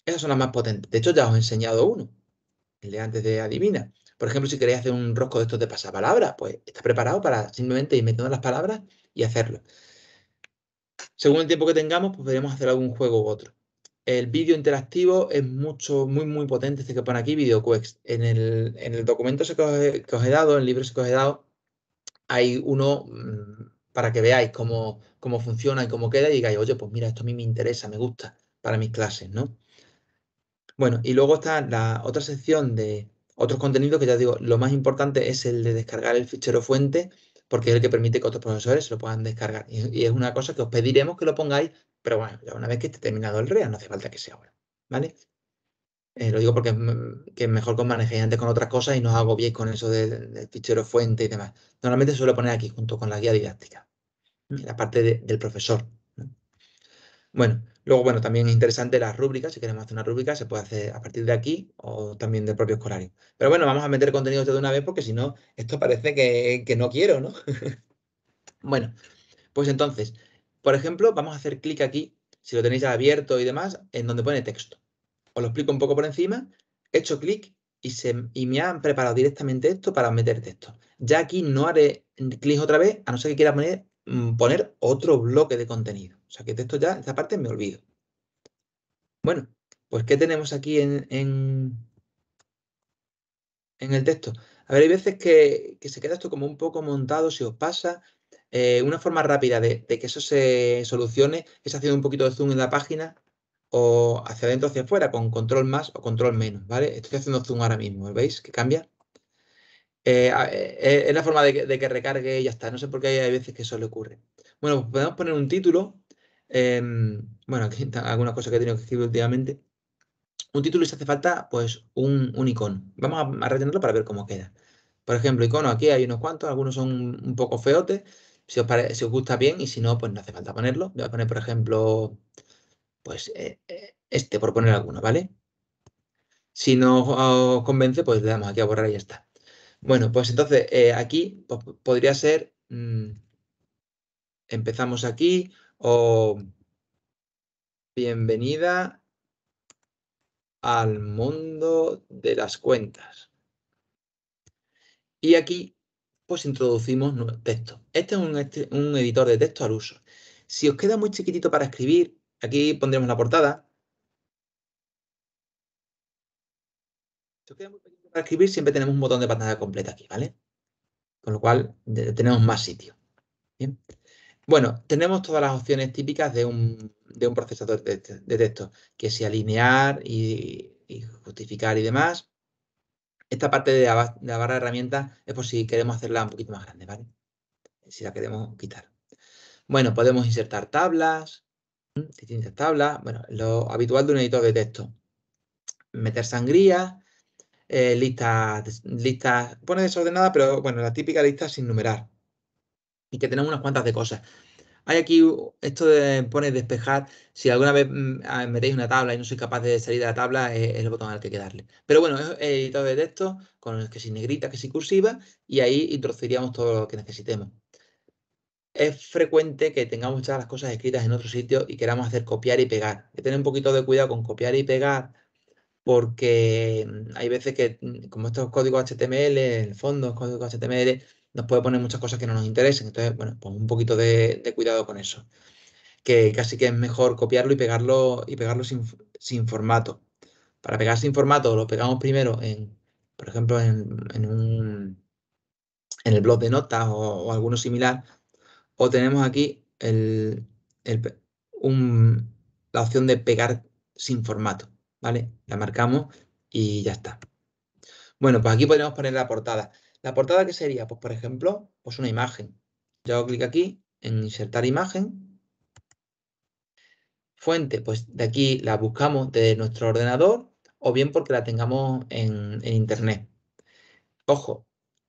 A: Esas son las más potentes. De hecho, ya os he enseñado uno, el de antes de Adivina. Por ejemplo, si queréis hacer un rosco de estos de pasapalabras, pues está preparado para simplemente ir metiendo las palabras y hacerlo. Según el tiempo que tengamos, pues podremos hacer algún juego u otro. El vídeo interactivo es mucho, muy, muy potente, este que pone aquí, VideoQuest. En el, en el documento que os, he, dado, en el libro que os he dado, hay uno mm, para que veáis cómo, funciona y cómo queda y digáis, oye, pues mira, esto a mí me interesa, me gusta para mis clases, ¿no? Bueno, y luego está la otra sección de otros contenidos que ya digo, lo más importante es el de descargar el fichero fuente porque es el que permite que otros profesores se lo puedan descargar. Y, es una cosa que os pediremos que lo pongáis, pero bueno, ya una vez que esté terminado el REA, no hace falta que sea ahora, ¿vale? Eh, lo digo porque es mejor que os manejéis antes con otras cosas y no os bien con eso del fichero fuente y demás. Normalmente suelo poner aquí junto con la guía didáctica la parte del profesor. Bueno, luego, bueno, también es interesante las rúbricas, si queremos hacer una rúbrica se puede hacer a partir de aquí o también del propio escolario. Pero bueno, vamos a meter contenido de una vez porque si no, esto parece que, que no quiero, ¿no? (laughs) bueno, pues entonces, por ejemplo, vamos a hacer clic aquí, si lo tenéis abierto y demás, en donde pone texto. Os lo explico un poco por encima, he hecho clic y, se, y me han preparado directamente esto para meter texto. Ya aquí no haré clic otra vez, a no ser que quiera poner Mm, poner otro bloque de contenido. O sea, que texto ya, esta parte me olvido. Bueno, pues ¿qué tenemos aquí en, en, el texto? A ver, hay veces que, que, se queda esto como un poco montado, si os pasa. Eh, una forma rápida de, de, que eso se solucione es haciendo un poquito de zoom en la página o hacia adentro, hacia afuera, con control más o control menos, ¿vale? Estoy haciendo zoom ahora mismo, ¿veis? Que cambia. Eh, eh, eh, es la forma de que, recargue y ya está. No sé por qué hay, veces que eso le ocurre. Bueno, pues podemos poner un título. Em, bueno, aquí están algunas cosas que he tenido que escribir últimamente. Un título y se hace falta, pues, un, icono. Vamos a, retenerlo para ver cómo queda. Por ejemplo, icono, aquí hay unos cuantos, algunos son un poco feotes. Si os, si os gusta bien y si no, pues no hace falta ponerlo. Voy a poner, por ejemplo, pues este, por poner alguno, ¿vale? Si no os convence, pues le damos aquí a borrar y ya está. Bueno, pues entonces eh, aquí podría ser, mm, empezamos aquí o bienvenida al mundo de las cuentas. Y aquí pues introducimos texto. Este es este, un, editor de texto al uso. Si os queda muy chiquitito para escribir, aquí pondremos la portada. queda muy para escribir siempre tenemos un botón de pantalla completa aquí, ¿vale? Con lo cual tenemos más sitio. ¿bien? Bueno, tenemos todas las opciones típicas de un, de un procesador de, texto, que es alinear y, justificar y demás. Esta parte de la, barra de herramientas es por si queremos hacerla un poquito más grande, ¿vale? Si la queremos quitar. Bueno, podemos insertar tablas, tablas, bueno, lo habitual de un editor de texto. Meter sangría, eh, listas, listas, pone desordenada, pero bueno, la típica lista sin numerar. Y que tenemos unas cuantas de cosas. Hay aquí esto de pone despejar. Si alguna vez mm, metéis una tabla y no sois capaz de salir de la tabla, es, el botón al que quedarle Pero bueno, es editado de texto, con el que si negrita, que si cursiva, y ahí introduciríamos todo lo que necesitemos es frecuente que tengamos ya las cosas escritas en otro sitio y queramos hacer copiar y pegar. Hay que tener un poquito de cuidado con copiar y pegar porque mm, hay veces que, mm, como estos códigos HTML, el fondo, códigos HTML, nos puede poner muchas cosas que no nos interesen. Entonces, bueno, pues un poquito de, cuidado con eso. Que casi que es mejor copiarlo y pegarlo, y pegarlo sin, sin formato. Para pegar sin formato, lo pegamos primero en, por ejemplo, en, en, un, en el blog de notas o, o, alguno similar. O tenemos aquí el, el, un, la opción de pegar sin formato. ¿vale? La marcamos y ya está. Bueno, pues aquí podríamos poner la portada. ¿La portada que sería? Pues, por ejemplo, pues una imagen. Yo hago clic aquí en insertar imagen. Fuente, pues de aquí la buscamos de nuestro ordenador o bien porque la tengamos en, en internet. Ojo,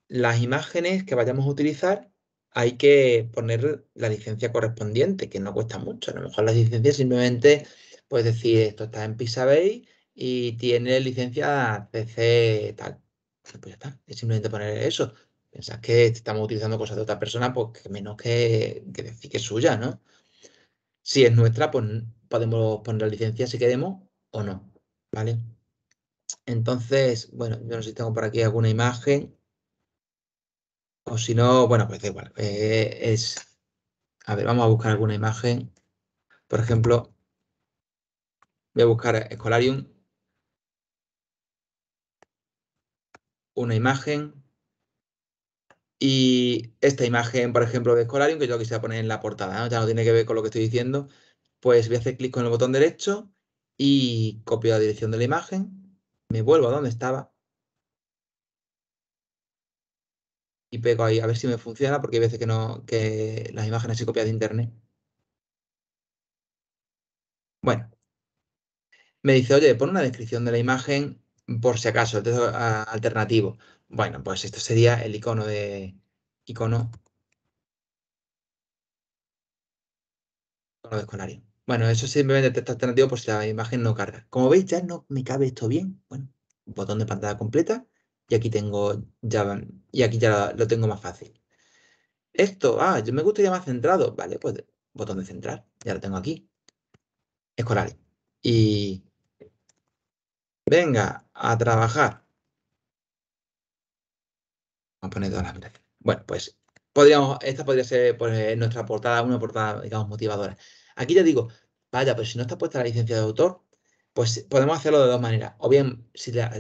A: las imágenes que vayamos a utilizar hay que poner la licencia correspondiente, que no cuesta mucho. A lo mejor las licencias simplemente pues decir, esto está en Pixabay y tiene licencia CC tal. Pues ya está, es simplemente poner eso. Pensás que estamos utilizando cosas de otra persona, pues menos que, decir que es suya, ¿no? Si es nuestra, pues podemos poner la licencia si queremos o no, ¿vale? Entonces, bueno, yo no sé si tengo por aquí alguna imagen. O si no, bueno, pues da igual. Eh, es, a ver, vamos a buscar alguna imagen. Por ejemplo, Voy a buscar Escolarium. Una imagen. Y esta imagen, por ejemplo, de Escolarium, que yo quisiera poner en la portada, ya no tiene que ver con lo que estoy diciendo, pues voy a hacer clic con el botón derecho y copio la dirección de la imagen. Me vuelvo a donde estaba. Y pego ahí, a ver si me funciona, porque hay veces que, no, que las imágenes se copian de internet. Bueno, me dice, oye, pon una descripción de la imagen por si acaso, texto alternativo. Bueno, pues esto sería el icono de icono, escolario. Bueno, eso simplemente texto alternativo por si la imagen no carga. Como veis, ya no me cabe esto bien. Bueno, botón de pantalla completa y aquí tengo ya, y aquí ya lo tengo más fácil. Esto, ah, yo me gustaría más centrado. Vale, pues botón de centrar, ya lo tengo aquí. Escolar. Y Venga, a trabajar. Vamos a poner Bueno, pues podríamos, esta podría ser pues, eh, nuestra portada, una portada, digamos, motivadora. Aquí ya digo, vaya, pero si no está puesta la licencia de autor, pues podemos hacerlo de dos maneras. O bien, si es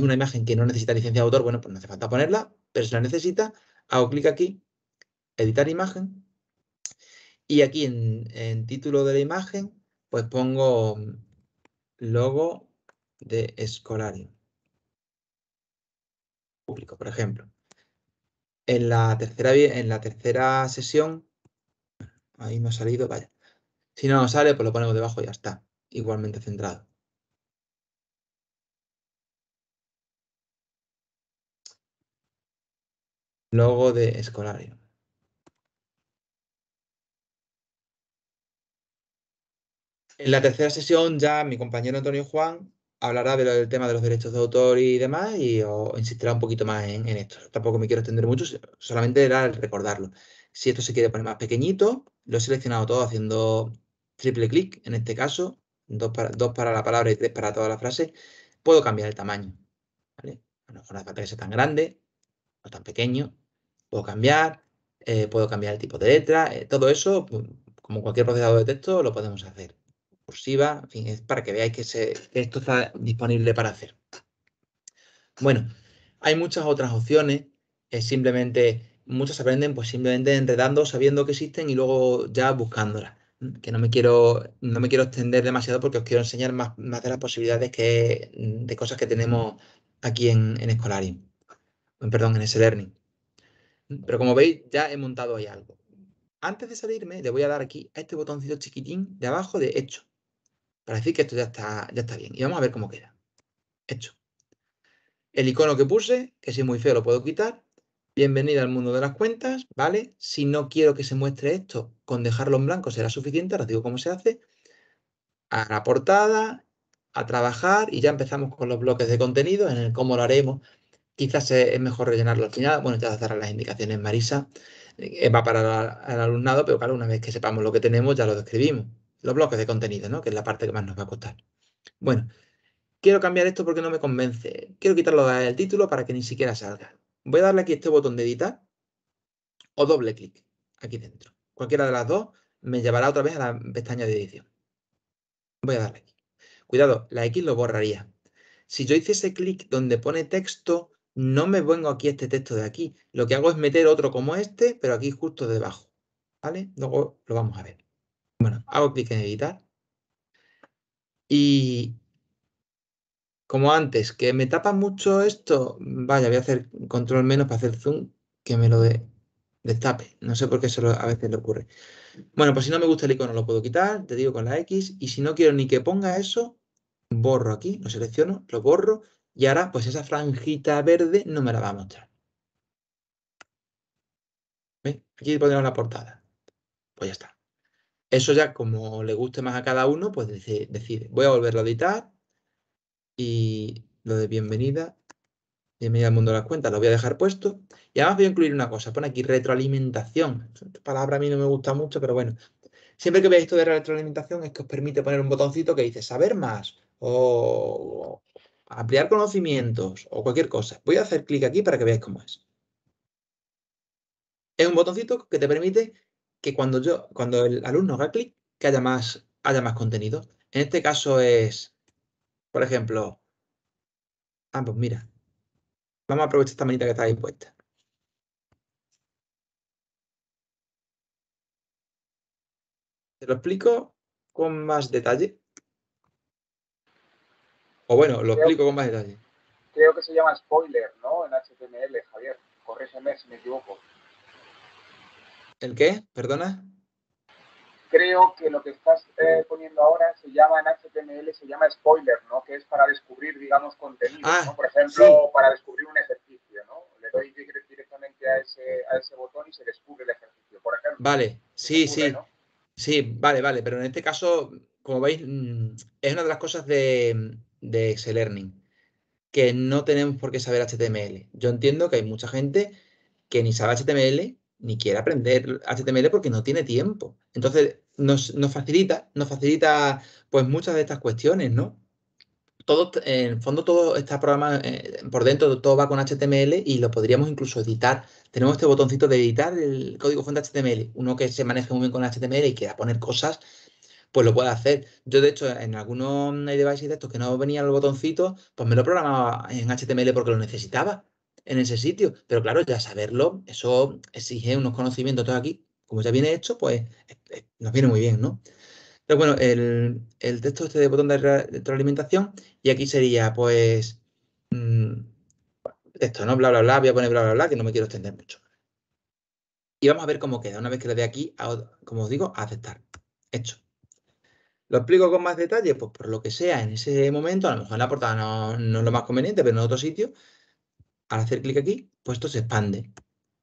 A: una imagen que no necesita licencia de autor, bueno, pues no hace falta ponerla, pero si la necesita, hago clic aquí, editar imagen, y aquí en, en título de la imagen, pues pongo logo de escolario Público, por ejemplo. En la tercera, en la tercera sesión, ahí no ha salido, vaya. Si no nos sale, pues lo ponemos debajo y ya está. Igualmente centrado. Logo de Escolario. En la tercera sesión ya mi compañero Antonio Juan hablará del tema de los derechos de autor y demás y os insistirá un poquito más en, esto. Tampoco me quiero extender mucho, solamente era el recordarlo. Si esto se quiere poner más pequeñito, lo he seleccionado todo haciendo triple clic, en este caso, dos para, la palabra y tres para toda la frase. Puedo cambiar el tamaño. ¿vale? las tan grande o tan pequeño. Puedo cambiar, eh, puedo cambiar el tipo de letra, eh, todo eso, mm, como cualquier procesador de texto, lo podemos hacer cursiva, en fin, es para que veáis que, esto está disponible para hacer. Bueno, hay muchas otras opciones, es simplemente, muchas aprenden pues simplemente enredando, sabiendo que existen y luego ya buscándolas. Que no me quiero, no me quiero extender demasiado porque os quiero enseñar más, más de las posibilidades mm, de cosas que tenemos aquí en, en perdón, en ese learning. Pero como veis, ya he montado ahí algo. Antes de salirme, le voy a dar aquí a este botoncito chiquitín de abajo de hecho para decir que esto ya está, ya está bien. Y vamos a ver cómo queda. Hecho. El icono que puse, que si es muy feo lo puedo quitar. Bienvenida al mundo de las cuentas, ¿vale? Si no quiero que se muestre esto, con dejarlo en blanco será suficiente, ahora os digo cómo se hace. A la portada, a trabajar y ya empezamos con los bloques de contenido, en el cómo lo haremos. Quizás es mejor rellenarlo al final. Bueno, ya daré las indicaciones Marisa. Eh, va para el alumnado, pero claro, una vez que sepamos lo que tenemos, ya lo describimos los bloques de contenido, ¿no? Que es la parte que más nos va a costar. Bueno, quiero cambiar esto porque no me convence. Quiero quitarlo del título para que ni siquiera salga. Voy a darle aquí este botón de editar o doble clic aquí dentro. Cualquiera de las dos me llevará otra vez a la pestaña de edición. Voy a darle aquí. Cuidado, la X lo borraría. Si yo hice ese clic donde pone texto, no me vengo aquí este texto de aquí. Lo que hago es meter otro como este, pero aquí justo debajo. ¿Vale? Luego lo vamos a ver. Bueno, hago clic en editar. Y como antes, que me tapa mucho esto, vaya, voy a hacer control menos para hacer zoom, que me lo de, destape. No sé por qué eso a veces le ocurre. Bueno, pues si no me gusta el icono lo puedo quitar, te digo con la X, y si no quiero ni que ponga eso, borro aquí, lo selecciono, lo borro, y ahora pues esa franjita verde no me la va a mostrar. Aquí pondremos la portada. Pues ya está. Eso ya como le guste más a cada uno, pues decide. Voy a volverlo a editar y lo de bienvenida, bienvenida al mundo de las cuentas, lo voy a dejar puesto. Y además voy a incluir una cosa, pone aquí retroalimentación. palabra a mí no me gusta mucho, pero bueno. Siempre que veáis esto de retroalimentación es que os permite poner un botoncito que dice saber más o ampliar conocimientos o cualquier cosa. Voy a hacer clic aquí para que veáis cómo es. Es un botoncito que te permite que cuando, yo, cuando el alumno haga clic, que haya más, haya más contenido. En este caso es, por ejemplo, ah, pues mira, vamos a aprovechar esta manita que está ahí puesta. Te lo explico con más detalle. O bueno, lo explico con más detalle.
B: Creo que se llama spoiler, ¿no? En HTML, Javier. Corrígeme si me equivoco.
A: ¿El qué? ¿Perdona?
B: Creo que lo que estás eh, poniendo ahora se llama en HTML, se llama spoiler, ¿no? Que es para descubrir, digamos, contenido, ¿no? Ah, por ejemplo, para descubrir un ejercicio, ¿no? Le doy directamente a ese, botón y se descubre el ejercicio, por
A: ejemplo. Vale, sí, sí. Sí, vale, vale, pero en este caso, como veis, mm, es una de las cosas de, de Learning, que no tenemos por qué saber HTML. Yo entiendo que hay mucha gente que ni sabe HTML ni quiere aprender HTML porque no tiene tiempo. Entonces, nos, nos facilita, nos facilita pues muchas de estas cuestiones, ¿no? Todo, en el fondo, todo está programado eh, por dentro, todo va con HTML y lo podríamos incluso editar. Tenemos este botoncito de editar el código fuente HTML. Uno que se maneje muy bien con HTML y quiera poner cosas, pues lo puede hacer. Yo, de hecho, en algunos devices de estos que no venían los botoncitos, pues me lo programaba en HTML porque lo necesitaba en ese sitio. Pero claro, ya saberlo, eso exige unos conocimientos todo aquí. Como ya viene hecho, pues nos viene muy bien, ¿no? Pero bueno, el, texto este de botón de retroalimentación, y aquí sería, pues, mm, esto, ¿no? Bla, bla, bla, voy a poner bla, bla, bla, que no me quiero extender mucho. Y vamos a ver cómo queda. Una vez que le dé aquí, como os digo, a aceptar. Hecho. ¿Lo explico con más detalle? Pues por lo que sea, en ese momento, a lo mejor en la portada no, no es lo más conveniente, pero en otro sitio, al hacer clic aquí, pues esto se expande.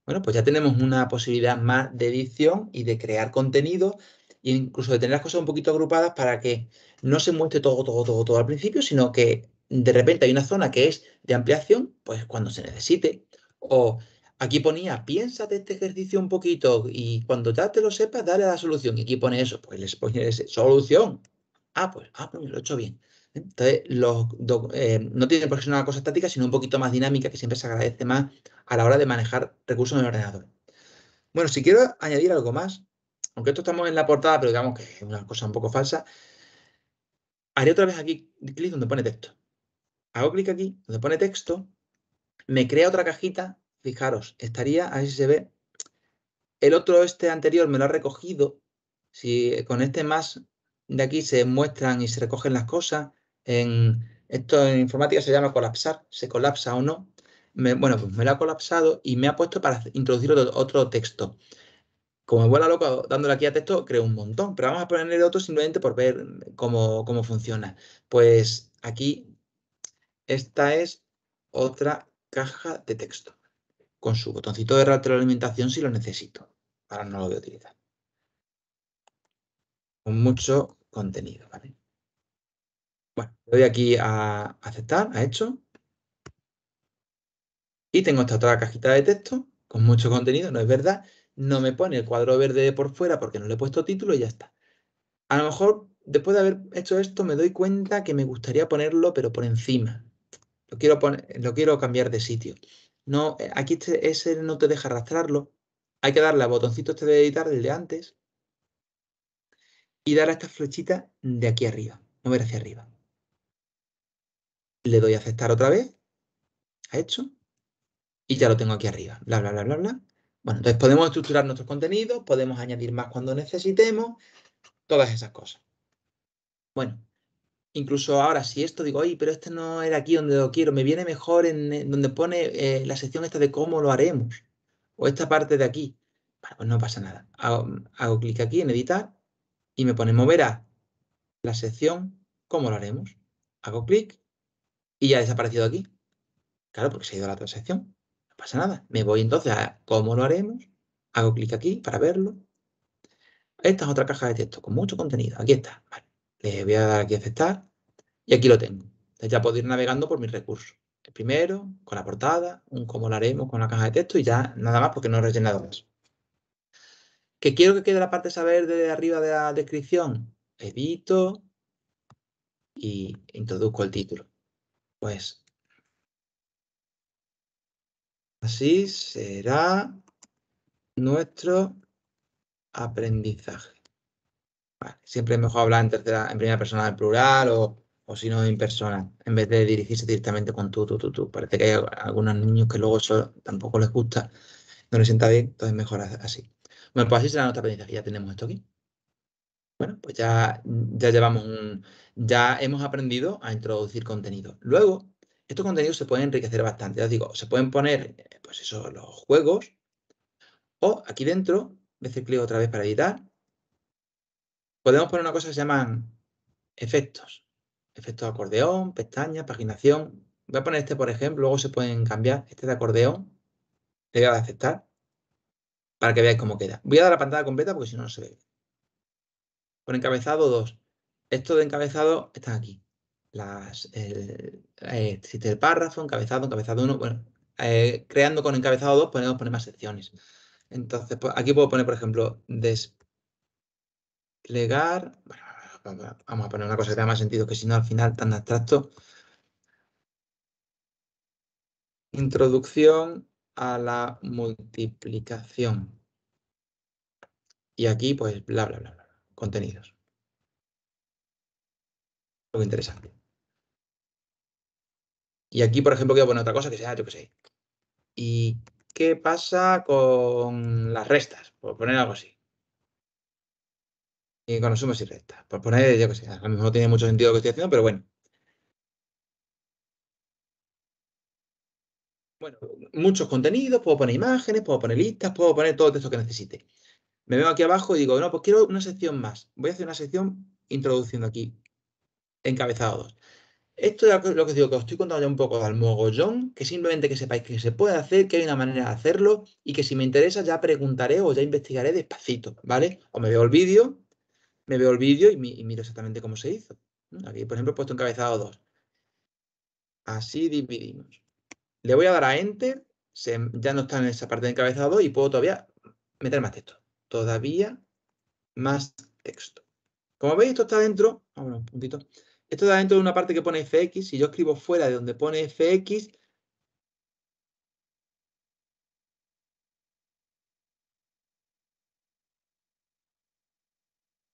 A: Bueno, pues ya tenemos una posibilidad más de edición y de crear contenido e incluso de tener las cosas un poquito agrupadas para que no se muestre todo, todo, todo, todo al principio, sino que de repente hay una zona que es de ampliación, pues cuando se necesite. O aquí ponía, piénsate este ejercicio un poquito y cuando ya te lo sepas, dale a la solución. Y aquí pone eso, pues les ese solución. Ah, pues, ah, pues lo he hecho bien. Entonces, los eh, no tiene por qué ser una cosa estática, sino un poquito más dinámica, que siempre se agradece más a la hora de manejar recursos en el ordenador. Bueno, si quiero añadir algo más, aunque esto estamos en la portada, pero digamos que es una cosa un poco falsa, haré otra vez aquí clic donde pone texto. Hago clic aquí donde pone texto, me crea otra cajita, fijaros, estaría, a ver si se ve, el otro este anterior me lo ha recogido, si con este más de aquí se muestran y se recogen las cosas, en, esto en informática se llama colapsar, se colapsa o no. Me, bueno, pues me lo ha colapsado y me ha puesto para introducir otro, texto. Como me vuela loco dándole aquí a texto, creo un montón, pero vamos a ponerle otro simplemente por ver cómo, cómo funciona. Pues aquí, esta es otra caja de texto con su botoncito de retroalimentación si lo necesito. Ahora no lo voy a utilizar. Con mucho contenido, ¿vale? Bueno, le doy aquí a aceptar, a hecho. Y tengo esta otra cajita de texto con mucho contenido, no es verdad. No me pone el cuadro verde por fuera porque no le he puesto título y ya está. A lo mejor después de haber hecho esto me doy cuenta que me gustaría ponerlo pero por encima. Lo quiero, poner, lo quiero cambiar de sitio. No, eh, aquí este, ese no te deja arrastrarlo. Hay que darle al botoncito este de editar del de antes y dar a esta flechita de aquí arriba, mover hacia arriba le doy a aceptar otra vez, Ha hecho, y ya lo tengo aquí arriba, bla, bla, bla, bla, bla. Bueno, entonces podemos estructurar nuestros contenidos, podemos añadir más cuando necesitemos, todas esas cosas. Bueno, incluso ahora si esto digo, oye, pero este no era aquí donde lo quiero, me viene mejor en, eh, donde pone eh, la sección esta de cómo lo haremos, o esta parte de aquí. Bueno, pues no pasa nada. hago clic aquí en editar y me pone mover a la sección cómo lo haremos. Hago clic y ya ha desaparecido aquí. Claro, porque se ha ido a la transacción. No pasa nada. Me voy entonces a cómo lo haremos. Hago clic aquí para verlo. Esta es otra caja de texto con mucho contenido. Aquí está. Le voy a dar aquí a aceptar. Y aquí lo tengo. ya puedo ir navegando por mis recursos. El primero, con la portada, un cómo lo haremos con la caja de texto y ya nada más porque no he rellenado más. Que quiero que quede la parte saber de arriba de la descripción. Edito y introduzco el título. Pues así será nuestro aprendizaje. Siempre es mejor hablar en, tercera, en primera persona del plural o, si no en persona, en vez de dirigirse directamente con tú, tú, tú, tú. Parece que hay algunos niños que luego eso tampoco les gusta, no les sienta bien, entonces mejor así. Bueno, pues así será nuestra aprendizaje. Ya tenemos esto aquí bueno, pues ya, ya llevamos ya hemos aprendido a introducir contenido. Luego, estos contenidos se pueden enriquecer bastante. Ya os digo, se pueden poner, eh, pues eso, los juegos. O aquí dentro, veces clic otra vez para editar. Podemos poner una cosa que se llaman efectos. Efectos de acordeón, pestañas, paginación. Voy a poner este, por ejemplo, luego se pueden cambiar. Este de acordeón. Le voy a aceptar para que veáis cómo queda. Voy a dar la pantalla completa porque si no, no se ve. Por encabezado 2. Esto de encabezado está aquí. Las, eh, existe el párrafo, encabezado, encabezado 1. Bueno, eh, creando con encabezado 2 podemos poner más secciones. Entonces, pues, aquí puedo poner, por ejemplo, desplegar. vamos a poner una cosa que tenga más sentido, que si no al final tan abstracto. Introducción a la multiplicación. Y aquí, pues, bla, bla, bla contenidos. Algo interesante. Y aquí, por ejemplo, quiero poner otra cosa que sea, yo qué sé. ¿Y qué pasa con las restas? Por poner algo así. Y con los sumas y restas. Por poner, yo qué sé, a lo mejor no tiene mucho sentido lo que estoy haciendo, pero bueno. Bueno, muchos contenidos, puedo poner imágenes, puedo poner listas, puedo poner todo el texto que necesite me veo aquí abajo y digo, no, pues quiero una sección más. Voy a hacer una sección introduciendo aquí encabezado 2. Esto es lo que os digo, que os estoy contando ya un poco del mogollón, que simplemente que sepáis que se puede hacer, que hay una manera de hacerlo y que si me interesa ya preguntaré o ya investigaré despacito, ¿vale? O me veo el vídeo, me veo el vídeo y, miro exactamente cómo se hizo. Aquí, por ejemplo, he puesto encabezado 2. Así dividimos. Le voy a dar a Enter, ya no está en esa parte de encabezado y puedo todavía meter más texto todavía más texto. Como veis, esto está dentro, un puntito, esto está dentro de una parte que pone fx, si yo escribo fuera de donde pone fx,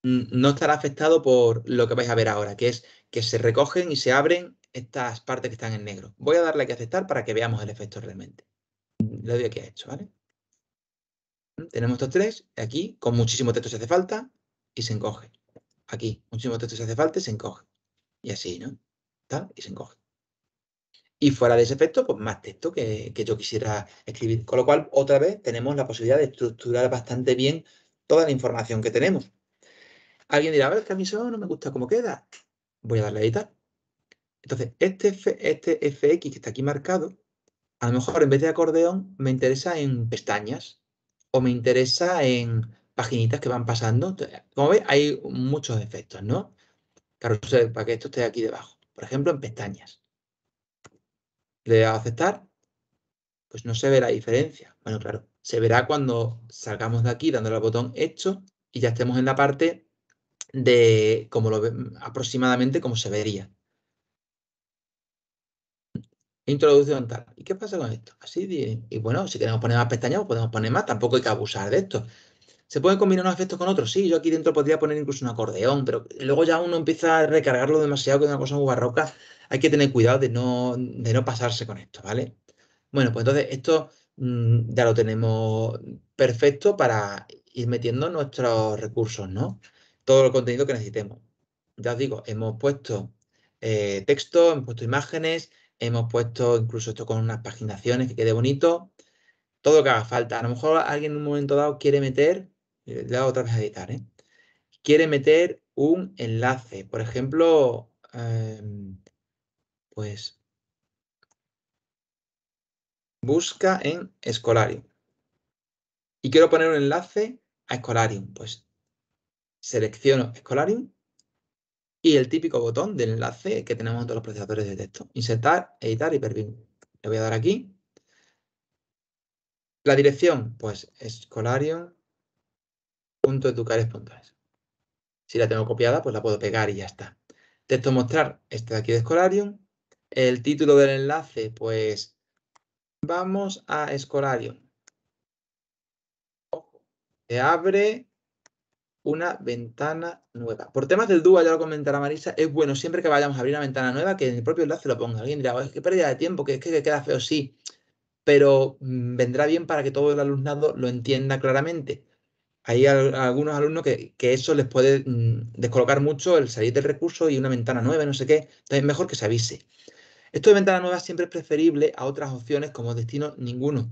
A: mm, no estará afectado por lo que vais a ver ahora, que es que se recogen y se abren estas partes que están en negro. Voy a darle aquí a aceptar para que veamos el efecto realmente. ¿Lo doy aquí a hecho, ¿vale? Tenemos estos tres aquí, con muchísimo texto se hace falta y se encoge. Aquí, muchísimo texto se hace falta y se encoge. Y así, ¿no? y se encoge. Y fuera de ese efecto, pues más texto que, yo quisiera escribir. Con lo cual, otra vez, tenemos la posibilidad de estructurar bastante bien toda la información que tenemos. Alguien dirá, a ver, es que no me gusta cómo queda. Voy a darle a editar. Entonces, este FX este que está aquí marcado, a lo mejor en vez de acordeón me interesa en pestañas me interesa en paginitas que van pasando. Como veis, hay muchos efectos, ¿no? para que esto esté aquí debajo. Por ejemplo, en pestañas. Le a aceptar, pues no se ve la diferencia. Bueno, claro, se verá cuando salgamos de aquí dándole al botón hecho y ya estemos en la parte de como lo, aproximadamente como se vería. Introducción tal. ¿Y qué pasa con esto? Así, y bueno, si queremos poner más pestañas, pues podemos poner más, tampoco hay que abusar de esto. ¿Se pueden combinar unos efectos con otros? Sí, yo aquí dentro podría poner incluso un acordeón, pero luego ya uno empieza a recargarlo demasiado que es una cosa muy barroca. Hay que tener cuidado de no, pasarse con esto, ¿vale? Bueno, pues entonces esto mm, ya lo tenemos perfecto para ir metiendo nuestros recursos, ¿no? Todo el contenido que necesitemos. Ya os digo, hemos puesto eh, texto, hemos puesto imágenes, Hemos puesto incluso esto con unas paginaciones que quede bonito. Todo lo que haga falta. A lo mejor alguien en un momento dado quiere meter, eh, le doy otra vez a editar, ¿eh? quiere meter un enlace. Por ejemplo, em, pues busca en Escolarium. Y quiero poner un enlace a Escolarium. Pues selecciono Escolarium y el típico botón del enlace que tenemos en todos los procesadores de texto. Insertar, editar, hipervínculo. Le voy a dar aquí. La dirección, pues escolarium.educares.es. Si la tengo copiada, pues la puedo pegar y ya está. Texto mostrar, este de aquí de Escolarium. El título del enlace, pues vamos a Escolarium. Se abre una ventana nueva. Por temas del dúo, ya lo comentará Marisa, es bueno siempre que vayamos a abrir una ventana nueva que en el propio enlace lo ponga. Alguien dirá, oh, es que pérdida de tiempo, que es que queda feo, sí, pero mm, vendrá bien para que todo el alumnado lo entienda claramente. Hay algunos alumnos que, eso les puede mm, descolocar mucho el salir del recurso y una ventana nueva, no sé qué. Entonces, mejor que se avise. Esto de ventana nueva siempre es preferible a otras opciones como destino ninguno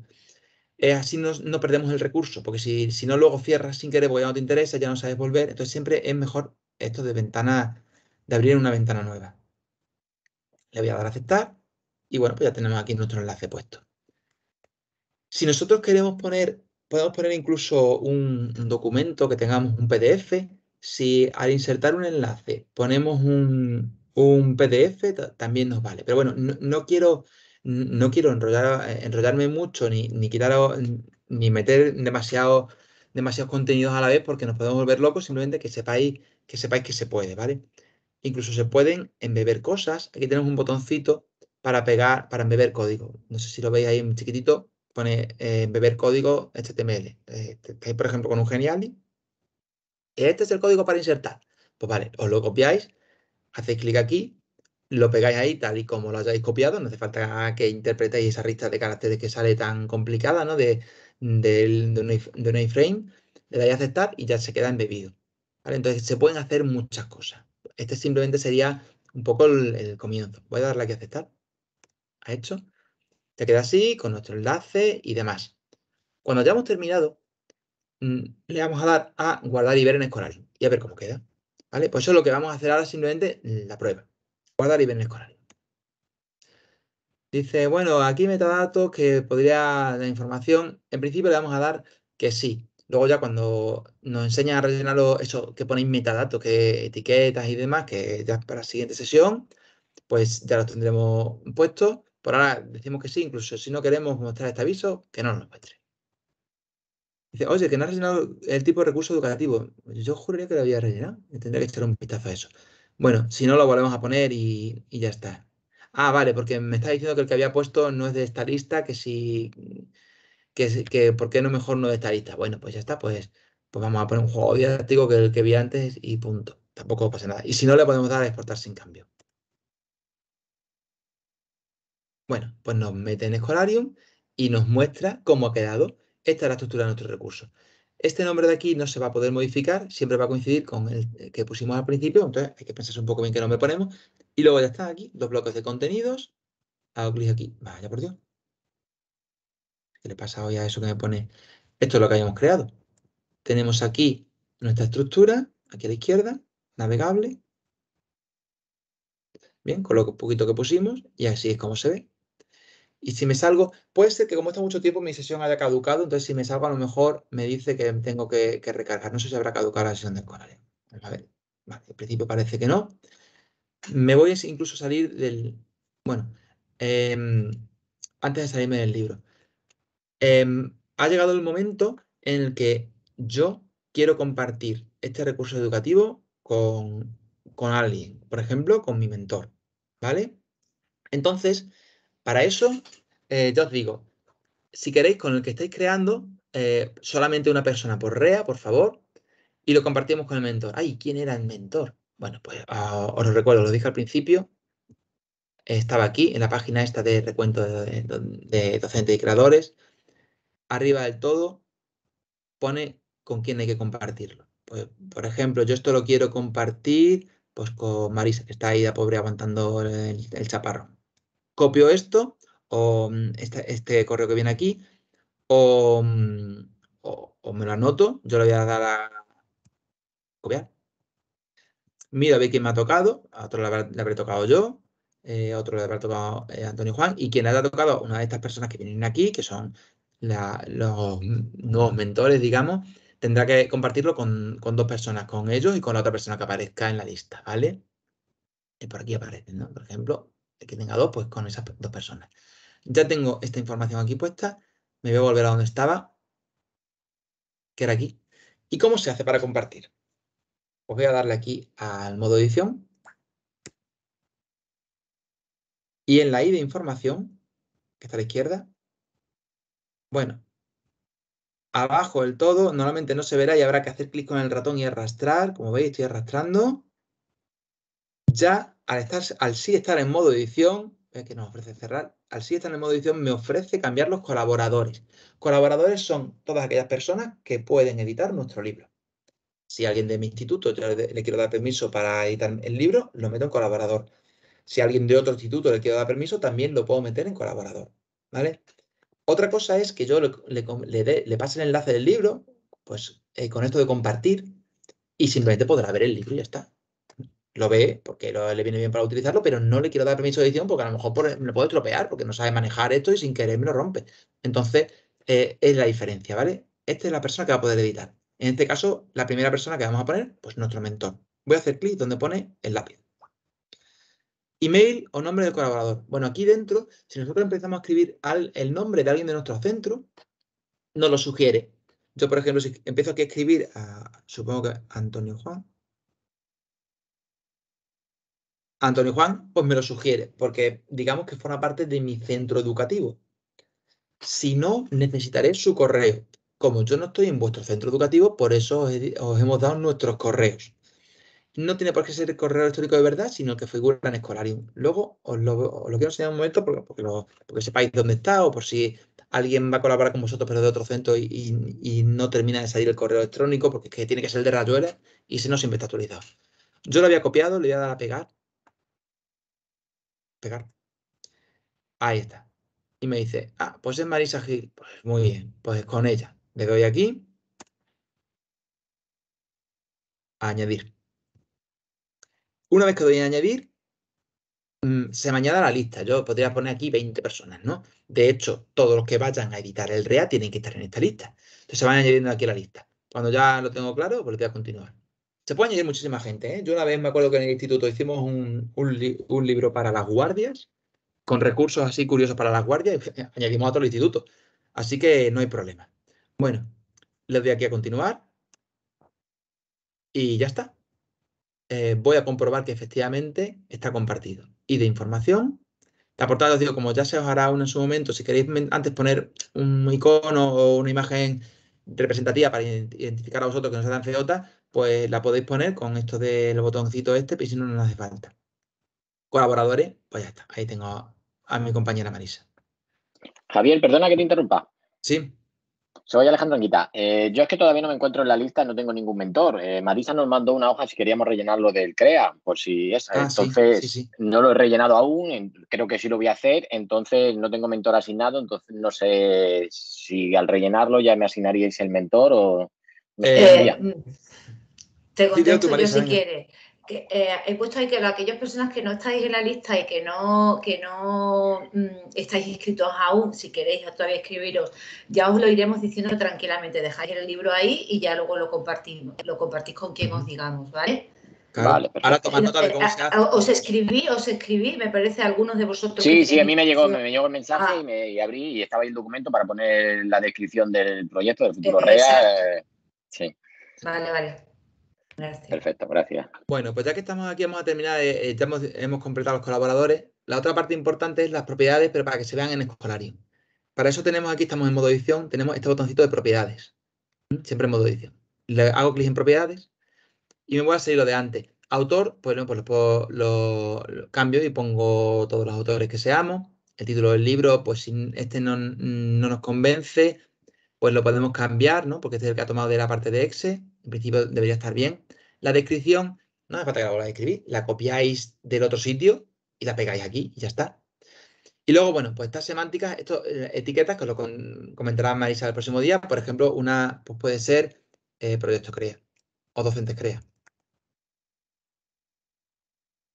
A: así no, perdemos el recurso, porque si, no luego cierras sin querer porque ya no te interesa, ya no sabes volver, entonces siempre es mejor esto de ventana, de abrir una ventana nueva. Le voy a dar a aceptar y bueno, pues ya tenemos aquí nuestro enlace puesto. Si nosotros queremos poner, podemos poner incluso un, documento que tengamos un PDF, si al insertar un enlace ponemos un, PDF, también nos vale. Pero bueno, no quiero no quiero eh, enrollarme mucho ni, ni ni meter demasiado, demasiados contenidos a la vez porque nos podemos volver locos, simplemente que sepáis que sepáis que se puede, ¿vale? Incluso se pueden embeber cosas. Aquí tenemos un botoncito para pegar, para embeber código. No sé si lo veis ahí chiquitito, pone eh, embeber código HTML. Este, por ejemplo, con un Geniali. Este es el código para insertar. Pues vale, os lo copiáis, hacéis clic aquí lo pegáis ahí tal y como lo hayáis copiado, no hace falta que interpretéis esa lista de caracteres que sale tan complicada, ¿no? De, de, un, iframe, le dais a aceptar y ya se queda embebido. ¿vale? Entonces se pueden hacer muchas cosas. Este simplemente sería un poco el, comienzo. Voy a darle aquí a aceptar. ¿Ha hecho? Te queda así, con nuestro enlace y demás. Cuando ya hemos terminado, mm, le vamos a dar a guardar y ver en escolar y a ver cómo queda. ¿Vale? Pues eso lo que vamos a hacer ahora simplemente la prueba. Guardar y ver en el escolario. Dice, bueno, aquí metadatos que podría la información, en principio le vamos a dar que sí. Luego ya cuando nos enseña a rellenarlo, eso que ponéis metadatos, que etiquetas y demás, que ya para la siguiente sesión, pues ya los tendremos puestos. Por ahora decimos que sí, incluso si no queremos mostrar este aviso, que no nos muestre. Dice, oye, que no has rellenado el tipo de recurso educativo. Yo juraría que lo había rellenado. Tendría que echar un vistazo a eso. Bueno, si no, lo volvemos a poner y, ya está. Ah, vale, porque me está diciendo que el que había puesto no es de esta lista, que si. Que, por qué no mejor no de esta lista. Bueno, pues ya está, pues, pues vamos a poner un juego didáctico que el que vi antes y punto. Tampoco pasa nada. Y si no, le podemos dar a exportar sin cambio. Bueno, pues nos mete en Scholarium y nos muestra cómo ha quedado. Esta es la estructura de nuestro recurso. Este nombre de aquí no se va a poder modificar, siempre va a coincidir con el que pusimos al principio, entonces hay que pensarse un poco bien qué nombre ponemos. Y luego ya está aquí, dos bloques de contenidos. Hago clic aquí. Vaya por Dios. ¿Qué le pasa hoy a eso que me pone? Esto es lo que hayamos creado. Tenemos aquí nuestra estructura, aquí a la izquierda, navegable. Bien, con lo poquito que pusimos y así es como se ve. Y si me salgo, puede ser que como está mucho tiempo mi sesión haya caducado, entonces si me salgo a lo mejor me dice que tengo que, recargar. No sé si habrá caducado la sesión del Coral. A ver, vale, principio parece que no. Me voy a incluso salir del... Bueno, em, antes de salirme del libro. Em, ha llegado el momento en el que yo quiero compartir este recurso educativo con, con alguien, por ejemplo, con mi mentor, ¿vale? Entonces, para eso, eh, yo os digo, si queréis, con el que estáis creando, eh, solamente una persona por REA, por favor, y lo compartimos con el mentor. Ay, ¿quién era el mentor? Bueno, pues ah, os lo recuerdo, lo dije al principio. Estaba aquí, en la página esta de recuento de, docentes y creadores. Arriba del todo pone con quién hay que compartirlo. Pues, por ejemplo, yo esto lo quiero compartir pues, con Marisa, que está ahí de pobre aguantando el, el chaparrón copio esto, o mm, este, correo que viene aquí, mm, o, me lo anoto, yo le voy a dar a copiar. mira a ver quién me ha tocado, a otro le habré, tocado yo, eh, a otro le habrá tocado eh, Antonio Juan, y quien haya ha tocado una de estas personas que vienen aquí, que son los nuevos mentores, digamos, tendrá que compartirlo con, con, dos personas, con ellos y con la otra persona que aparezca en la lista, ¿vale? Y por aquí aparecen, ¿no? Por ejemplo, de que tenga dos, pues con esas dos personas. Ya tengo esta información aquí puesta, me voy a volver a donde estaba, que era aquí. ¿Y cómo se hace para compartir? Os voy a darle aquí al modo edición. Y en la I de información, que está a la izquierda, bueno, abajo el todo, normalmente no se verá y habrá que hacer clic con el ratón y arrastrar. Como veis, estoy arrastrando. Ya al, estar, al sí estar en modo edición, eh, que nos ofrece cerrar, al sí estar en modo edición me ofrece cambiar los colaboradores. Colaboradores son todas aquellas personas que pueden editar nuestro libro. Si alguien de mi instituto le, quiero dar permiso para editar el libro, lo meto en colaborador. Si alguien de otro instituto le quiero dar permiso, también lo puedo meter en colaborador. ¿Vale? Otra cosa es que yo le, pase el enlace del libro, pues eh, con esto de compartir, y simplemente podrá ver el libro y ya está lo ve porque le viene bien para utilizarlo, pero no le quiero dar permiso de edición porque a lo mejor me lo puedo estropear porque no sabe manejar esto y sin querer me lo rompe. Entonces, eh, es la diferencia, ¿vale? Esta es la persona que va a poder editar. En este caso, la primera persona que vamos a poner, pues nuestro mentor. Voy a hacer clic donde pone el lápiz. Email o nombre del colaborador. Bueno, aquí dentro, si nosotros empezamos a escribir el nombre de alguien de nuestro centro, nos lo sugiere. Yo, por ejemplo, si empiezo aquí a escribir a, supongo que Antonio Juan, Antonio Juan, pues me lo sugiere, porque digamos que forma parte de mi centro educativo. Si no, necesitaré su correo. Como yo no estoy en vuestro centro educativo, por eso os, hemos dado nuestros correos. No tiene por qué ser el correo electrónico de verdad, sino que figura en Escolarium. Luego os lo, lo quiero enseñar un momento porque, porque, sepáis dónde está o por si alguien va a colaborar con vosotros pero de otro centro y, no termina de salir el correo electrónico porque es que tiene que ser el de Rayuela y si no siempre está actualizado. Yo lo había copiado, le voy a dar a pegar carta Ahí está. Y me dice, ah, pues es Marisa Gil. Pues muy bien, pues con ella. Le doy aquí. A añadir. Una vez que doy a añadir, mm, se me añade la lista. Yo podría poner aquí 20 personas, ¿no? De hecho, todos los que vayan a editar el REA tienen que estar en esta lista. Entonces se van añadiendo aquí a la lista. Cuando ya lo tengo claro, pues voy a continuar. Se puede añadir muchísima gente. ¿eh? Yo una vez me acuerdo que en el instituto hicimos un, libro para las guardias, con recursos así curiosos para las guardias, y añadimos a todo el instituto. Así que no hay problema. Bueno, les doy aquí a continuar y ya está. Eh, voy a comprobar que efectivamente está compartido. Y de información, la portada os digo, como ya se os hará uno en su momento, si queréis antes poner un icono o una imagen representativa para identificar a vosotros que no dan feotas, pues la podéis poner con esto del botoncito este, pero si no, no hace falta. Colaboradores, pues ya está. Ahí tengo a mi compañera Marisa. Javier, perdona que te interrumpa. Sí. Soy Alejandro Anguita. Eh, yo es que todavía no me encuentro en la lista, no tengo ningún mentor. Eh, Marisa nos mandó una hoja si queríamos rellenarlo del CREA, por si es. Ah, entonces, no lo he rellenado aún, creo que sí lo voy a hacer. Entonces, no tengo mentor asignado, entonces no sé si al rellenarlo ya me asignaríais
C: el mentor o. Eh, te contesto yo si quieres. Eh, he puesto ahí que aquellas personas que no estáis en la lista y que no, que no mm, estáis inscritos aún, si queréis todavía escribiros, ya os lo iremos diciendo tranquilamente. Dejáis el libro ahí y ya luego lo compartimos, lo compartís con quien os digamos, ¿vale?
A: Vale, Ahora nota de cómo eh, se eh,
C: Os escribí, os escribí, me parece, algunos de vosotros. Sí, sí, a mí me llegó, me, el mensaje ah. y,
A: me, abrí y estaba ahí el documento para poner la descripción del proyecto del futuro REA. sí.
C: Vale, vale.
A: Perfecto, gracias. Bueno, pues ya que estamos aquí, vamos a eh, eh, ya hemos, completado los colaboradores. La otra parte importante es las propiedades, pero para que se vean en escolario. Para eso tenemos aquí, estamos en modo edición, tenemos este botoncito de propiedades. ¿Mm? Siempre en modo edición. Le hago clic en propiedades y me voy a seguir lo de antes. Autor, pues, pues lo, cambio y pongo todos los autores que seamos. El título del libro, pues si este no, no nos convence, pues lo podemos cambiar, ¿no? Porque este es el que ha tomado de la parte de Exe en principio debería estar bien. La descripción, no hace falta que la volváis a escribir, la copiáis del otro sitio y la pegáis aquí y ya está. Y luego, bueno, pues estas semánticas, estas eh, etiquetas que os lo comentará Marisa el próximo día, por ejemplo, una pues puede ser eh, Proyecto CREA o Docentes CREA.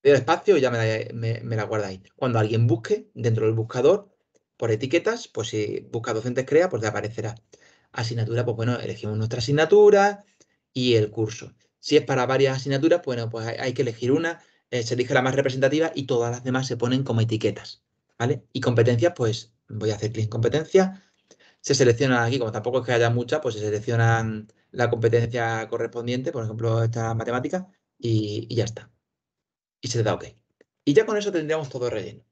A: Veo espacio ya me la, guardáis. Cuando alguien busque dentro del buscador por etiquetas, pues si busca Docentes CREA, pues le aparecerá asignatura, pues bueno, elegimos nuestra asignatura, y el curso. Si es para varias asignaturas, bueno, pues hay, que elegir una, eh, se elige la más representativa y todas las demás se ponen como etiquetas, ¿vale? Y competencias, pues voy a hacer clic en competencia, se seleccionan aquí, como tampoco es que haya muchas, pues se seleccionan la competencia correspondiente, por ejemplo, esta matemática, y, y ya está. Y se le da OK. Y ya con eso tendríamos todo relleno.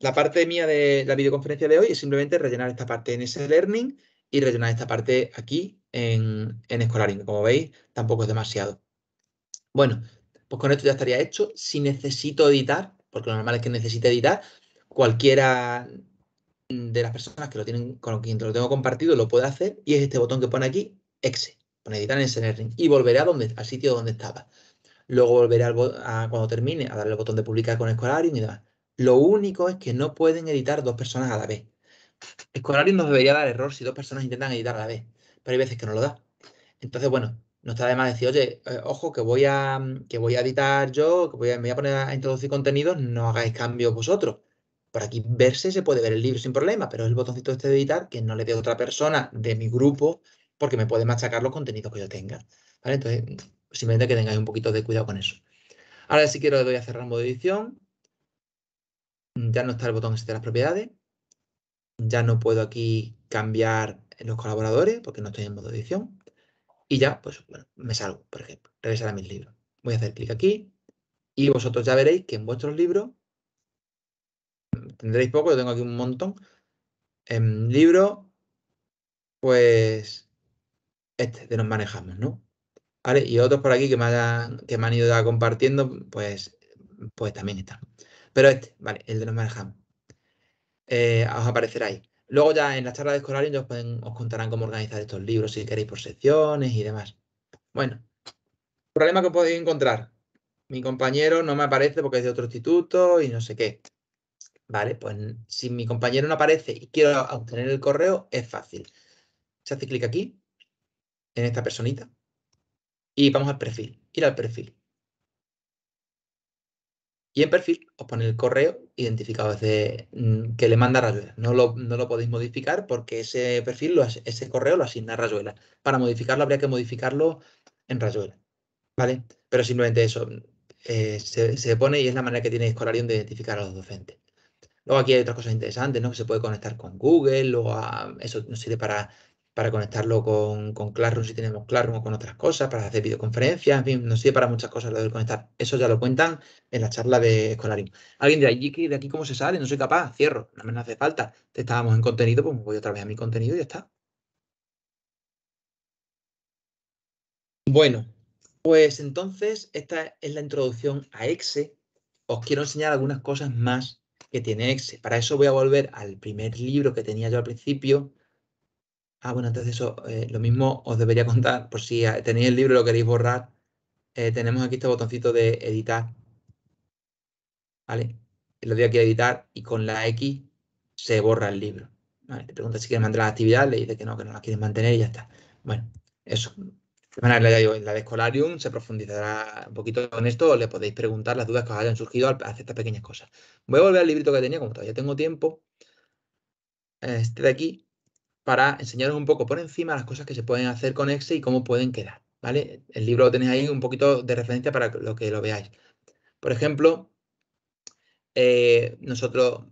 A: La parte mía de la videoconferencia de hoy es simplemente rellenar esta parte en ese learning y rellenar esta parte aquí en, en Como veis, tampoco es demasiado. Bueno, pues con esto ya estaría hecho. Si necesito editar, porque lo normal es que necesite editar, cualquiera de las personas que lo tienen, con quien lo tengo compartido, lo puede hacer y es este botón que pone aquí, exe, pone editar en Senering y volveré a donde, al sitio donde estaba. Luego volveré cuando termine a darle el botón de publicar con Escolarium y demás. Lo único es que no pueden editar dos personas a la vez y nos debería dar error si dos personas intentan editar a la vez, pero hay veces que no lo da. Entonces, bueno, no está de más decir, oye, eh, ojo, que voy, a, que voy a editar yo, que voy a, me voy a poner a introducir contenidos, no hagáis cambios vosotros. Por aquí verse se puede ver el libro sin problema, pero el botoncito este de editar que no le dé a otra persona de mi grupo porque me puede machacar los contenidos que yo tenga. Entonces, simplemente que tengáis un poquito de cuidado con eso. Ahora si quiero le doy a cerrar modo edición. Ya no está el botón este de las propiedades ya no puedo aquí cambiar los colaboradores porque no estoy en modo edición. Y ya, pues bueno, me salgo, por ejemplo, regresar a mis libros. Voy a hacer clic aquí y vosotros ya veréis que en vuestros libros, mm, tendréis poco, yo tengo aquí un montón, en libro, pues este de nos manejamos, ¿no? ¿Vale? Y otros por aquí que me, que me han ido compartiendo, pues, pues también están. Pero este, vale, el de nos manejamos. Eh, os aparecerá ahí. Luego ya en la charla de escolares os, pueden, os contarán cómo organizar estos libros, si queréis por secciones y demás. Bueno, problema que podéis encontrar. Mi compañero no me aparece porque es de otro instituto y no sé qué. Vale, pues si mi compañero no aparece y quiero obtener el correo, es fácil. Se hace clic aquí, en esta personita, y vamos al perfil, ir al perfil. Y en perfil os pone el correo identificado mm, que le manda Rayuela. No lo, no lo podéis modificar porque ese perfil, ese correo lo asigna Rayuela. Para modificarlo habría que modificarlo en Rayuela. ¿Vale? Pero simplemente eso. Eh, se, pone y es la manera que tiene Escolarium de identificar a los docentes. Luego aquí hay otras cosas interesantes, ¿no? Que se puede conectar con Google, luego eso nos sirve para para conectarlo con, con Classroom si tenemos Classroom o con otras cosas, para hacer videoconferencias, en fin, nos sirve para muchas cosas lo de conectar. Eso ya lo cuentan en la charla de Escolarismo. Alguien dirá, ¿y de aquí cómo se sale? No soy capaz, cierro, no me hace falta. estábamos en contenido, pues me voy otra vez a mi contenido y ya está. Bueno, pues entonces esta es la introducción a Exe. Os quiero enseñar algunas cosas más que tiene Exe. Para eso voy a volver al primer libro que tenía yo al principio, Ah, bueno, entonces eso, eh, lo mismo os debería contar, por si tenéis el libro y lo queréis borrar, eh, tenemos aquí este botoncito de editar. ¿Vale? Lo doy aquí a editar y con la X se borra el libro. Te pregunta si quieres mantener la actividad, le dice que no, que no la quieres mantener y ya está. Bueno, eso. la de Escolarium se profundizará un poquito con esto, le podéis preguntar las dudas que os hayan surgido al hacer estas pequeñas cosas. Voy a volver al librito que tenía, como todavía tengo tiempo. Este de aquí, para enseñaros un poco por encima las cosas que se pueden hacer con Excel y cómo pueden quedar. ¿vale? El libro lo tenéis ahí un poquito de referencia para lo que lo veáis. Por ejemplo, eh, nosotros,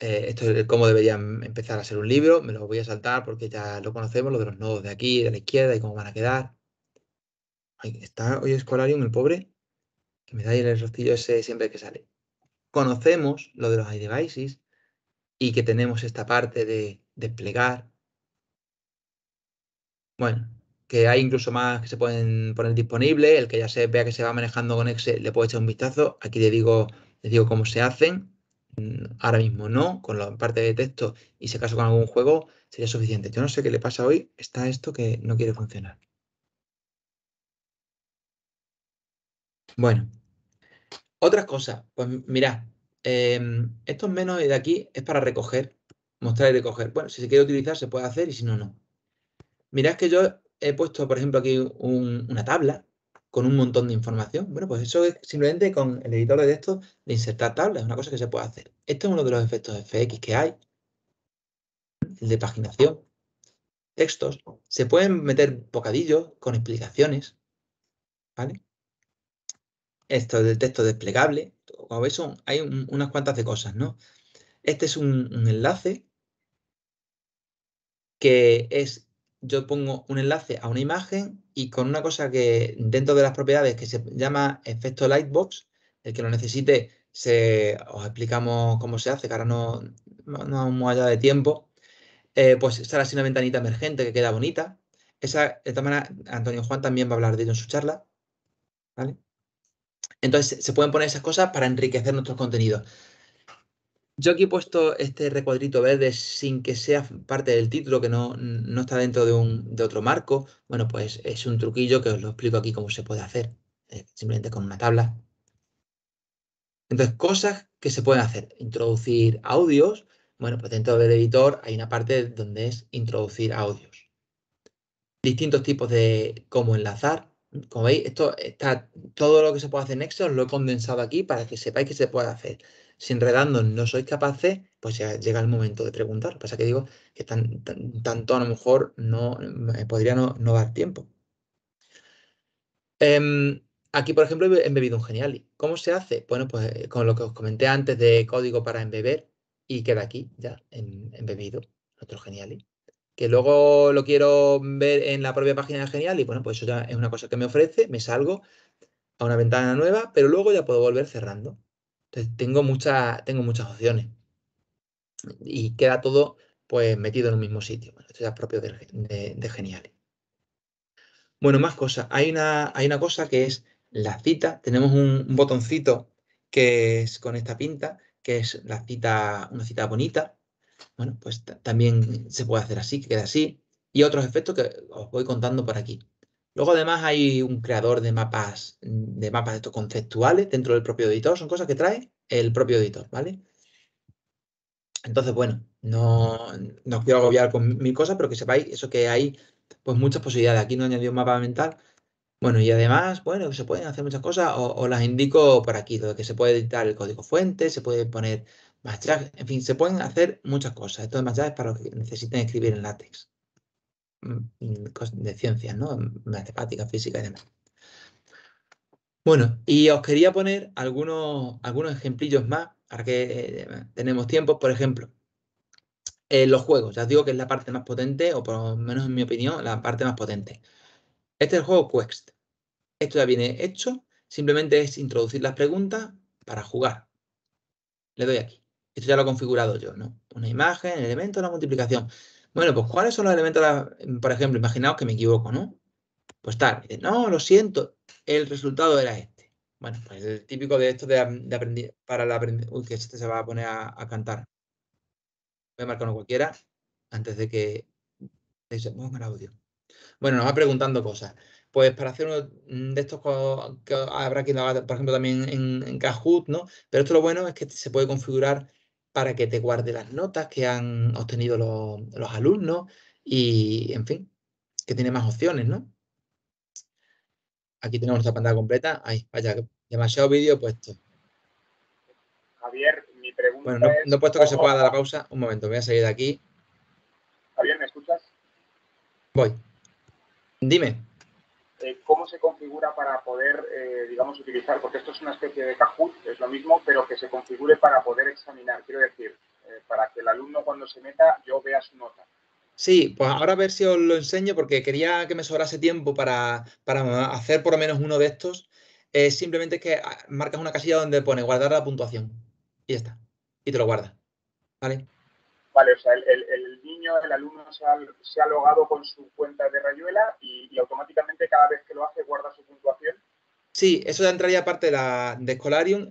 A: eh, esto es cómo debería empezar a ser un libro, me lo voy a saltar porque ya lo conocemos, lo de los nodos de aquí, de la izquierda y cómo van a quedar. está hoy Escolarium, el pobre, que me da ahí el rostillo ese siempre que sale. Conocemos lo de los iDevices y que tenemos esta parte de desplegar. Bueno, que hay incluso más que se pueden poner disponibles. El que ya se vea que se va manejando con Excel le puede echar un vistazo. Aquí le digo, le digo cómo se hacen. Mm, ahora mismo no, con la parte de texto y si acaso con algún juego sería suficiente. Yo no sé qué le pasa hoy. Está esto que no quiere funcionar. Bueno, otras cosas. Pues mirad, em, estos menos de aquí es para recoger mostrar y recoger. Bueno, si se quiere utilizar se puede hacer y si no, no. Mirad que yo he puesto, por ejemplo, aquí una tabla con un montón de información. Bueno, pues eso es simplemente con el editor de texto de insertar tablas, es una cosa que se puede hacer. esto es uno de los efectos FX que hay, el de paginación, textos. Se pueden meter bocadillos con explicaciones, ¿vale? Esto del texto desplegable. Como veis, hay unas cuantas de cosas, ¿no? Este es un enlace que es, yo pongo un enlace a una imagen y con una cosa que dentro de las propiedades que se llama efecto lightbox, el que lo necesite, se, os explicamos cómo se hace, que ahora no, no, vamos allá de tiempo, eh, pues sale así una ventanita emergente que queda bonita. Esa, de todas Antonio Juan también va a hablar de ello en su charla. ¿vale? Entonces, se pueden poner esas cosas para enriquecer nuestros contenidos. Yo aquí he puesto este recuadrito verde sin que sea parte del título, que no, está dentro de, otro marco. Bueno, pues es un truquillo que os lo explico aquí cómo se puede hacer, eh, simplemente con una tabla. Entonces, cosas que se pueden hacer. Introducir audios. Bueno, pues dentro del editor hay una parte donde es introducir audios. Distintos tipos de cómo enlazar. Como veis, esto está todo lo que se puede hacer en Excel, lo he condensado aquí para que sepáis que se puede hacer. Sin enredando no sois capaces, pues ya llega el momento de preguntar. Lo que pasa es que digo que tanto a lo mejor no podría no, dar tiempo. Em, aquí, por ejemplo, he embebido un geniali. ¿Cómo se hace? Bueno, pues eh, con lo que os comenté antes de código para embeber y queda aquí ya embebido otro geniali. Que luego lo quiero ver en la propia página de geniali. Bueno, pues eso ya es una cosa que me ofrece, me salgo a una ventana nueva, pero luego ya puedo volver cerrando tengo, tengo muchas opciones. Y queda todo pues metido en un mismo sitio. esto ya es propio de, Geniales. Bueno, más cosas. Hay una, hay una cosa que es la cita. Tenemos un, un, botoncito que es con esta pinta, que es la cita, una cita bonita. Bueno, pues también se puede hacer así, que queda así. Y otros efectos que os voy contando por aquí. Luego además hay un creador de mapas, de mapas estos conceptuales dentro del propio editor, son cosas que trae el propio editor, ¿vale? Entonces, bueno, no, no os quiero agobiar con mil cosas, pero que sepáis eso que hay pues muchas posibilidades. Aquí no añadió un mapa mental. Bueno, y además, bueno, se pueden hacer muchas cosas, o, las indico por aquí, donde que se puede editar el código fuente, se puede poner más en fin, se pueden hacer muchas cosas. Esto de más para los que necesiten escribir en látex. Mm, de ciencias, ¿no? Matemáticas, física y demás. Bueno, y os quería poner algunos, algunos ejemplillos más, Para que eh, tenemos tiempo, por ejemplo, eh, los juegos, ya os digo que es la parte más potente, o por lo menos en mi opinión, la parte más potente. Este es el juego Quest. Esto ya viene hecho, simplemente es introducir las preguntas para jugar. Le doy aquí. Esto ya lo he configurado yo, ¿no? Una imagen, elemento, la multiplicación. Bueno, pues ¿cuáles son los elementos, por ejemplo, imaginaos que me equivoco, ¿no? Pues tal, no, lo siento, el resultado era este. Bueno, pues el típico de esto de, de aprender, para la Uy, que este se va a poner a, cantar. Voy a marcarlo cualquiera antes de que... se Ponga el audio.
D: Bueno, nos va preguntando cosas.
A: Pues para hacer uno de estos que habrá haga, por ejemplo, también en, en Kahoot, ¿no? Pero esto lo bueno es que se puede configurar para que te guarde las notas que han obtenido los, alumnos y, en fin, que tiene más opciones, ¿no? Aquí tenemos nuestra pantalla completa. Ay, vaya, demasiado vídeo puesto.
B: Javier, mi pregunta Bueno, no, he puesto que se
A: pueda dar la pausa. Un momento, voy a salir de aquí.
B: Javier, ¿me escuchas?
A: Voy. Dime.
B: Eh, cómo se configura para poder, eh, digamos, utilizar, porque esto es una especie de cajón, es lo mismo, pero que se configure para poder examinar, quiero decir, eh, para que el alumno cuando se meta yo vea su nota.
A: Sí, pues ahora a ver si os lo enseño porque quería que me sobrase tiempo para, hacer por lo menos uno de estos. simplemente que ah, marcas una casilla donde pone guardar la puntuación y está. Y te lo guarda. ¿Vale?
B: Vale, o sea, el el alumno se ha, logado con su cuenta de Rayuela y, automáticamente cada vez que lo hace guarda su puntuación.
A: Sí, eso ya entraría aparte de, la, de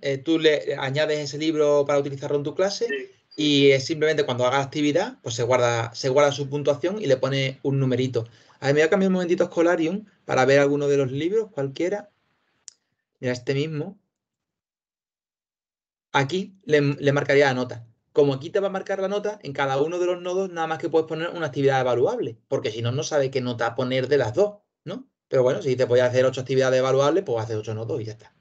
A: eh, tú le añades ese libro para utilizarlo en tu clase y eh, simplemente cuando haga actividad, pues se guarda, se guarda su puntuación y le pone un numerito. A ver, me voy a cambiar un momentito Escolarium para ver alguno de los libros, cualquiera. Mira, este mismo. Aquí le marcaría la nota. Como aquí te va a marcar la nota, en cada uno de los nodos nada más que puedes poner una actividad evaluable, porque si no, no sabe qué nota poner de las dos, ¿no? Pero bueno, si te voy a hacer ocho actividades evaluables, pues haces ocho nodos y ya está.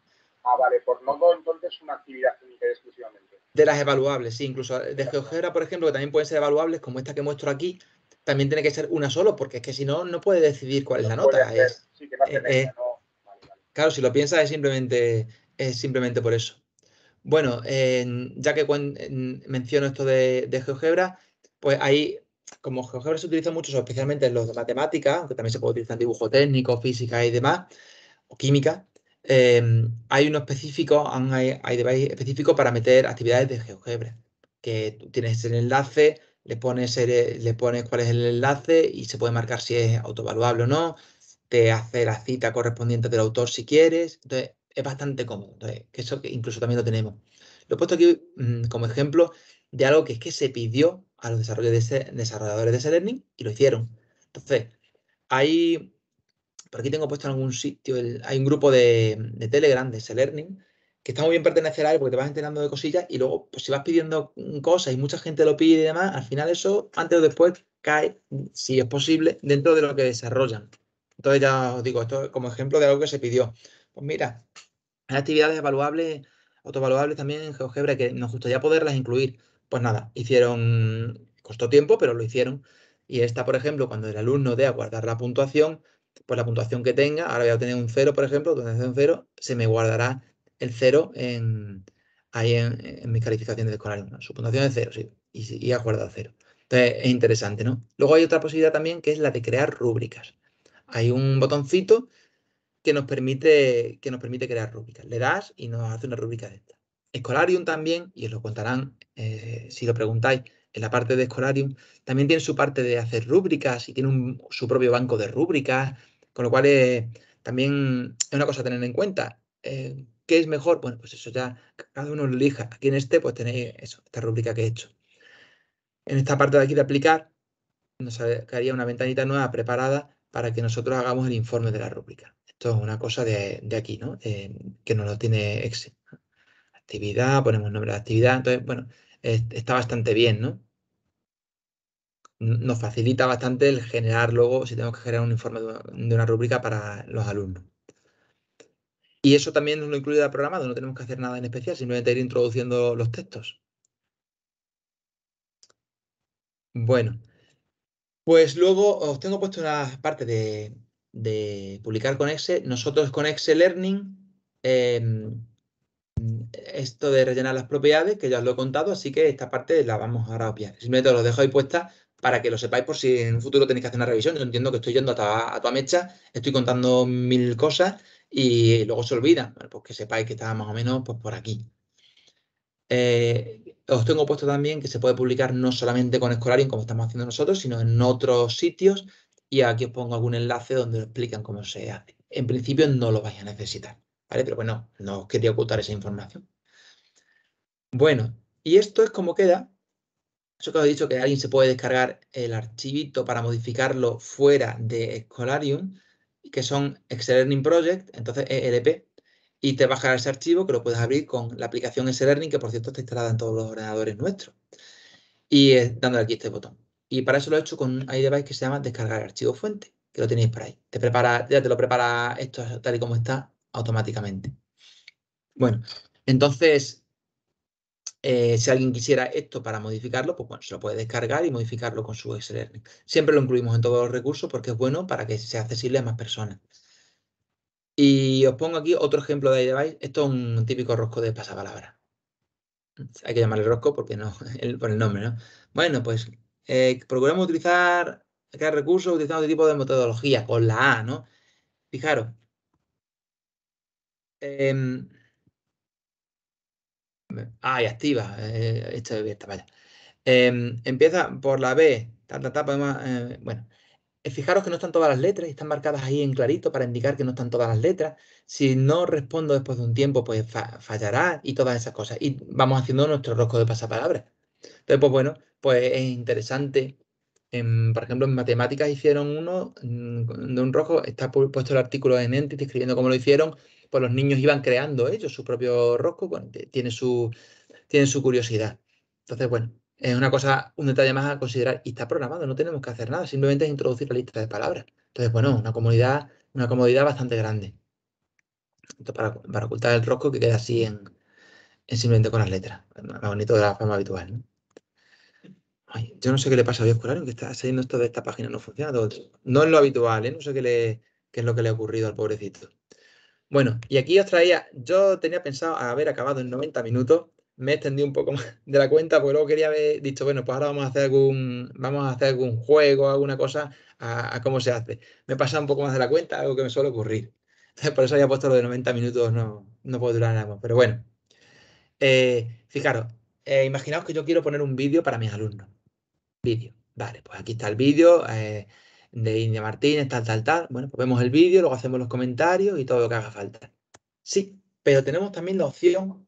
B: Ah, vale, por nodo entonces una actividad única exclusivamente.
A: De las evaluables, sí, incluso de GeoGebra, por ejemplo, que también pueden ser evaluables, como esta que muestro aquí, también tiene que ser una solo, porque es que si no, no puede decidir cuál es la nota. Claro, si lo piensas es simplemente, es simplemente por eso. Bueno, ya que menciono esto de, GeoGebra, pues ahí, como GeoGebra se utiliza mucho, especialmente en los de matemáticas, aunque también se puede utilizar en dibujo técnico, física y demás, o química, em, hay uno específico, hay, hay device específico para meter actividades de GeoGebra, que tienes el enlace, le pones, le pones cuál es el enlace y se puede marcar si es autovaluable o no, te hace la cita correspondiente del autor si quieres. Entonces, es bastante cómodo que eso incluso también lo tenemos. Lo he puesto aquí mm, como ejemplo de algo que es que se pidió a los desarrolladores de ese learning y lo hicieron. Entonces, hay, por aquí tengo puesto en algún sitio, hay un grupo de, de Telegram de learning que está muy bien pertenecer a él porque te vas enterando de cosillas y luego, pues si vas pidiendo cosas y mucha gente lo pide y demás, al final eso, antes o después, cae, si es posible, dentro de lo que desarrollan. Entonces ya os digo, esto como ejemplo de algo que se pidió. Pues mira, hay actividades evaluables, autovaluables también en GeoGebra que nos gustaría poderlas incluir. Pues nada, hicieron, costó tiempo, pero lo hicieron. Y esta, por ejemplo, cuando el alumno dé a guardar la puntuación, pues la puntuación que tenga, ahora voy a tener un cero por ejemplo, donde es un cero, se me guardará el cero en, ahí en, mis calificaciones de escolar. Su puntuación es cero, sí, y, y ha guardado cero, Entonces, es interesante, ¿no? Luego hay otra posibilidad también que es la de crear rúbricas. Hay un botoncito que nos permite, que nos permite crear rúbricas. Le das y nos hace una rúbrica de esta. Escolarium también, y os lo contarán eh, si lo preguntáis en la parte de Escolarium, también tiene su parte de hacer rúbricas y tiene su propio banco de rúbricas, con lo cual también es una cosa a tener en cuenta. Eh, ¿Qué es mejor? Bueno, pues eso ya cada uno lo elija. Aquí en este pues tenéis eso, esta rúbrica que he hecho. En esta parte de aquí de aplicar nos haría una ventanita nueva preparada para que nosotros hagamos el informe de la rúbrica. Esto es una cosa de, aquí, ¿no? que no lo tiene Excel. Actividad, ponemos nombre de actividad. Entonces, bueno, está bastante bien, ¿no? Nos facilita bastante el generar luego, si tenemos que generar un informe de una, rúbrica para los alumnos. Y eso también no lo incluye el programado, no tenemos que hacer nada en especial, simplemente ir introduciendo los textos. Bueno, pues luego os tengo puesto una parte de, de publicar con Excel, nosotros con Excel Learning, eh, esto de rellenar las propiedades, que ya os lo he contado, así que esta parte la vamos a obviar. Simplemente os lo dejo ahí puesta para que lo sepáis por si en un futuro tenéis que hacer una revisión. Yo entiendo que estoy yendo a tu mecha, estoy contando mil cosas y luego se olvida. pues que sepáis que está más o menos pues, por aquí. Eh, os tengo puesto también que se puede publicar no solamente con Escolarium, como estamos haciendo nosotros, sino en otros sitios y aquí os pongo algún enlace donde lo explican cómo se hace. En principio no lo vais a necesitar, ¿vale? Pero bueno, no os quería ocultar esa información. Bueno, y esto es como queda. Eso que os he dicho que alguien se puede descargar el archivito para modificarlo fuera de Scholarium, que son Excel Learning Project, entonces ELP, y te bajará ese archivo que lo puedes abrir con la aplicación Excel learning que por cierto está instalada en todos los ordenadores nuestros. Y es dándole aquí este botón. Y para eso lo he hecho con un iDevice que se llama descargar archivo fuente, que lo tenéis por ahí. Te prepara, ya te lo prepara esto tal y como está automáticamente. Bueno, entonces, eh, si alguien quisiera esto para modificarlo, pues bueno, se lo puede descargar y modificarlo con su Excel. Siempre lo incluimos en todos los recursos porque es bueno para que sea accesible a más personas. Y os pongo aquí otro ejemplo de iDevice. Esto es un típico rosco de pasapalabra. Hay que llamarle rosco porque no, (laughs) por el nombre, ¿no? Bueno, pues eh, procuramos utilizar cada recurso utilizando este tipo de metodología, con la A, ¿no? Fijaros. ah, y activa. Eh, esto es abierta, vaya. Em, empieza por la B. Ta, ta, eh, bueno, fijaros que no están todas las letras, están marcadas ahí en clarito para indicar que no están todas las letras. Si no respondo después de un tiempo, pues fallará y todas esas cosas. Y vamos haciendo nuestro rosco de pasapalabras. Entonces, pues bueno, pues es interesante. por ejemplo, en matemáticas hicieron uno mm, de un rojo, está puesto el artículo en Entity escribiendo cómo lo hicieron, pues los niños iban creando ellos su propio rosco, tiene su, tienen su curiosidad. Entonces, bueno, es una cosa, un detalle más a considerar. Y está programado, no tenemos que hacer nada, simplemente es introducir la lista de palabras. Entonces, bueno, una comodidad, una comodidad bastante grande. para, ocultar el rosco que queda así en, simplemente con las letras. Más bonito de la forma habitual yo no sé qué le pasa a Bioscolaro, que está saliendo esto de esta página, no funciona todo. No es lo habitual, ¿eh? no sé qué, le, es lo que le ha ocurrido al pobrecito. Bueno, y aquí os traía, yo tenía pensado haber acabado en 90 minutos, me extendí un poco (laughs) más de la cuenta, porque luego quería haber dicho, bueno, pues ahora vamos a hacer algún, vamos a hacer algún juego, alguna cosa a, cómo se hace. Me pasa un poco más de la cuenta, algo que me suele ocurrir. Entonces, por eso había puesto lo de 90 minutos, no, no puedo durar nada más. Pero bueno, eh, fijaros, eh, imaginaos que yo quiero poner un vídeo para mis alumnos. Vídeo. Vale, pues aquí está el vídeo eh, de India Martínez, tal, tal, tal. Bueno, pues vemos el vídeo, luego hacemos los comentarios y todo lo que haga falta. Sí, pero tenemos también la opción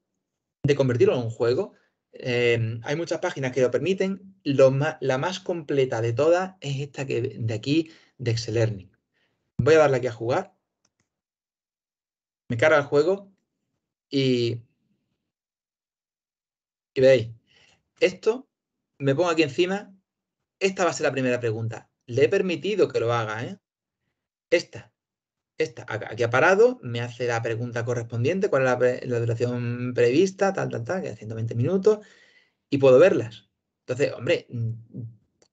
A: de convertirlo en un juego. Em, hay muchas páginas que lo permiten. la más completa de todas es esta que, de aquí, de Excel Learning. Voy a darle aquí a jugar. Me carga el juego y... Y veis, esto me pongo aquí encima esta va a ser la primera pregunta. Le he permitido que lo haga, ¿eh? Esta. Esta. Aquí ha parado, me hace la pregunta correspondiente, cuál es la, duración prevista, tal, tal, tal, que es 120 minutos, y puedo verlas. Entonces, hombre, mm,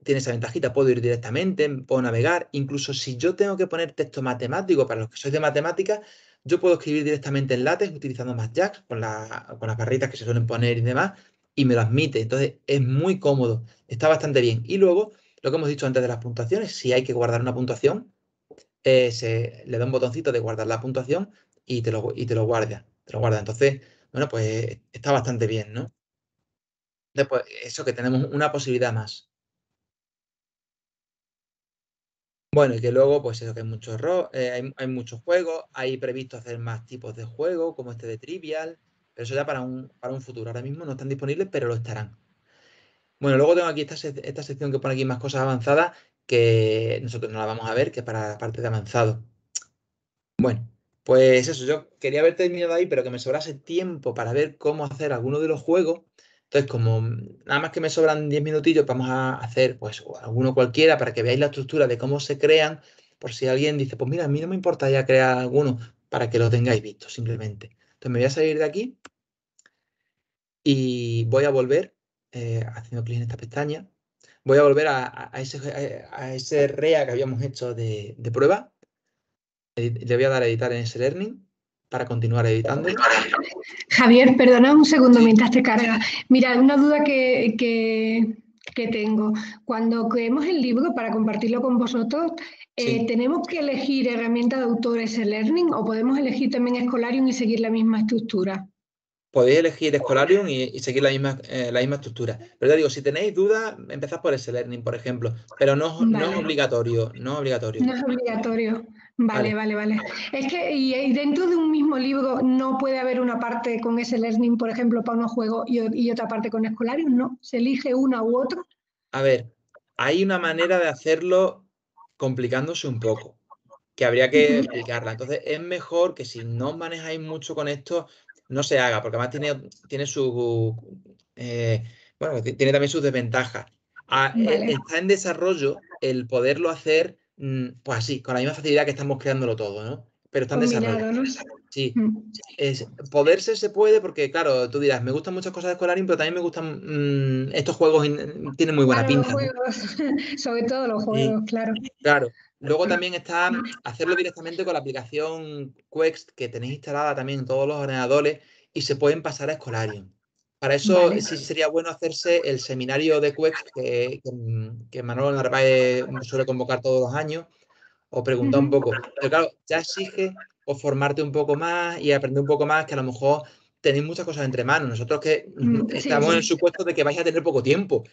A: tiene esa ventajita, puedo ir directamente, puedo navegar, incluso si yo tengo que poner texto matemático, para los que sois de matemática, yo puedo escribir directamente en látex utilizando más jacks con, con las barritas que se suelen poner y demás, y me lo admite. Entonces es muy cómodo, está bastante bien. Y luego, lo que hemos dicho antes de las puntuaciones, si hay que guardar una puntuación, eh, se, le da un botoncito de guardar la puntuación y te lo, y te lo guarda. Te lo guarda. Entonces, bueno, pues está bastante bien, ¿no? Después, eso que tenemos una posibilidad más. Bueno, y que luego, pues eso, que hay mucho error, eh, hay, hay, muchos juegos, hay previsto hacer más tipos de juego como este de Trivial, pero eso ya para un, para un futuro. Ahora mismo no están disponibles, pero lo estarán. Bueno, luego tengo aquí esta, esta sección que pone aquí más cosas avanzadas que nosotros no la vamos a ver, que es para la parte de avanzado. Bueno, pues eso, yo quería haber terminado ahí, pero que me sobrase tiempo para ver cómo hacer alguno de los juegos. Entonces, como nada más que me sobran 10 minutillos, vamos a hacer pues alguno cualquiera para que veáis la estructura de cómo se crean, por si alguien dice, pues mira, a mí no me importa ya crear alguno, para que lo tengáis visto simplemente. Entonces me voy a salir de aquí y voy a volver, eh, haciendo clic en esta pestaña, voy a volver a, a, ese, REA que habíamos hecho de, prueba. Le voy a dar a editar en ese learning para continuar editando.
D: Javier, perdona un segundo mientras te carga. Mira, una duda que tengo. Cuando creemos el libro para compartirlo con vosotros, eh, ¿tenemos que elegir herramienta de autores e-learning o podemos elegir también Escolarium y seguir la misma estructura?
A: podéis elegir Escolarium y, seguir la misma, eh, la misma estructura. Pero te digo, si tenéis dudas, empezad por ese learning, por ejemplo. Pero no, no es obligatorio, no es obligatorio. No
D: es obligatorio. Vale, vale, vale. Es que y, dentro de un mismo libro no puede haber una parte con ese learning, por ejemplo, para unos juegos y, otra parte con Escolarium, ¿no? ¿Se elige una u otra?
A: A ver, hay una manera de hacerlo complicándose un poco que habría que explicarla. Entonces, es mejor que si no manejáis mucho con esto, no se haga, porque además tiene, tiene su. Eh, bueno, tiene también sus desventajas. Eh, está en desarrollo el poderlo hacer, mm, pues así, con la misma facilidad que estamos creándolo todo, ¿no? Pero está en desarrollo. Sí. (laughs) poderse se puede porque, claro, tú dirás, me gustan muchas cosas de Escolarín, pero también me gustan mm, estos juegos, tienen muy buena pinta.
D: (laughs) Sobre todo los juegos, claro.
A: Claro. Luego también está hacerlo directamente con la aplicación Quest que tenéis instalada también en todos los ordenadores y se pueden pasar a Escolarium. Para eso sí sería bueno hacerse el seminario de Quest que, Manuel que Narváez suele convocar todos los años o preguntar un poco. Pero claro, ya exige o pues formarte un poco más y aprender un poco más que a lo mejor tenéis muchas cosas entre manos. Nosotros que mm, estamos en el supuesto de que vais a tener poco tiempo.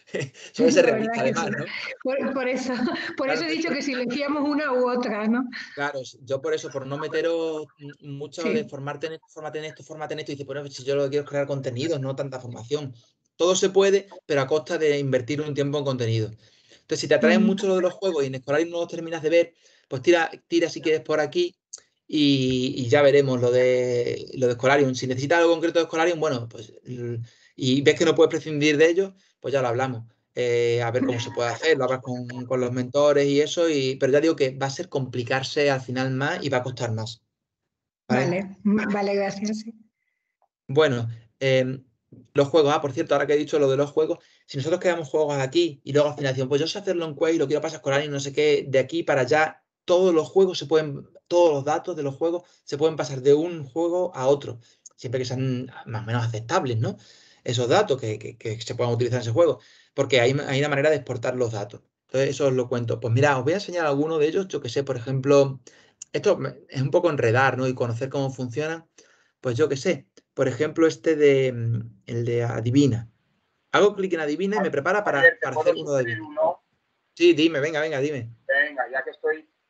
D: Por, eso, por eso he dicho que si elegíamos una u otra, ¿no?
A: Claro, yo por eso, por no meteros mucho de formarte en esto, formate en esto, formate en esto, y dices, bueno, si yo lo quiero crear contenido, no tanta formación. Todo se puede, pero a costa de invertir un tiempo en contenido. Entonces, si te atraen mm. mucho lo de los juegos y en Escolar no los terminas de ver, pues tira, tira si quieres por aquí y, ya veremos lo de, lo de Escolarium. Si necesitas algo concreto de Escolarium, bueno, pues y ves que no puedes prescindir de ello, pues ya lo hablamos. Eh, a ver cómo se puede hacer, lo hablas con, los mentores y eso, y, pero ya digo que va a ser complicarse al final más y va a costar más. Vale,
D: vale, gracias.
A: Bueno, em, los juegos, ah, por cierto, ahora que he dicho lo de los juegos, si nosotros quedamos juegos aquí y luego al final decimos, pues yo sé hacerlo en Quake y lo quiero pasar con y no sé qué, de aquí para allá, todos los juegos se pueden, todos los datos de los juegos se pueden pasar de un juego a otro, siempre que sean más o menos aceptables, ¿no? Esos datos que, se puedan utilizar en ese juego, porque hay, una manera de exportar los datos. Entonces, eso os lo cuento. Pues mira, os voy a enseñar alguno de ellos, yo que sé, por ejemplo, esto es un poco enredar, ¿no? Y conocer cómo funcionan. Pues yo que sé, por ejemplo, este de, mm, el de Adivina. Hago clic en Adivina y me prepara para, hacer uno de ellos. Sí, dime, venga, venga, dime.
B: Venga, ya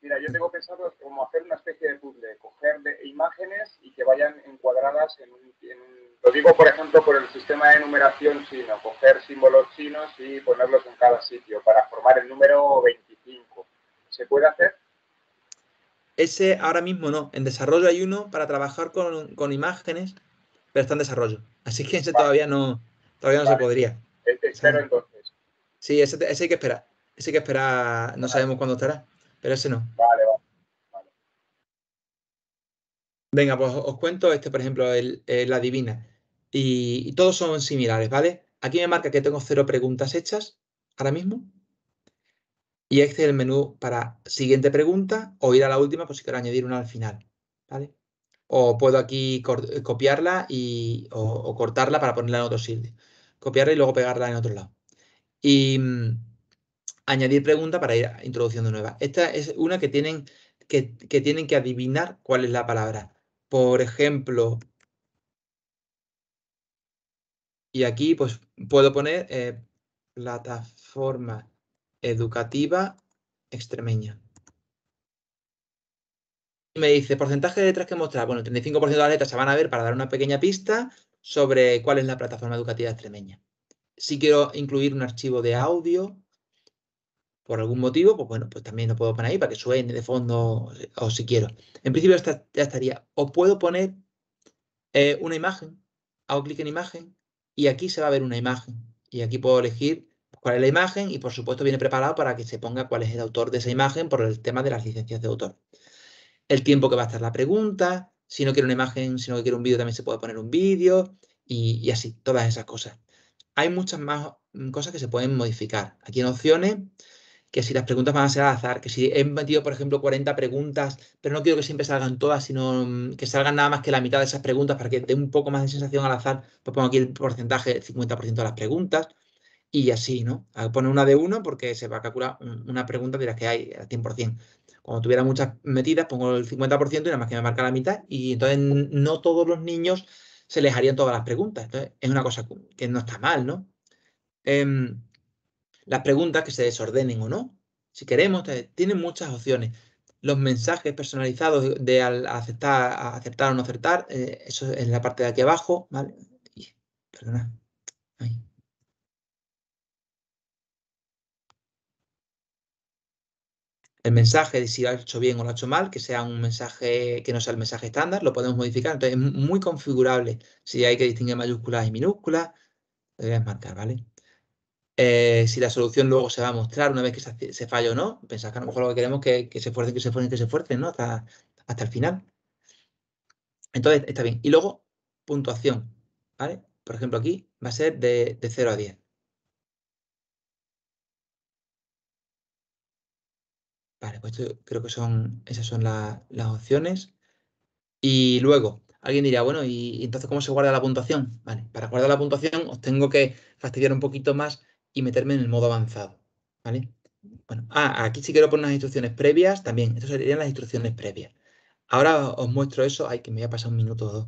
B: Mira, yo tengo pensado como hacer una especie de puzzle, coger imágenes y que vayan encuadradas en un, Lo digo, por ejemplo, por el sistema de numeración chino, coger símbolos chinos y ponerlos en cada sitio para formar el número 25. ¿Se puede hacer?
A: Ese ahora mismo no. En desarrollo hay uno para trabajar con, imágenes, pero está en desarrollo. Así que ese todavía no, todavía no se podría. Eh, eh, entonces. Sí, ese, hay que esperar. Ese hay que esperar, no sabemos cuándo estará pero ese no. Vale, vale. Venga, pues os cuento este, por ejemplo, el, la divina. Y, todos son similares, ¿vale? Aquí me marca que tengo cero preguntas hechas ahora mismo. Y este es el menú para siguiente pregunta o ir a la última por si quiero añadir una al final, ¿vale? O puedo aquí copiarla y, o, cortarla para ponerla en otro sitio. Copiarla y luego pegarla en otro lado. Y, mm, añadir pregunta para ir introduciendo nueva. Esta es una que tienen que, tienen que adivinar cuál es la palabra. Por ejemplo, y aquí pues puedo poner eh, plataforma educativa extremeña. me dice, porcentaje de letras que mostrar. Bueno, el 35% de las letras se van a ver para dar una pequeña pista sobre cuál es la plataforma educativa extremeña. Si quiero incluir un archivo de audio, por algún motivo, pues bueno, pues también lo puedo poner ahí para que suene de fondo o si quiero. En principio ya estaría. O puedo poner eh, una imagen, hago clic en imagen y aquí se va a ver una imagen. Y aquí puedo elegir cuál es la imagen y por supuesto viene preparado para que se ponga cuál es el autor de esa imagen por el tema de las licencias de autor. El tiempo que va a estar la pregunta, si no quiero una imagen, si no quiero un vídeo también se puede poner un vídeo y, y así, todas esas cosas. Hay muchas más mm, cosas que se pueden modificar. Aquí en opciones que si las preguntas van a ser al azar, que si he metido, por ejemplo, 40 preguntas, pero no quiero que siempre salgan todas, sino mm, que salgan nada más que la mitad de esas preguntas para que dé un poco más de sensación al azar, pues pongo aquí el porcentaje, el 50% de las preguntas y así, ¿no? Ah, pone una de uno porque se va a calcular una pregunta de las que hay al 100%. Cuando tuviera muchas metidas, pongo el 50% y nada más que me marca la mitad y entonces no todos los niños se les harían todas las preguntas. Entonces, es una cosa que no está mal, ¿no? Em, las preguntas que se desordenen o no. Si queremos, tienen muchas opciones. Los mensajes personalizados de aceptar, aceptar o no aceptar, eh, eso es en la parte de aquí abajo, ¿vale? el mensaje de si lo ha hecho bien o lo ha hecho mal, que sea un mensaje que no sea el mensaje estándar, lo podemos modificar. Entonces es muy configurable. Si hay que distinguir mayúsculas y minúsculas, lo debes marcar, ¿vale? Eh, si la solución luego se va a mostrar una vez que se, falla o no. Pensás que a lo mejor lo que queremos es que, se esfuercen, que se esfuercen, que se esfuercen, ¿no? Hasta, hasta el final. Entonces, está bien. Y luego, puntuación, ¿vale? Por ejemplo, aquí va a ser de, 0 a 10. Vale, pues creo que son, esas son las opciones. Y luego, alguien dirá, bueno, ¿y entonces cómo se guarda la puntuación? Vale, para guardar la puntuación os tengo que fastidiar un poquito más y meterme en el modo avanzado, ¿vale? Bueno, ah, aquí sí quiero poner unas instrucciones previas también. Estas serían las instrucciones previas. Ahora os muestro eso. Ay, que me voy a pasar un minuto o dos.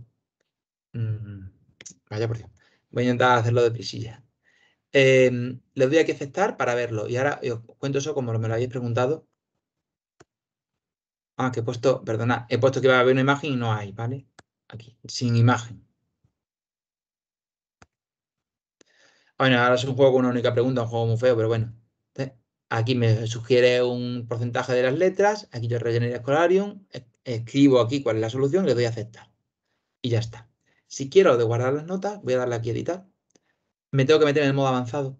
A: Mm, vaya por Dios. Voy a intentar hacerlo de prisilla. Em, le doy aquí aceptar para verlo. Y ahora os cuento eso como me lo habéis preguntado. Ah, que he puesto, perdona, he puesto que iba a haber una imagen y no hay, ¿vale? Aquí, sin imagen. ahora es un juego con una única pregunta, un juego muy feo, pero bueno. Aquí me sugiere un porcentaje de las letras, aquí yo rellenaré Escolarium, escribo aquí cuál es la solución, le doy a aceptar. Y ya está. Si quiero de guardar las notas, voy a darle aquí a editar. Me tengo que meter en el modo avanzado.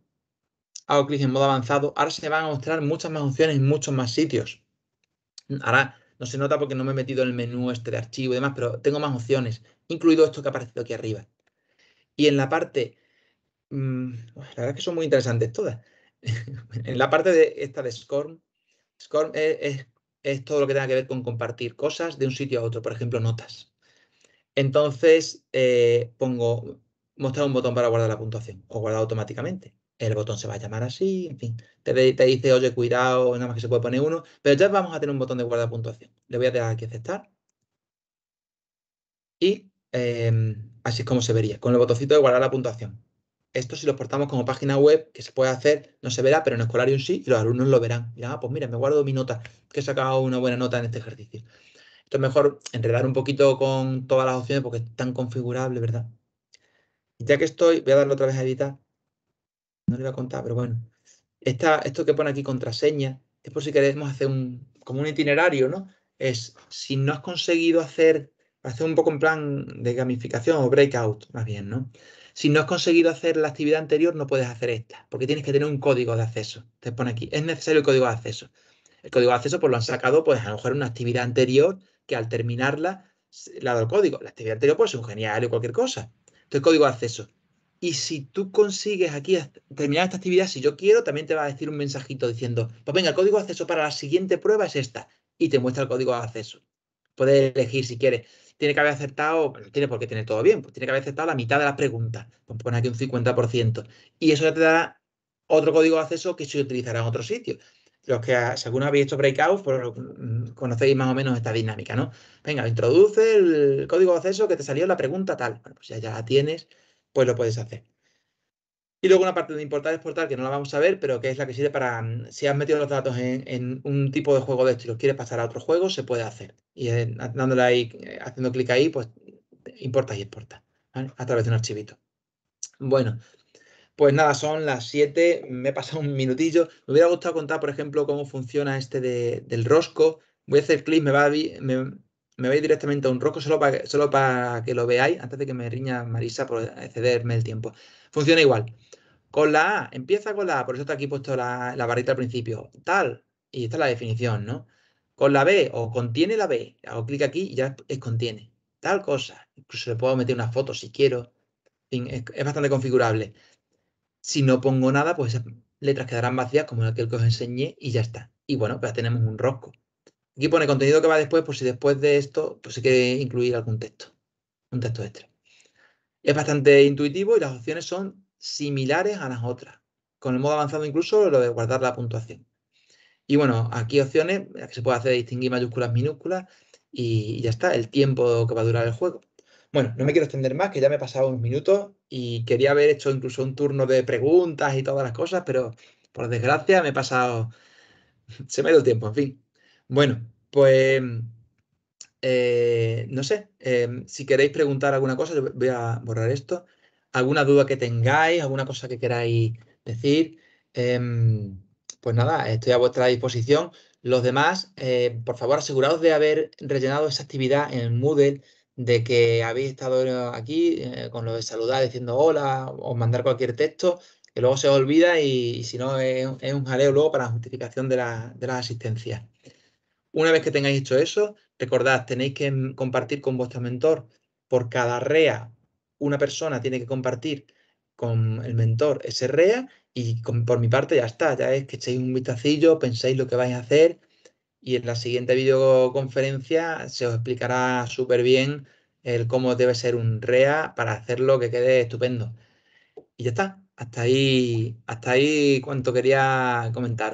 A: Hago clic en modo avanzado. Ahora se me van a mostrar muchas más opciones en muchos más sitios. Ahora no se nota porque no me he metido en el menú este de archivo y demás, pero tengo más opciones, incluido esto que ha aparecido aquí arriba. Y en la parte Mm, la verdad es que son muy interesantes todas. (laughs) en la parte de esta de SCORM, SCORM es, todo lo que tenga que ver con compartir cosas de un sitio a otro, por ejemplo, notas. Entonces, eh, pongo mostrar un botón para guardar la puntuación o guardar automáticamente. El botón se va a llamar así, en fin. Te, dice, oye, cuidado, nada más que se puede poner uno, pero ya vamos a tener un botón de guardar puntuación. Le voy a dejar aquí aceptar. Y em, así es como se vería, con el botoncito de guardar la puntuación. Esto si lo portamos como página web, que se puede hacer, no se verá, pero en Escolarium sí, y los alumnos lo verán. Dirán, ah, pues mira, me guardo mi nota, que he sacado una buena nota en este ejercicio. Esto es mejor enredar un poquito con todas las opciones porque es tan configurable, ¿verdad? Y ya que estoy, voy a darle otra vez a editar. No le voy a contar, pero bueno. esto que pone aquí contraseña, es por si queremos hacer un, como un itinerario, ¿no? Es si no has conseguido hacer, hacer un poco en plan de gamificación o breakout, más bien, ¿no? Si no has conseguido hacer la actividad anterior, no puedes hacer esta, porque tienes que tener un código de acceso. Te pone aquí, es necesario el código de acceso. El código de acceso, pues lo han sacado, pues a lo mejor una actividad anterior que al terminarla, le dado el código. La actividad anterior puede ser un genial o cualquier cosa. Entonces, código de acceso. Y si tú consigues aquí terminar esta actividad, si yo quiero, también te va a decir un mensajito diciendo, pues venga, el código de acceso para la siguiente prueba es esta. Y te muestra el código de acceso. Puedes elegir si quieres tiene que haber aceptado, tiene por qué tener todo bien, pues tiene que haber aceptado la mitad de las preguntas. Pues aquí un 50%. Y eso ya te da otro código de acceso que se utilizará en otro sitio. Los que, según alguno habéis hecho breakouts, pues, mm, conocéis más o menos esta dinámica, ¿no? Venga, introduce el código de acceso que te salió la pregunta tal. Bueno, pues ya la tienes, pues lo puedes hacer. Y luego una parte de importar y exportar que no la vamos a ver, pero que es la que sirve para mm, si has metido los datos en, un tipo de juego de esto y los quieres pasar a otro juego, se puede hacer. Y eh, dándole ahí, eh, haciendo clic ahí, pues importa y exporta a través de un archivito. Bueno, pues nada, son las 7, me he pasado un minutillo. Me hubiera gustado contar, por ejemplo, cómo funciona este del rosco. Voy a hacer clic, me va a, me, voy directamente a un rosco solo para, solo para que lo veáis, antes de que me riña Marisa por excederme el tiempo. Funciona igual. Con la A, empieza con la A, por eso está aquí puesto la, barrita al principio. Tal, y esta es la definición, ¿no? Con la B o contiene la B, hago clic aquí y ya es contiene. Tal cosa, incluso le puedo meter una foto si quiero. es, bastante configurable. Si no pongo nada, pues esas letras quedarán vacías como la que os enseñé y ya está. Y bueno, pues ya tenemos un rosco. Aquí pone contenido que va después, por si después de esto, pues se quiere incluir algún texto, un texto extra. Es bastante intuitivo y las opciones son similares a las otras, con el modo avanzado incluso lo de guardar la puntuación. Y bueno, aquí opciones, eh, que se puede hacer distinguir mayúsculas, minúsculas y ya está, el tiempo que va a durar el juego. Bueno, no me quiero extender más, que ya me he pasado unos minutos y quería haber hecho incluso un turno de preguntas y todas las cosas, pero por desgracia me he pasado, (laughs) se me ha ido tiempo, en fin. Bueno, pues eh, no sé, eh, si queréis preguntar alguna cosa, voy a borrar esto alguna duda que tengáis, alguna cosa que queráis decir, em, pues nada, estoy a vuestra disposición. Los demás, eh, por favor, aseguraos de haber rellenado esa actividad en Moodle, de que habéis estado aquí eh, con lo de saludar diciendo hola o mandar cualquier texto, que luego se os olvida y, si no es, un jaleo luego para la justificación de, la, de las asistencias. Una vez que tengáis hecho eso, recordad, tenéis que compartir con vuestro mentor por cada REA una persona tiene que compartir con el mentor ese REA y por mi parte ya está, ya es que echéis un vistacillo, penséis lo que vais a hacer y en la siguiente videoconferencia se os explicará súper bien el cómo debe ser un REA para hacerlo que quede estupendo. Y ya está, hasta ahí, hasta ahí cuanto quería comentar.